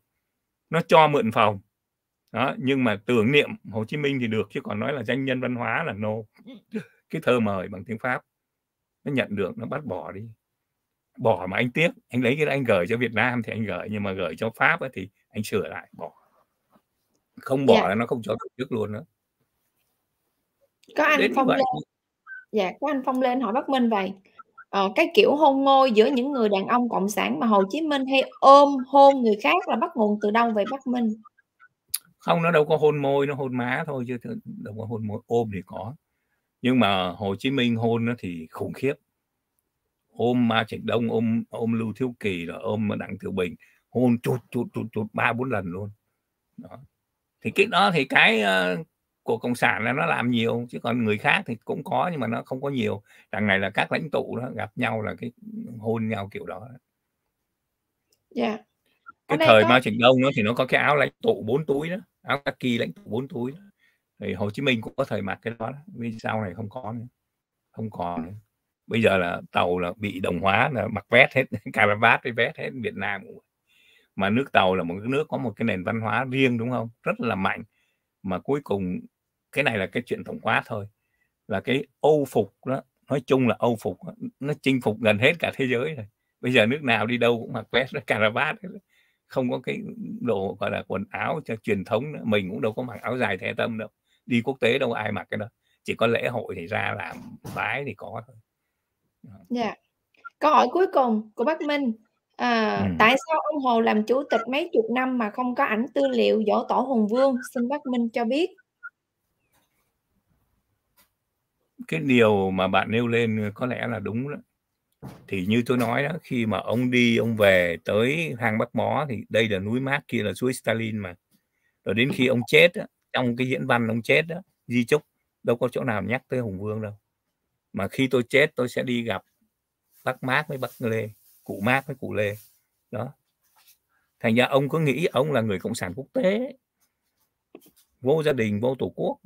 nó cho mượn phòng đó nhưng mà tưởng niệm hồ chí minh thì được chứ còn nói là danh nhân văn hóa là nô no. cái thơ mời bằng tiếng pháp nó nhận được nó bắt bỏ đi bỏ mà anh tiếc anh lấy cái đó anh gửi cho Việt Nam thì anh gửi nhưng mà gửi cho Pháp ấy, thì anh sửa lại bỏ không bỏ dạ. nó không cho tổ chức luôn nữa có anh Đến phong lên dạ có anh phong lên hỏi bắc minh vậy ờ, cái kiểu hôn môi giữa những người đàn ông cộng sản mà hồ chí minh hay ôm hôn người khác là bắt nguồn từ đâu về bắc minh không nó đâu có hôn môi nó hôn má thôi chứ đâu có hôn môi ôm thì có nhưng mà hồ chí minh hôn nó thì khủng khiếp ôm ma Trạch Đông ôm ôm Lưu Thiếu Kỳ rồi ôm Đặng Tiểu Bình hôn chụt chụt chụt chụt ba bốn lần luôn đó. thì cái đó thì cái uh, của cộng sản là nó làm nhiều chứ còn người khác thì cũng có nhưng mà nó không có nhiều đằng này là các lãnh tụ đó gặp nhau là cái hôn nhau kiểu đó yeah. Dạ. cái thời có... Mao Trạch Đông nó thì nó có cái áo lãnh tụ bốn túi đó áo kaki lãnh tụ bốn túi đó. thì Hồ Chí Minh cũng có thời mặc cái đó, đó. vì sau này không có nữa không còn nữa bây giờ là tàu là bị đồng hóa là mặc vét hết [laughs] caravat với vét hết Việt Nam mà nước tàu là một cái nước có một cái nền văn hóa riêng đúng không rất là mạnh mà cuối cùng cái này là cái chuyện tổng quát thôi là cái Âu phục đó nói chung là Âu phục đó, nó chinh phục gần hết cả thế giới rồi bây giờ nước nào đi đâu cũng mặc vest [laughs] caravat không có cái đồ gọi là quần áo cho truyền thống nữa. mình cũng đâu có mặc áo dài thẻ tâm đâu đi quốc tế đâu ai mặc cái đó chỉ có lễ hội thì ra làm bái thì có thôi Dạ. dạ câu hỏi cuối cùng của bác minh à, ừ. tại sao ông hồ làm chủ tịch mấy chục năm mà không có ảnh tư liệu dỗ tổ hùng vương xin bác minh cho biết cái điều mà bạn nêu lên có lẽ là đúng đó thì như tôi nói đó khi mà ông đi ông về tới hang bắc mó thì đây là núi mát kia là suối stalin mà rồi đến khi ông chết đó, trong cái diễn văn ông chết đó di chúc đâu có chỗ nào nhắc tới hùng vương đâu mà khi tôi chết tôi sẽ đi gặp bác mát với bác lê cụ mát với cụ lê đó thành ra ông có nghĩ ông là người cộng sản quốc tế vô gia đình vô tổ quốc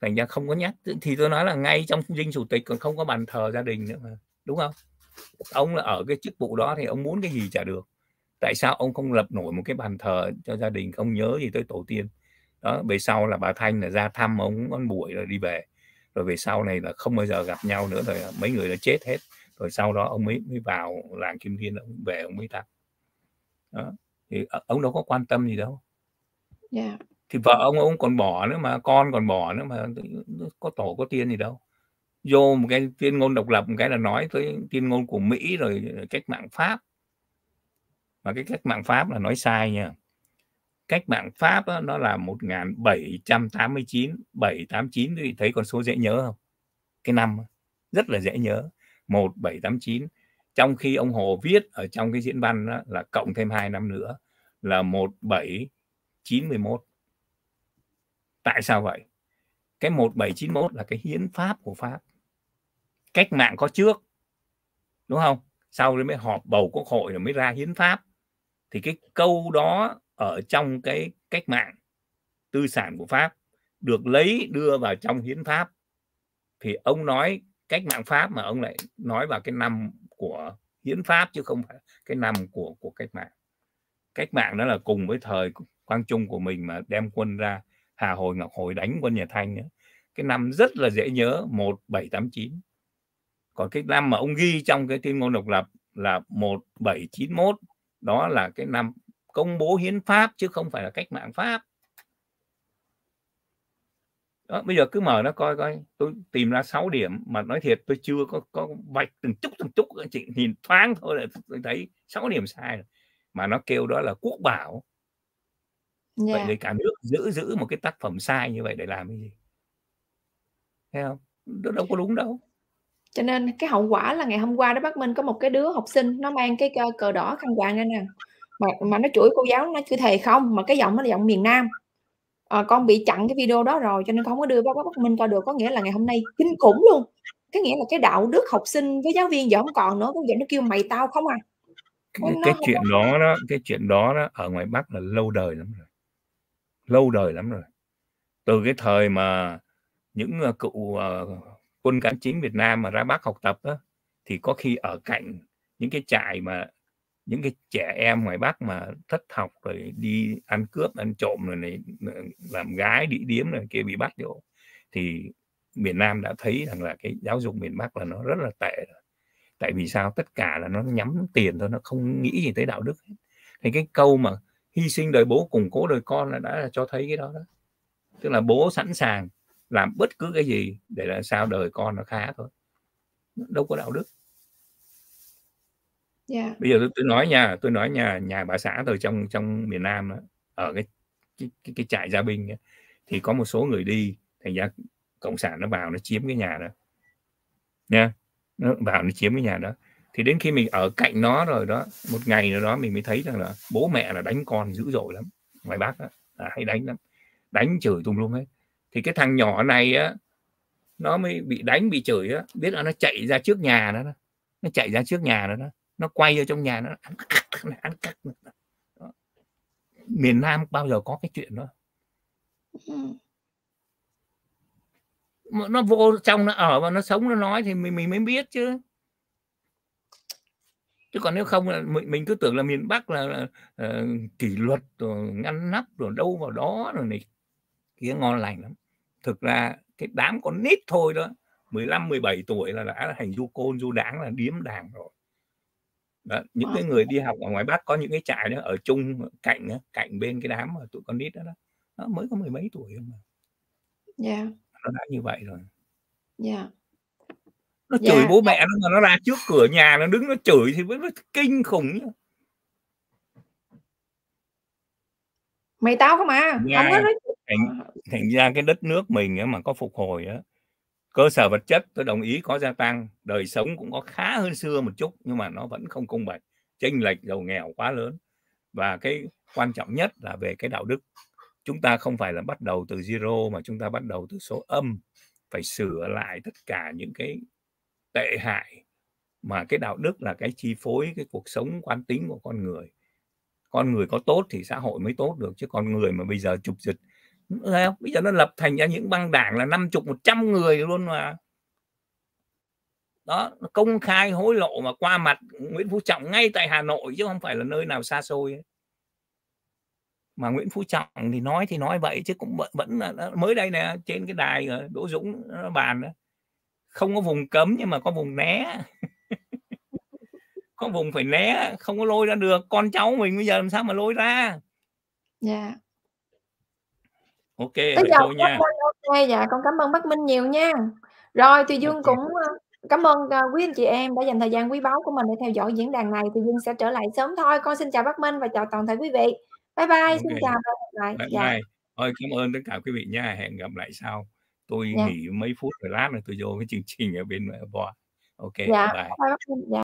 thành ra không có nhắc thì tôi nói là ngay trong dinh chủ tịch còn không có bàn thờ gia đình nữa mà đúng không ông là ở cái chức vụ đó thì ông muốn cái gì chả được tại sao ông không lập nổi một cái bàn thờ cho gia đình không nhớ gì tới tổ tiên đó về sau là bà thanh là ra thăm ông ăn buổi rồi đi về rồi về sau này là không bao giờ gặp nhau nữa rồi à, mấy người đã chết hết rồi sau đó ông mới mới vào làng kim thiên ông về ông mới tăng đó. thì ờ, ông đâu có quan tâm gì đâu yeah. Dạ. thì vợ ông ông còn bỏ nữa mà con còn bỏ nữa mà có tổ có tiên gì đâu vô một cái tuyên ngôn độc lập một cái là nói tới tuyên ngôn của mỹ rồi cách mạng pháp mà cái cách mạng pháp là nói sai nha cách mạng Pháp đó, nó là 1789 789 thì thấy con số dễ nhớ không cái năm rất là dễ nhớ 1789 trong khi ông Hồ viết ở trong cái diễn văn đó, là cộng thêm 2 năm nữa là 17911 tại sao vậy cái 1791 là cái hiến pháp của Pháp cách mạng có trước đúng không sau đấy mới họp bầu quốc hội rồi mới ra hiến pháp thì cái câu đó ở trong cái cách mạng tư sản của Pháp được lấy đưa vào trong hiến pháp thì ông nói cách mạng Pháp mà ông lại nói vào cái năm của hiến pháp chứ không phải cái năm của của cách mạng cách mạng đó là cùng với thời Quang Trung của mình mà đem quân ra Hà Hồi Ngọc Hồi đánh quân nhà Thanh nữa. cái năm rất là dễ nhớ 1789 còn cái năm mà ông ghi trong cái tuyên ngôn độc lập là 1791 đó là cái năm công bố hiến pháp chứ không phải là cách mạng pháp đó, bây giờ cứ mở nó coi coi tôi tìm ra 6 điểm mà nói thiệt tôi chưa có có vạch từng chút từng chút anh chị nhìn thoáng thôi là tôi thấy 6 điểm sai rồi. mà nó kêu đó là quốc bảo yeah. Dạ. vậy thì cả nước giữ giữ một cái tác phẩm sai như vậy để làm cái gì thấy không đó đâu có đúng đâu cho nên cái hậu quả là ngày hôm qua đó bác Minh có một cái đứa học sinh nó mang cái cờ đỏ khăn quàng lên nè mà mà nó chửi cô giáo nó chửi thầy không mà cái giọng nó là giọng miền Nam à, con bị chặn cái video đó rồi cho nên không có đưa bác bác Minh coi được có nghĩa là ngày hôm nay kinh khủng luôn cái nghĩa là cái đạo đức học sinh với giáo viên giờ không còn nữa cũng vậy nó kêu mày tao không à nó, cái nó chuyện đó đó cái chuyện đó đó ở ngoài Bắc là lâu đời lắm rồi lâu đời lắm rồi từ cái thời mà những uh, cựu uh, quân cán chính Việt Nam mà ra Bắc học tập đó, thì có khi ở cạnh những cái trại mà những cái trẻ em ngoài Bắc mà thất học rồi đi ăn cướp ăn trộm rồi này ờ, làm gái đĩ điếm rồi kia bị bắt vô thì miền Nam đã thấy rằng là cái giáo dục miền Bắc là nó rất là tệ rồi. tại vì sao tất cả là nó nhắm tiền thôi nó không nghĩ gì tới đạo đức thì cái câu mà hy sinh đời bố củng cố đời con là đã là cho thấy cái đó đó tức là bố sẵn sàng làm bất cứ cái gì để làm sao đời con nó khá thôi đâu có đạo đức yeah. Dạ. bây giờ tôi, tôi nói nha tôi nói nhà nhà bà xã tôi trong trong miền Nam đó, ở cái cái, cái, cái trại gia binh ấy, thì có một số người đi thành ra cộng sản nó vào nó chiếm cái nhà đó nha nó vào nó chiếm cái nhà đó thì đến khi mình ở cạnh nó rồi đó một ngày nào đó mình mới thấy rằng là bố mẹ là đánh con dữ dội lắm ngoài bác đó, là hay đánh lắm đánh chửi tùm lum hết thì cái thằng nhỏ này á nó mới bị đánh bị chửi á biết là nó chạy ra trước nhà đó, đó. nó chạy ra trước nhà đó, đó nó quay vào trong nhà nó ăn cắt này ăn cắt này. miền Nam bao giờ có cái chuyện đó nó vô trong nó ở và nó sống nó nói thì mình mình mới biết chứ chứ còn nếu không là mình, mình cứ tưởng là miền Bắc là, là uh, kỷ luật rồi ngăn nắp rồi đâu vào đó rồi này kia ngon lành lắm thực ra cái đám con nít thôi đó 15 17 tuổi là đã hành du côn du đáng là điếm đàng rồi đó, những cái người đi học ở ngoài bắc có những cái trại đó ở chung cạnh cạnh bên cái đám mà tụi con nít đó, đó nó mới có mười mấy tuổi mà yeah. Dạ. nó đã như vậy rồi yeah. Dạ. nó dạ. chửi yeah. bố mẹ nó nó ra trước cửa nhà nó đứng nó chửi thì nó kinh khủng nhá. mày tao không à nhà, không có nói thành thành ra cái đất nước mình mà có phục hồi á cơ sở vật chất tôi đồng ý có gia tăng đời sống cũng có khá hơn xưa một chút nhưng mà nó vẫn không công bằng chênh lệch giàu nghèo quá lớn và cái quan trọng nhất là về cái đạo đức chúng ta không phải là bắt đầu từ zero mà chúng ta bắt đầu từ số âm phải sửa lại tất cả những cái tệ hại mà cái đạo đức là cái chi phối cái cuộc sống quán tính của con người con người có tốt thì xã hội mới tốt được chứ con người mà bây giờ chụp dịch Thấy không? bây giờ nó lập thành ra những băng đảng là năm chục một trăm người luôn mà đó công khai hối lộ mà qua mặt Nguyễn Phú Trọng ngay tại Hà Nội chứ không phải là nơi nào xa xôi ấy. mà Nguyễn Phú Trọng thì nói thì nói vậy chứ cũng vẫn là mới đây nè trên cái đài Đỗ Dũng nó bàn đó không có vùng cấm nhưng mà có vùng né [laughs] có vùng phải né không có lôi ra được con cháu mình bây giờ làm sao mà lôi ra yeah. Dạ ok Tới vậy nha ok dạ con cảm ơn bác minh nhiều nha rồi thì dương okay. cũng ờ, cảm ơn ờ, quý anh chị em đã dành thời gian quý báu của mình để theo dõi diễn đàn này thì dương sẽ trở lại sớm thôi con xin chào bác minh và chào toàn thể quý vị bye bye okay. xin chào và hẹn gặp lại bye dạ. bye. cảm ơn tất cả quý vị nha hẹn gặp lại sau tôi yeah. Dạ. nghỉ mấy phút rồi lát này tôi vô với chương trình ở bên vò ok dạ. bye, bye. bye. Dạ.